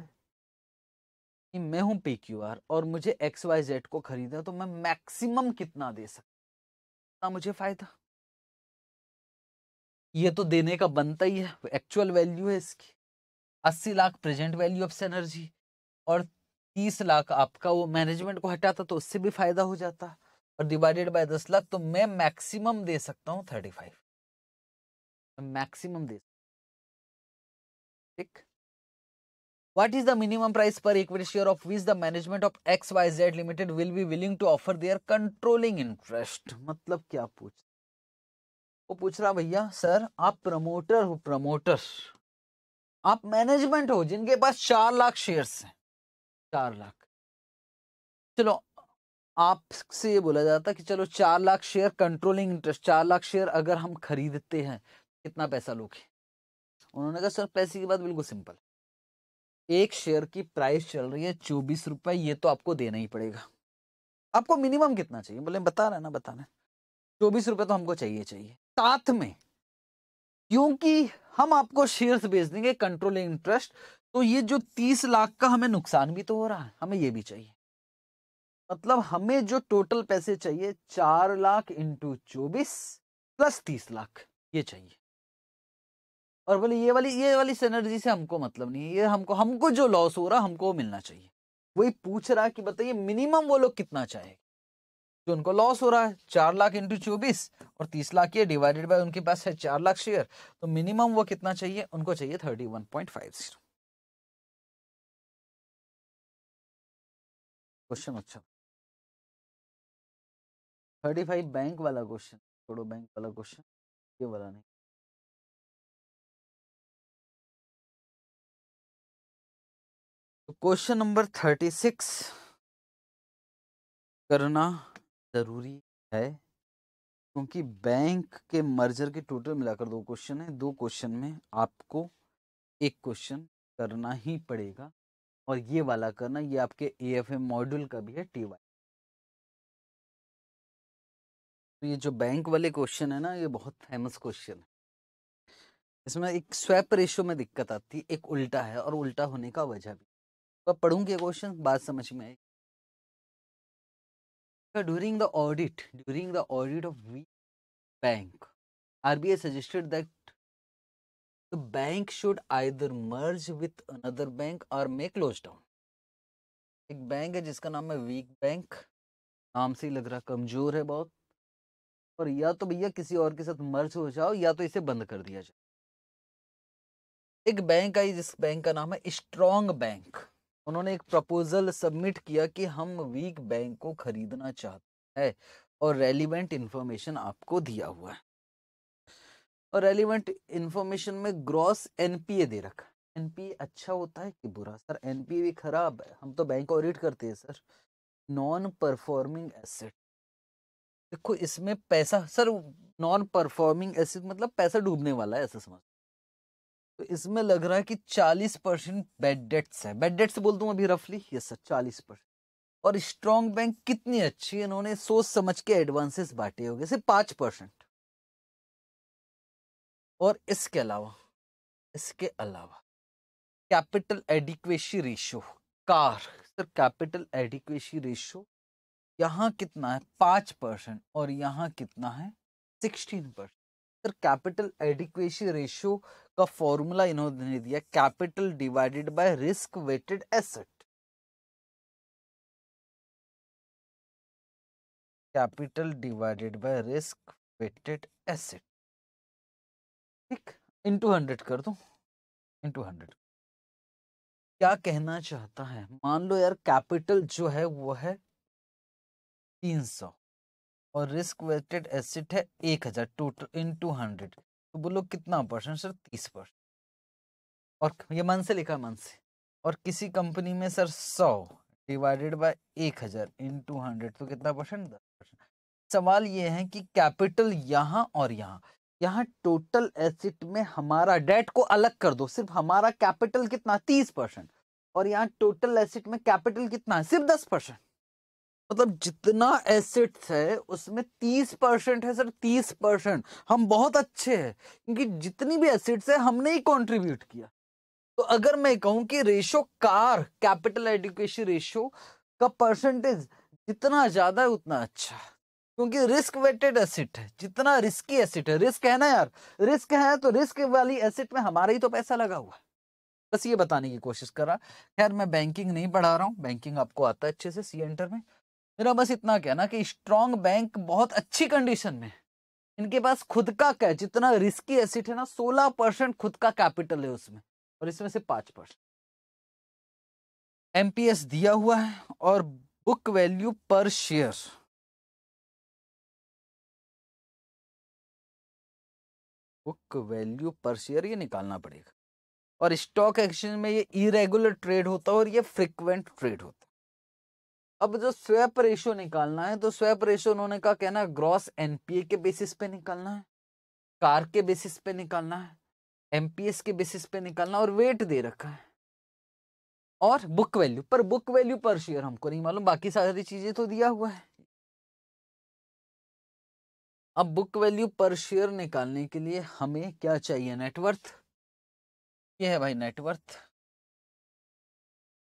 कि मैं हूं पी क्यू आर और मुझे एक्स वाई जेड को खरीदा तो मैं मैक्सिमम कितना दे सकता मुझे फायदा ये तो देने का बनता ही है एक्चुअल वैल्यू है इसकी अस्सी lakh present value of energy और तीस लाख आपका वो मैनेजमेंट को हटाता तो उससे भी फायदा हो जाता और डिवाइडेड बाय दस लाख तो मैं मैक्सिमम दे सकता हूं थर्टी फाइव मैक्सिमम दे ठीक what is the minimum price per equity share of which the management of X Y Z limited will be willing to offer their controlling interest मतलब क्या पूछ वो पूछ रहा भैया सर आप प्रमोटर हो प्रमोटर आप मैनेजमेंट हो जिनके पास चार लाख शेयर्स हैं चार लाख चलो आपसे ये बोला जाता है कि चलो चार लाख शेयर कंट्रोलिंग इंटरेस्ट चार लाख शेयर अगर हम खरीदते हैं कितना पैसा लोगे उन्होंने कहा सर पैसे की बात बिल्कुल सिंपल एक शेयर की प्राइस चल रही है चौबीस रुपए ये तो आपको देना ही पड़ेगा आपको मिनिमम कितना चाहिए बोले बता रहे ना बताना चौबीस रुपए तो हमको चाहिए चाहिए साथ में क्योंकि हम आपको शेयर्स बेच देंगे कंट्रोलिंग इंटरेस्ट तो ये जो तीस लाख का हमें नुकसान भी तो हो रहा है हमें ये भी चाहिए मतलब हमें जो टोटल पैसे चाहिए चार लाख इंटू चौबीस प्लस तीस लाख ये चाहिए और बोले ये वाली ये वाली सेनर्जी से हमको मतलब नहीं है ये हमको हमको जो लॉस हो रहा हमको मिलना चाहिए वही पूछ रहा कि बताइए मिनिमम वो लोग कितना चाहे जो तो उनको लॉस हो रहा है चार लाख इंटू चौबीस और तीस लाख ये डिवाइडेड बाय उनके पास है चार लाख शेयर तो मिनिमम वो कितना चाहिए उनको चाहिए thirty one point five zero question अच्छा थर्टी फाइव बैंक वाला क्वेश्चन छोड़ो बैंक वाला क्वेश्चन ये वाला नहीं क्वेश्चन नंबर थर्टी सिक्स करना जरूरी है क्योंकि बैंक के मर्जर के टोटल मिलाकर दो क्वेश्चन है दो क्वेश्चन में आपको एक क्वेश्चन करना ही पड़ेगा और ये वाला करना ये आपके ए एफ एम मॉड्यूल का भी है टी वाई तो ये जो बैंक वाले क्वेश्चन है ना ये बहुत फेमस क्वेश्चन है इसमें एक स्वैप रेशो में दिक्कत आती है एक उल्टा है और उल्टा होने का वजह भी तो पढ़ूंगे क्वेश्चन बात समझ में आएगी during the audit during the audit of V bank I suggested that the bank should either merge with another bank और मे क्लोज डाउन एक बैंक है जिसका नाम है वीक बैंक नाम से ही लग रहा कमजोर है बहुत और या तो भैया किसी और के साथ मर्ज हो जाओ या तो इसे बंद कर दिया जाए एक बैंक आई जिस बैंक का नाम है स्ट्रॉन्ग बैंक उन्होंने एक प्रपोजल सबमिट किया कि हम वीक बैंक को खरीदना चाहते हैं और रेलिवेंट इंफॉर्मेशन आपको दिया हुआ है और रेलिवेंट इंफॉर्मेशन में ग्रॉस एनपीए दे रखा एनपीए अच्छा होता है कि बुरा सर एनपीए भी खराब है हम तो बैंक ऑडिट करते हैं सर नॉन परफॉर्मिंग एसेट देखो इसमें पैसा सर नॉन परफॉर्मिंग ऐसे मतलब पैसा डूबने वाला है ऐसा समझ तो इसमें लग रहा है कि 40 परसेंट बेड डेट्स है बेड डेट्स बोल दू अभी रफली यस सर 40 परसेंट और स्ट्रॉन्ग बैंक कितनी अच्छी है इन्होंने सोच समझ के एडवांसेस बांटे हो गए सिर्फ पाँच परसेंट और इसके अलावा इसके अलावा capital adequacy ratio CAR sir capital adequacy ratio यहाँ कितना है पाँच परसेंट और यहाँ कितना है sixteen percent sir capital adequacy ratio का फॉर्मूला इन्होंने दिया capital divided by risk weighted asset capital divided by risk weighted asset ठीक इंटू हंड्रेड कर दो इंटू हंड्रेड क्या कहना चाहता है मान लो यार कैपिटल जो है वो है तीन सौ और रिस्क वेटेड एसिड है एक हजार टोटल इन टू हंड्रेड तो बोलो कितना परसेंट सर तीस परसेंट और ये मन से लिखा मन से और किसी कंपनी में सर सौ डिवाइडेड बाय एक हजार इन टू हंड्रेड तो कितना परसेंट दस परसेंट सवाल ये है कि कैपिटल यहाँ और यहाँ यहाँ टोटल एसिट में हमारा डेट को अलग कर दो सिर्फ हमारा कैपिटल कितना तीस परसेंट और यहाँ टोटल एसिट में कैपिटल कितना है सिर्फ दस परसेंट मतलब जितना एसेट्स है उसमें तीस परसेंट है सर तीस परसेंट हम बहुत अच्छे हैं क्योंकि जितनी भी एसेट्स है हमने ही कंट्रीब्यूट किया तो अगर मैं कहूँ कि ratio CAR capital education ratio का परसेंटेज जितना ज़्यादा है उतना अच्छा क्योंकि रिस्क वेटेड एसिड है जितना रिस्की एसिड है रिस्क है ना यार रिस्क है तो रिस्क वाली एसिड में हमारा ही तो पैसा लगा हुआ है बस ये बताने की कोशिश कर रहा खैर मैं बैंकिंग नहीं पढ़ा रहा हूँ बैंकिंग आपको आता है अच्छे से सी एंटर में मेरा बस इतना क्या ना कि स्ट्रॉन्ग बैंक बहुत अच्छी कंडीशन में इनके पास खुद का क्या जितना रिस्की एसिड है ना सोलह परसेंट खुद का कैपिटल है उसमें और इसमें से पांच परसेंट एमपीएस दिया हुआ है और book value per share book value per share ये निकालना पड़ेगा और स्टॉक एक्सचेंज में ये इरेगुलर ट्रेड होता है और ये फ्रिक्वेंट ट्रेड होता है अब जो स्वैप रेशो निकालना है तो स्वैप रेशो उन्होंने कहा कहना ग्रॉस एनपीए के बेसिस पे निकालना है कार के बेसिस पे निकालना है एमपीएस के बेसिस पे निकालना और वेट दे रखा है और book value per book value per share हमको नहीं मालूम बाकी सारी चीजें तो दिया हुआ है अब बुक वैल्यू पर शेयर निकालने के लिए हमें क्या चाहिए नेटवर्थ यह है भाई नेटवर्थ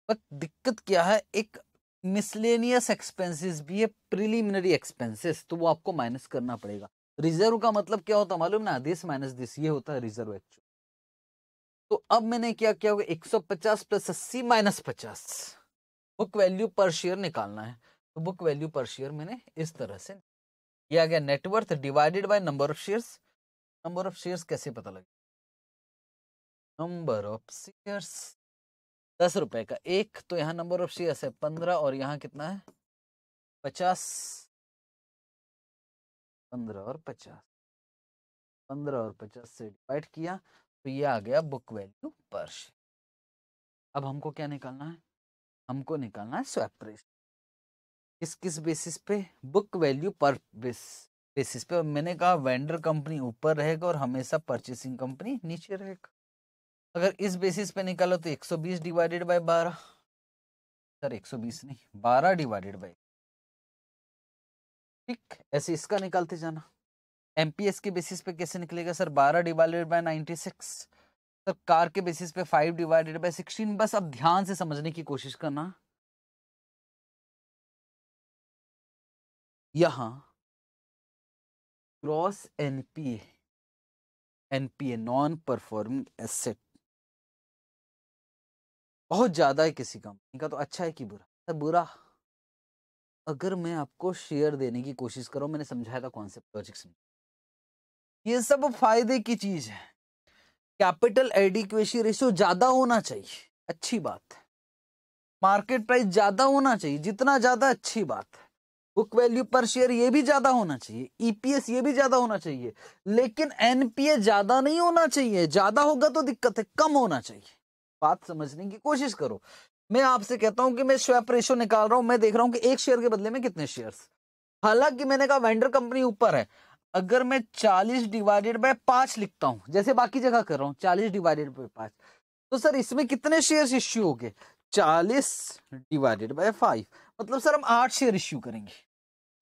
पर दिक्कत क्या है एक मिसलेनियस एक्सपेंसेस भी है प्रिलिमिनरी एक्सपेंसेस तो वो आपको माइनस करना पड़ेगा रिजर्व का मतलब क्या होता मालूम ना दिस माइनस दिस ये होता है रिजर्व एक्चुअल तो अब मैंने क्या किया होगा 150 प्लस अस्सी माइनस पचास बुक वैल्यू पर शेयर निकालना है तो बुक वैल्यू पर शेयर मैंने इस तरह से ये आ गया net worth divided by number of shares number of shares कैसे पता लगे नंबर ऑफ शेयर्स दस रुपए का एक तो यहाँ नंबर ऑफ शेयर्स है पंद्रह और यहाँ कितना है पचास पंद्रह और पचास पंद्रह और पचास से डिवाइड किया तो ये आ गया बुक वैल्यू पर शेयर अब हमको क्या निकालना है हमको निकालना है स्वैप रेश किस किस बेसिस पे बुक वैल्यू पर बेसिस पे मैंने कहा वेंडर कंपनी ऊपर रहेगा और हमेशा परचेसिंग कंपनी नीचे रहेगा अगर इस बेसिस पे निकालो तो 120 डिवाइडेड बाय 12 सर 120 नहीं 12 डिवाइडेड बाय ठीक ऐसे इसका निकालते जाना एमपीएस के बेसिस पे कैसे निकलेगा sir 12 divided by 96 sir CAR के बेसिस पे 5 डिवाइडेड बाय 16 बस अब ध्यान से समझने की कोशिश करना यहाँ cross NPA NPA non performing asset बहुत ज़्यादा है किसी कंपनी का तो अच्छा है कि बुरा अच्छा, बुरा अगर मैं आपको शेयर देने की कोशिश करूं मैंने समझाया था कॉन्सेप्ट लॉजिक समझ ये सब फायदे की चीज़ है कैपिटल एडिक्वेसी रेशियो ज़्यादा होना चाहिए अच्छी बात है मार्केट प्राइस ज़्यादा होना चाहिए जितना ज़्यादा अच्छी बात है बुक वैल्यू पर शेयर ये भी ज़्यादा होना चाहिए ईपीएस e ये भी ज़्यादा होना चाहिए लेकिन एनपीए ज़्यादा नहीं होना चाहिए ज़्यादा होगा तो दिक्कत है कम होना चाहिए बात समझने की कोशिश करो मैं आपसे कहता हूं कि मैं स्वैप रेशो निकाल रहा हूं मैं देख रहा हूं कि एक शेयर के बदले में कितने शेयर्स हालांकि मैंने कहा वेंडर कंपनी ऊपर है अगर मैं चालीस डिवाइडेड बाय पांच लिखता हूं जैसे बाकी जगह कर रहा हूं चालीस डिवाइडेड बाय पांच तो सर इसमें कितने शेयर इश्यू हो गए चालीस डिवाइडेड बाय फाइव मतलब सर हम आठ शेयर इश्यू करेंगे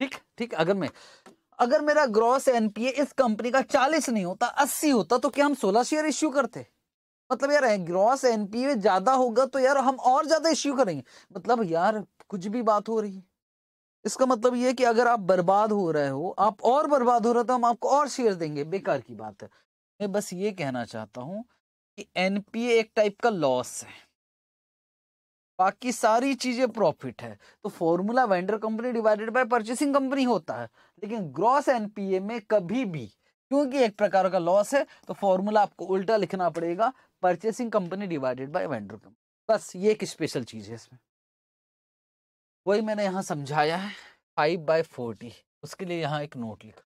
ठीक ठीक अगर मैं अगर मेरा ग्रॉस एनपीए इस कंपनी का चालीस नहीं होता अस्सी होता तो क्या हम सोलह शेयर इश्यू करते मतलब यार ग्रॉस एनपीए ज्यादा होगा तो यार हम और ज्यादा इश्यू करेंगे मतलब यार कुछ भी बात हो रही है इसका मतलब ये कि अगर आप बर्बाद हो रहे हो आप और बर्बाद हो रहे तो हम आपको और शेयर देंगे बेकार की बात है मैं बस ये कहना चाहता हूं कि एनपीए एक टाइप का लॉस है बाकी सारी चीजें प्रॉफिट है तो formula vendor company divided by purchasing company होता है लेकिन ग्रॉस एनपीए में कभी भी क्योंकि एक प्रकार का लॉस है तो फॉर्मूला आपको उल्टा लिखना पड़ेगा purchasing company divided by vendor company बस ये एक स्पेशल चीज़ है इसमें वही मैंने यहाँ समझाया है फाइव बाय फोर्टी उसके लिए यहाँ एक नोट लिखा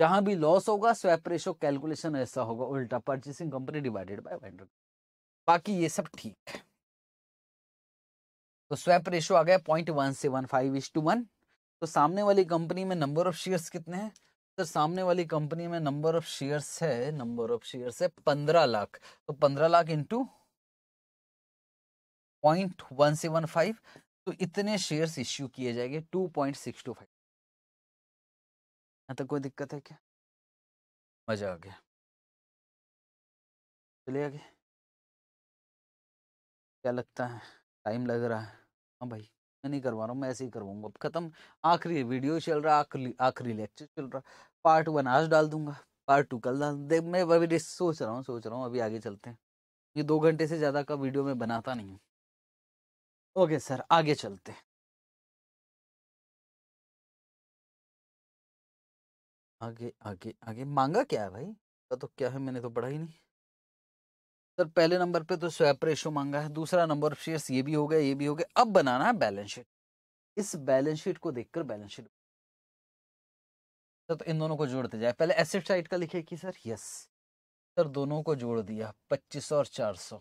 जहाँ भी लॉस होगा स्वैप रेशो कैलकुलेशन ऐसा होगा उल्टा purchasing company divided by vendor बाकी ये सब ठीक है तो स्वैप रेशो आ गया point one seven five is to one तो सामने वाली कंपनी में नंबर ऑफ शेयर्स कितने हैं सर तो सामने वाली कंपनी में नंबर ऑफ शेयर्स है नंबर ऑफ शेयर्स है पंद्रह लाख तो पंद्रह lakh into point one seven five तो इतने शेयर्स इश्यू किए जाएंगे two point six two five यहाँ तक कोई दिक्कत है क्या मजा आ गया चले आगे क्या लगता है टाइम लग रहा है हाँ भाई मैं नहीं करवा रहा हूँ मैं ऐसे ही करवाऊंगा ख़त्म आखिरी वीडियो चल रहा आखिरी आखिरी लेक्चर चल रहा पार्ट वन आज डाल दूंगा पार्ट टू कल डाल देख मैं अभी सोच रहा हूँ सोच रहा हूँ अभी आगे चलते हैं ये दो घंटे से ज़्यादा का वीडियो मैं बनाता नहीं हूँ ओके सर आगे चलते हैं आगे आगे आगे मांगा क्या है भाई तो क्या है मैंने तो पढ़ा ही नहीं सर पहले नंबर पे तो स्वैप रेशो मांगा है दूसरा नंबर ऑफ शेयर्स ये भी हो गया ये भी हो गया अब बनाना है बैलेंस शीट इस बैलेंस शीट को देखकर बैलेंस शीट सर तो इन दोनों को जोड़ते जाए पहले एसेट साइड का लिखे कि सर यस सर दोनों को जोड़ दिया पच्चीस और चार सौ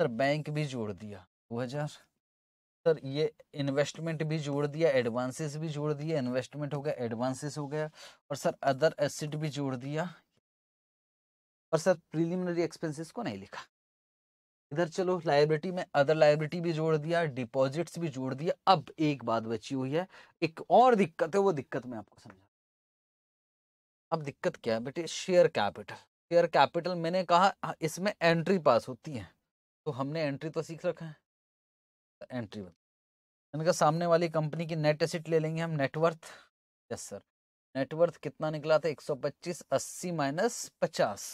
सर बैंक भी जोड़ दिया दो हजार सर ये इन्वेस्टमेंट भी जोड़ दिया एडवांसेस भी जोड़ दिया इन्वेस्टमेंट हो गया एडवांसेस हो गया और सर अदर एसेट भी जोड़ दिया और सर प्रीलिमिनरी एक्सपेंसेस को नहीं लिखा इधर चलो लाइबिलिटी में अदर लाइब्रेटी भी जोड़ दिया डिपॉजिट्स भी जोड़ दिया अब एक बात बची हुई है एक और दिक्कत है वो दिक्कत मैं आपको समझा अब दिक्कत क्या है बेटे शेयर कैपिटल शेयर कैपिटल मैंने कहा हाँ, इसमें एंट्री पास होती है तो हमने एंट्री तो सीख रखा है तो एंट्री मैंने कहा सामने वाली कंपनी की नेट एसिट ले लेंगे हम नेटवर्थ यस सर नेटवर्थ कितना निकला था 125 80 माइनस पचास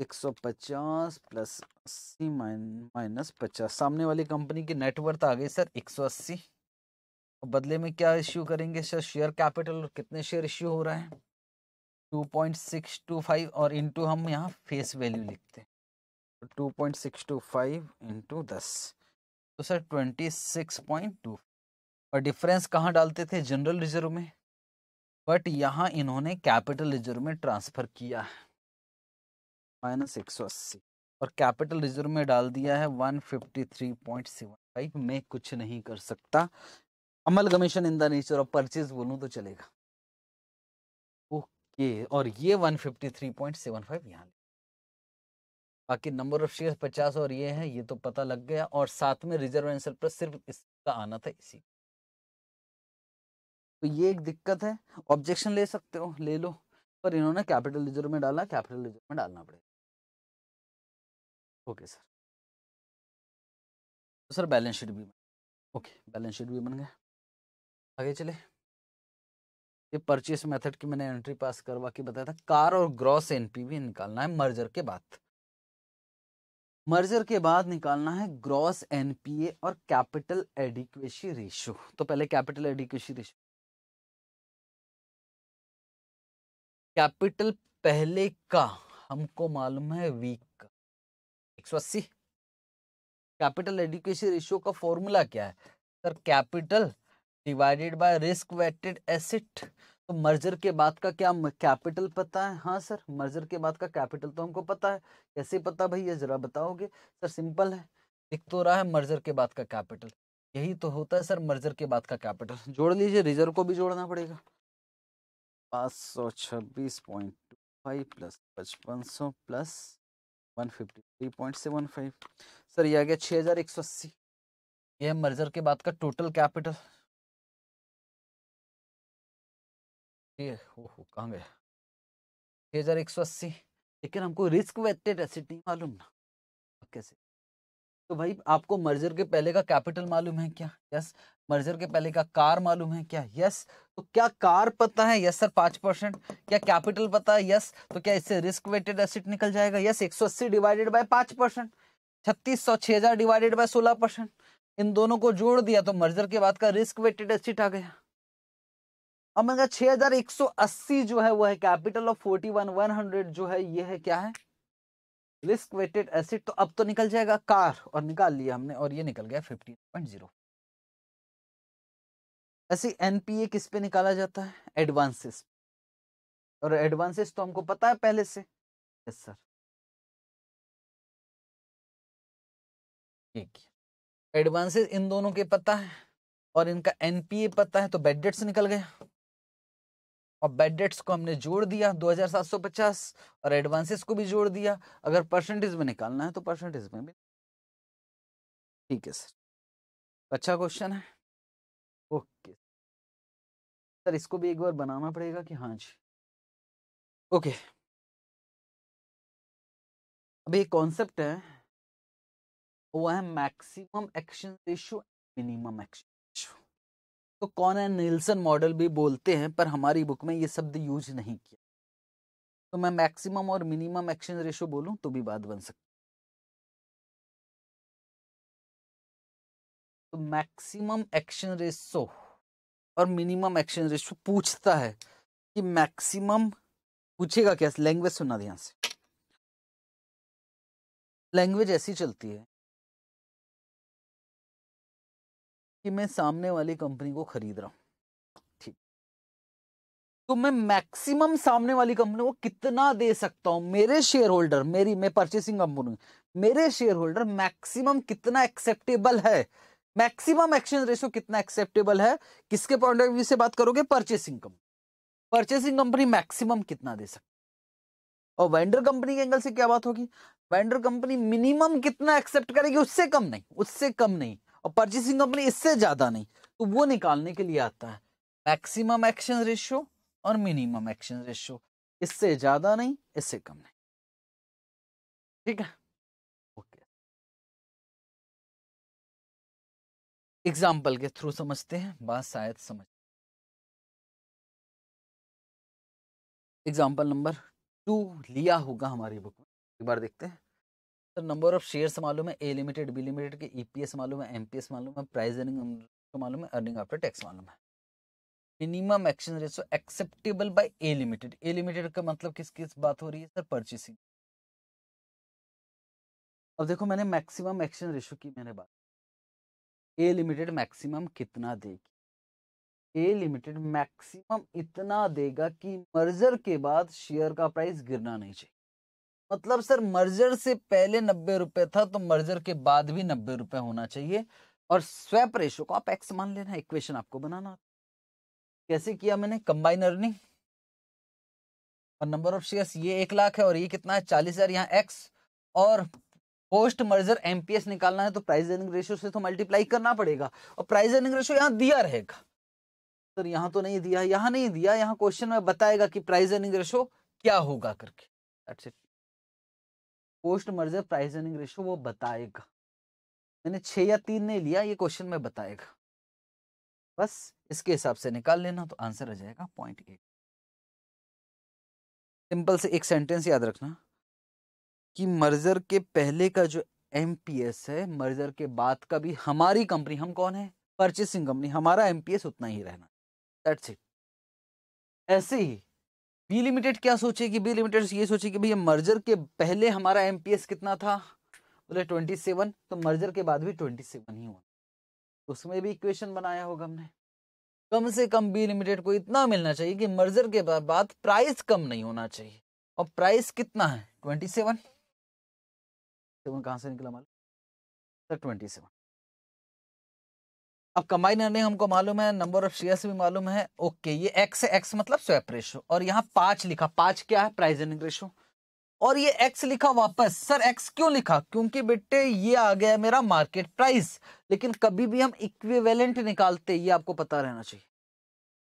एक सौ पचास प्लस अस्सी माइनस पचास सामने वाली कंपनी की नेटवर्थ आ गई सर एक सौ अस्सी बदले में क्या इश्यू करेंगे सर शेयर कैपिटल और कितने शेयर इश्यू हो रहा है two point six two five और इनटू हम यहाँ फेस वैल्यू लिखते हैं two point six two five into दस तो sir twenty six point two और डिफरेंस कहाँ डालते थे जनरल रिजर्व में बट यहाँ इन्होंने कैपिटल रिजर्व में ट्रांसफ़र किया है माइनस एक सौ अस्सी और कैपिटल रिजर्व में डाल दिया है one fifty three point seven five मैं कुछ नहीं कर सकता amalgamation in the nature of purchase बोलूँ तो चलेगा ओके और ये one fifty three point seven five यहाँ बाकी नंबर ऑफ शेयर पचास और ये है ये तो पता लग गया और साथ में रिजर्व एंड पर सिर्फ इसका आना था इसी तो ये एक दिक्कत है ऑब्जेक्शन ले सकते हो ले लो पर इन्होंने कैपिटल रिजर्व में डाला कैपिटल रिजर्व में डालना पड़ेगा ओके सर तो सर बैलेंस शीट भी ओके बैलेंस शीट भी बन गया आगे चले ये परचेस मेथड की मैंने एंट्री पास करवा के बताया था कार और ग्रॉस एनपीवी निकालना है मर्जर के बाद मर्जर के बाद निकालना है ग्रॉस एनपीए और कैपिटल एडिक्वेसी रेशियो तो पहले कैपिटल एडिक्वेसी रेशियो कैपिटल पहले का हमको मालूम है वीक का एक सौ अस्सी कैपिटल एडुकेशन रेशियो का फॉर्मूला क्या है sir capital divided by risk weighted asset तो मर्जर के बाद का क्या कैपिटल पता है हाँ सर मर्जर के बाद का कैपिटल तो हमको पता है कैसे पता भैया जरा बताओगे सर सिंपल है लिख तो रहा है मर्जर के बाद का कैपिटल यही तो होता है सर मर्जर के बाद का कैपिटल जोड़ लीजिए रिजर्व को भी जोड़ना पड़ेगा पाँच सौ छब्बीस पॉइंट टू फाइव प्लस पचपन सौ plus one fifty three point seven five sir ये आ गया छः हज़ार एक सौ अस्सी ये मर्जर के बाद का टोटल कैपिटल ये ओहो कहाँ गया छः हज़ार एक सौ अस्सी लेकिन हमको रिस्क वेटेड एसेट नहीं मालूम ना कैसे तो भाई आपको मर्जर के पहले का कैपिटल मालूम है क्या यस मर्जर के पहले का कार मालूम है क्या यस तो क्या कार पता है यस सर पांच परसेंट क्या कैपिटल पता है यस तो क्या इससे रिस्क वेटेड एसिड निकल जाएगा यस एक सौ अस्सी डिवाइडेड बाय पांच परसेंट छत्तीस सौ छः हज़ार डिवाइडेड बाय सोलह परसेंट इन दोनों को जोड़ दिया तो मर्जर के बाद का रिस्क वेटेड एसिड आ गया अब मैं छह हज़ार एक सौ अस्सी जो है वो है capital of forty one one hundred जो है ये है क्या है रिस्क वेटेड एसिड तो अब तो निकल जाएगा कार और निकाल लिया हमने और ये निकल गया फिफ्टी पॉइंट जीरो ऐसे एनपीए किस पे निकाला जाता है एडवांसेस और एडवांसेस तो हमको पता है पहले से यस सर ठीक है एडवांसेस इन दोनों के पता है और इनका एनपीए पता है तो बेड डेट्स निकल गया और बेड डेट्स को हमने जोड़ दिया 2750 और एडवांसेस को भी जोड़ दिया अगर परसेंटेज में निकालना है तो परसेंटेज में भी ठीक है सर अच्छा क्वेश्चन है ओके सर इसको भी एक बार बनाना पड़ेगा कि हाँ जी ओके अभी एक कॉन्सेप्ट है वो है maximum action ratio minimum action तो कौन है नीलसन मॉडल भी बोलते हैं पर हमारी बुक में ये शब्द यूज नहीं किया तो मैं मैक्सिमम और मिनिमम एक्शन रेशो बोलूं तो भी बात बन सकती तो मैक्सिमम एक्शन रेशो और मिनिमम एक्सचेंज रेशियो पूछता है कि मैक्सिमम पूछेगा क्या लैंग्वेज सुना ध्यान से लैंग्वेज ऐसी चलती है कि मैं सामने वाली कंपनी को खरीद रहा हूं ठीक तो मैं मैक्सिमम सामने वाली कंपनी को कितना दे सकता हूं मेरे शेयर होल्डर मेरी मैं परचेसिंग कंपनी मेरे शेयर होल्डर मैक्सिमम कितना एक्सेप्टेबल है मैक्सिमम एक्सचेंज रेशियो कितना एक्सेप्टेबल है किसके पॉइंट ऑफ व्यू से बात करोगे purchasing company purchasing company maximum कितना दे सकती और वेंडर कंपनी के एंगल से क्या बात होगी वेंडर कंपनी मिनिमम कितना एक्सेप्ट करेगी उससे कम नहीं उससे कम नहीं और परचेसिंग कंपनी इससे ज्यादा नहीं तो वो निकालने के लिए आता है मैक्सिमम एक्शन रेशियो और मिनिमम एक्शन रेशियो इससे ज्यादा नहीं इससे कम नहीं ठीक है एग्जाम्पल के थ्रू समझते हैं बात शायद समझ एग्जाम्पल नंबर टू लिया होगा हमारी बुक में एक बार देखते हैं सर नंबर ऑफ शेयर्स मालूम है ए लिमिटेड बी लिमिटेड के ईपीएस मालूम है एमपीएस मालूम है प्राइस अर्निंग मालूम है अर्निंग आफ्टर टैक्स मालूम है minimum exchange ratio acceptable by A limited A limited का मतलब किस किस बात हो रही है सर परचेसिंग अब देखो मैंने मैक्सिमम एक्सचेंज रेशो की मैंने बात ए लिमिटेड मैक्सिमम कितना देगी ए लिमिटेड मैक्सिमम इतना देगा कि मर्जर के बाद शेयर का प्राइस गिरना नहीं चाहिए मतलब सर मर्जर से पहले नब्बे रुपए था तो मर्जर के बाद भी नब्बे रुपए होना चाहिए और स्वैप रेशो को आप एक्स मान लेना इक्वेशन आपको बनाना कैसे किया मैंने कंबाइन अर्निंग और नंबर ऑफ शेयर्स ये एक लाख है और ये कितना है चालीस हजार यहाँ एक्स और पोस्ट मर्जर एमपीएस निकालना है तो प्राइस अर्निंग रेशियो से तो मल्टीप्लाई करना पड़ेगा और प्राइस अर्निंग रेशियो यहाँ दिया रहेगा सर तो यहाँ तो नहीं दिया यहाँ नहीं दिया यहाँ क्वेश्चन में बताएगा कि प्राइस अर्निंग रेशियो क्या होगा करके that's it post merger price earning ratio वो बताएगा मैंने छः या तीन नहीं लिया ये क्वेश्चन में बताएगा बस इसके हिसाब से निकाल लेना तो आंसर आ जाएगा पॉइंट एट सिंपल से एक सेंटेंस याद रखना कि मर्जर के पहले का जो एम है मर्जर के बाद का भी हमारी कंपनी हम कौन है परचेसिंग कंपनी हमारा एम उतना ही रहना दैट्स इट ऐसे ही बी लिमिटेड क्या सोचे कि बी लिमिटेड ये सोचे कि भैया मर्जर के पहले हमारा एम कितना था बोले ट्वेंटी सेवन तो मर्जर के बाद भी ट्वेंटी सेवन ही हुआ उसमें भी इक्वेशन बनाया होगा हमने कम से कम बी लिमिटेड को इतना मिलना चाहिए कि मर्जर के बाद प्राइस कम नहीं होना चाहिए और प्राइस कितना है ट्वेंटी सेवन सेवन कहाँ से निकला मालूम सर ट्वेंटी सेवन अब कंबाइन अर्निंग हमको मालूम है नंबर ऑफ शेयर्स भी मालूम है ओके ये एक्स है एक्स मतलब स्वैप रेशो और यहाँ पांच लिखा पांच क्या है प्राइस अर्निंग रेशो और ये एक्स लिखा वापस सर एक्स क्यों लिखा क्योंकि बेटे ये आ गया मेरा मार्केट प्राइस लेकिन कभी भी हम इक्विवेलेंट निकालते ये आपको पता रहना चाहिए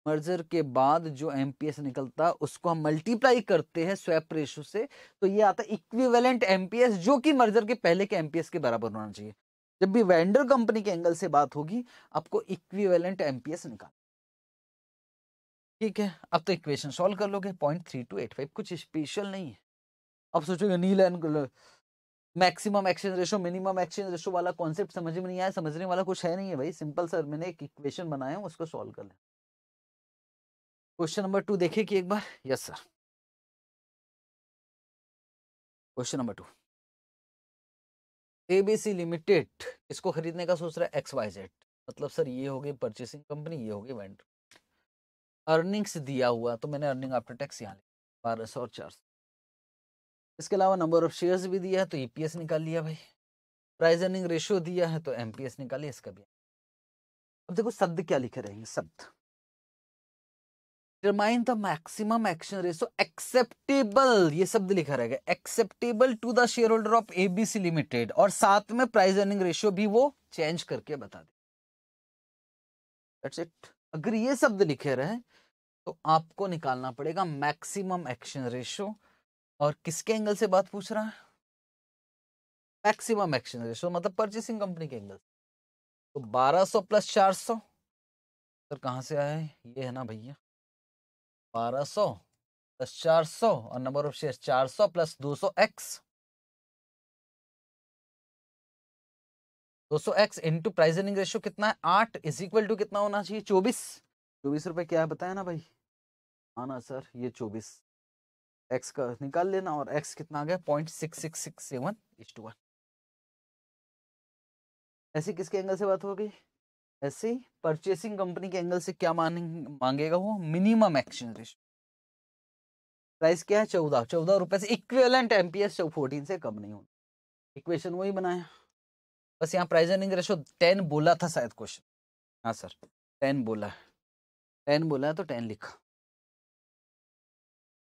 मर्जर के बाद जो एम पी एस निकलता उसको हम मल्टीप्लाई करते हैं स्वैप रेशो से तो ये आता है इक्विवेलेंट एम पी एस जो कि मर्जर के पहले के एम पी एस के बराबर होना चाहिए जब भी वेंडर कंपनी के एंगल से बात होगी आपको इक्विवेलेंट एम पी एस निकाल ठीक है अब तो इक्वेशन सॉल्व कर लोगे point three two eight five कुछ स्पेशल नहीं है अब सोचोगे नील एन maximum exchange ratio minimum exchange ratio वाला कॉन्सेप्ट समझ में नहीं आया समझने वाला कुछ है नहीं है भाई सिंपल सर मैंने एक इक्वेशन बनाया उसको सॉल्व कर लें क्वेश्चन नंबर टू देखिए कि एक बार yes sir question number two ABC limited इसको खरीदने का सोच रहा है एक्स वाई जेड मतलब सर ये होगी परचेसिंग कंपनी ये होगी वेंडर अर्निंग्स दिया हुआ तो मैंने अर्निंग आफ्टर टैक्स यहाँ लिया बारह सौ और चार सौ इसके अलावा नंबर ऑफ शेयर्स भी दिया है तो ईपीएस e निकाल लिया भाई प्राइस अर्निंग रेशियो दिया है तो एमपीएस निकाली इसका भी अब देखो शब्द क्या लिखे रहेंगे शब्द determine the maximum action ratio acceptable ये शब्द लिखा रहेगा acceptable to the share holder of ABC limited और साथ में प्राइस अर्निंग रेशियो भी वो चेंज करके बता दे अगर ये शब्द लिखे रहे तो आपको निकालना पड़ेगा मैक्सिमम एक्शन रेशियो और किसके एंगल से बात पूछ रहा है मैक्सिमम एक्शन रेशियो मतलब परचेसिंग कंपनी के एंगल तो 1200 प्लस 400 सर कहां से आए ये है ना भैया बारह सौ प्लस चार सौ और नंबर ऑफ शेयर चार सौ प्लस दो सौ एक्स दो सौ X into price earning ratio कितना है आठ इज इक्वल टू कितना होना चाहिए चौबीस चौबीस रुपए क्या है बताया ना भाई हाँ ना सर ये चौबीस एक्स का निकाल लेना और एक्स कितना आ गया point six six six seven is to one ऐसी किसके एंगल से बात हो गई ऐसे परचेसिंग कंपनी के एंगल से क्या मांगेगा वो मिनिमम एक्सचेंज रेशियो प्राइस क्या है चौदह चौदह रुपए से इक्वेलेंट एमपीएस फोर्टीन से कम नहीं होना इक्वेशन वही बनाया बस यहाँ प्राइस अर्निंग रेशो टेन बोला था शायद क्वेश्चन हाँ सर टेन बोला है टेन बोला है तो टेन लिखा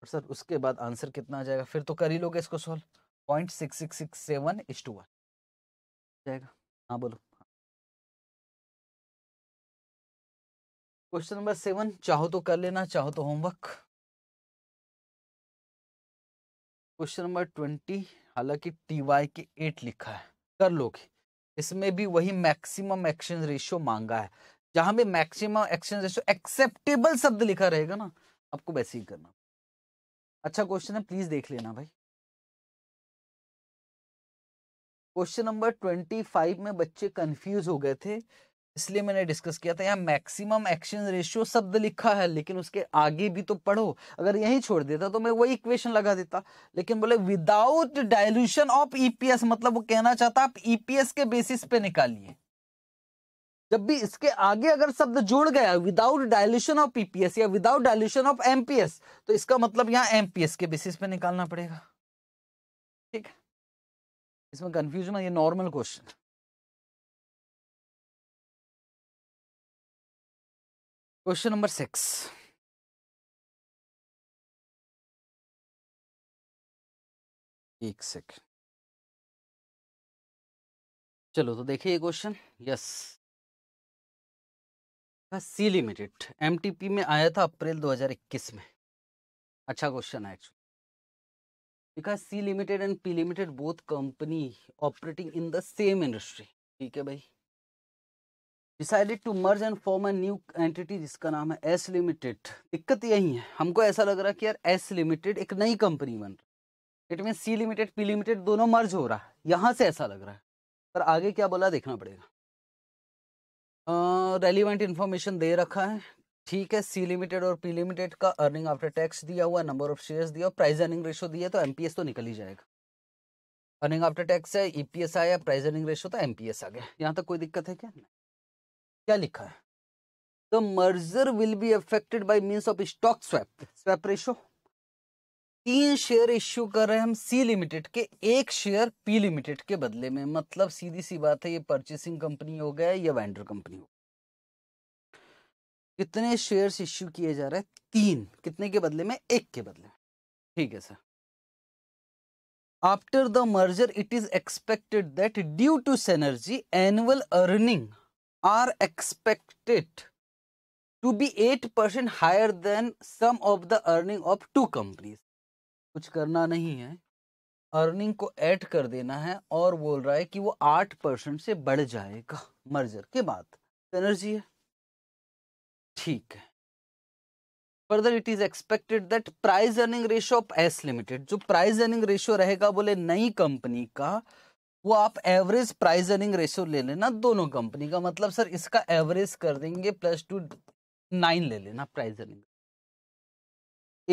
और सर उसके बाद आंसर कितना आ जाएगा फिर तो कर ही लोगे इसको solve point six six six seven is to one जाएगा हाँ बोलो क्वेश्चन नंबर सेवन चाहो तो कर लेना चाहो तो होमवर्क क्वेश्चन नंबर ट्वेंटी हालांकि टी वाई के एट लिखा है कर लोगे इसमें भी वही मैक्सिमम एक्सचेंज रेशियो मांगा है जहां भी मैक्सिमम एक्सचेंज रेशियो एक्सेप्टेबल शब्द लिखा रहेगा ना आपको वैसे ही करना अच्छा क्वेश्चन है प्लीज देख लेना भाई क्वेश्चन नंबर ट्वेंटी फाइव में बच्चे कंफ्यूज हो गए थे इसलिए मैंने डिस्कस किया था यहाँ मैक्सिमम एक्शन रेशियो शब्द लिखा है लेकिन उसके आगे भी तो पढ़ो अगर यही छोड़ देता तो मैं वही इक्वेशन लगा देता लेकिन बोले विदाउट डायल्यूशन ऑफ ईपीएस मतलब वो कहना चाहता आप ईपीएस e के बेसिस पे निकालिए जब भी इसके आगे अगर शब्द जोड़ गया विदाउट डायल्यूशन ऑफ ईपीएस या विदाउट डायल्यूशन ऑफ एमपीएस तो इसका मतलब यहाँ एमपीएस के बेसिस पे निकालना पड़ेगा ठीक है इसमें कंफ्यूजन है ये normal question question number six एक सेकेंड चलो तो देखिए ये question yes C limited MTP में आया था अप्रैल 2021 में अच्छा क्वेश्चन है actually because C limited and P limited both company operating in the same industry ठीक है भाई decided to merge and form a new entity जिसका नाम है एस लिमिटेड दिक्कत यही है हमको ऐसा लग रहा है कि यार एस लिमिटेड एक नई कंपनी बन रही है it mean C limited P limited दोनों मर्ज हो रहा है यहाँ से ऐसा लग रहा है पर आगे क्या बोला देखना पड़ेगा रेलिवेंट इन्फॉर्मेशन दे रखा है ठीक है सी लिमिटेड और पी लिमिटेड का अर्निंग आफ्टर टैक्स दिया हुआ नंबर ऑफ शेयर्स दिया प्राइस अर्निंग रेशो दिया तो एम तो निकल ही जाएगा अर्निंग आफ्टर टैक्स है ईपीएस e आया प्राइस अर्निंग रेशो तो एस आ गया यहाँ तक कोई दिक्कत है क्या नहीं क्या लिखा है the merger will be affected by mean of stock swap swap ratio तीन शेयर इश्यू कर रहे हैं हम सी लिमिटेड के एक शेयर पी लिमिटेड के बदले में मतलब सीधी सी बात है ये परचेसिंग कंपनी हो गया या वेंडर कंपनी हो कितने शेयर इश्यू किए जा रहे हैं तीन कितने के बदले में एक के बदले में ठीक है sir after the merger it is expected that due to synergy annual earning are expected to be percent higher than sum of the earning of two companies. कुछ करना नहीं है अर्निंग को ऐड कर देना है और बोल रहा है कि वो आठ परसेंट से बढ़ जाएगा मर्जर के बाद एनर्जी है ठीक है further it is expected that price earning ratio of S limited जो प्राइस अर्निंग रेशियो रहेगा बोले नई कंपनी का वो आप एवरेज प्राइस अर्निंग रेशियो ले लेना दोनों कंपनी का मतलब सर इसका एवरेज कर देंगे प्लस टू नाइन ले लेना price earning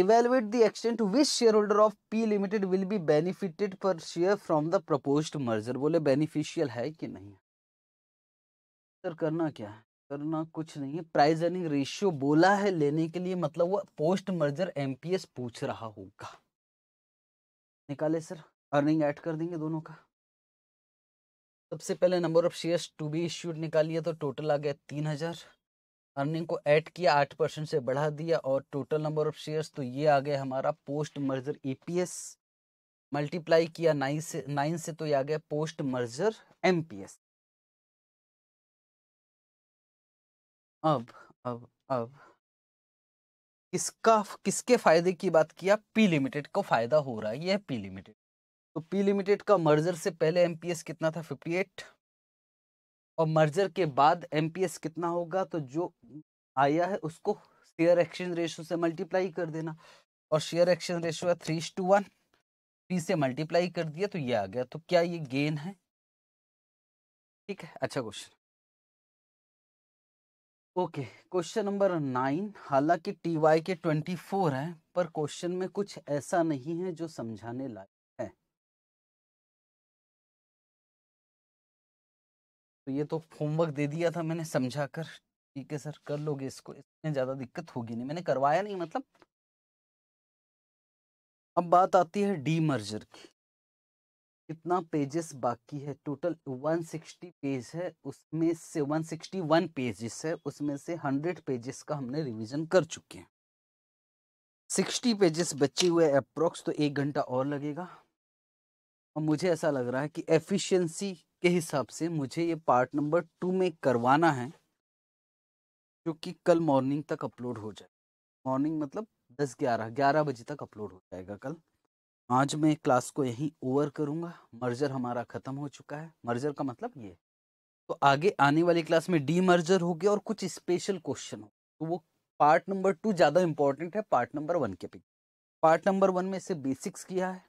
evaluate the extent which share holder of P limited will be benefited per share from the proposed merger बोले बेनिफिशियल है कि नहीं सर करना क्या है करना कुछ नहीं है प्राइज अर्निंग रेशियो बोला है लेने के लिए मतलब वो पोस्ट मर्जर एस पूछ रहा होगा निकाले सर अर्निंग ऐड कर देंगे दोनों का सबसे पहले number of shares to be issued निकालिए तो टोटल आ गया तीन हज़ार अर्निंग को ऐड किया आठ परसेंट से बढ़ा दिया और टोटल नंबर ऑफ शेयर्स तो ये आ गया हमारा post merger EPS e multiply किया नाइन से नाइन से तो ये आ गया पोस्ट मर्जर एमपीएस अब अब अब किसका किसके फायदे की बात किया पी लिमिटेड को फायदा हो रहा है यह पी लिमिटेड तो पी लिमिटेड का मर्जर से पहले एमपीएस कितना था 58 और मर्जर के बाद एमपीएस कितना होगा तो जो आया है उसको शेयर एक्सचेंज रेशो से मल्टीप्लाई कर देना और शेयर एक्सचेंज रेशो है थ्री टू वन पी से मल्टीप्लाई कर दिया तो ये आ गया तो क्या ये गेन है ठीक है अच्छा question okay question number nine हालांकि टी वाई के ट्वेंटी फोर है पर क्वेश्चन में कुछ ऐसा नहीं है जो समझाने लायक तो ये तो होमवर्क दे दिया था मैंने समझा कर ठीक है सर कर लोगे इसको इतने ज़्यादा दिक्कत होगी नहीं मैंने करवाया नहीं मतलब अब बात आती है डी मर्जर की कितना पेजेस बाकी है टोटल 160 पेज है उसमें से 161 पेजेस है उसमें से 100 पेजेस का हमने रिवीजन कर चुके हैं 60 पेजेस बचे हुए अप्रोक्स तो एक घंटा और लगेगा और मुझे ऐसा लग रहा है कि एफिशिएंसी के हिसाब से मुझे ये पार्ट नंबर टू में करवाना है जो कि कल मॉर्निंग तक अपलोड हो जाए मॉर्निंग मतलब दस ग्यारह ग्यारह बजे तक अपलोड हो जाएगा कल आज मैं क्लास को यहीं ओवर करूँगा मर्जर हमारा ख़त्म हो चुका है मर्जर का मतलब ये तो आगे आने वाली क्लास में डी मर्जर हो गया और कुछ स्पेशल क्वेश्चन हो तो वो पार्ट नंबर टू ज़्यादा इंपॉर्टेंट है पार्ट नंबर वन के पीछे पार्ट नंबर वन में से बेसिक्स किया है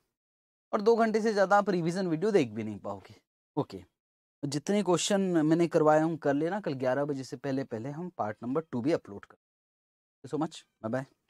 और दो घंटे से ज़्यादा आप रिविज़न वीडियो देख भी नहीं पाओगे ओके तो जितने क्वेश्चन मैंने करवाया हूँ कर लेना कल ग्यारह बजे से पहले पहले हम पार्ट नंबर टू भी अपलोड कर सो मच बाय बाय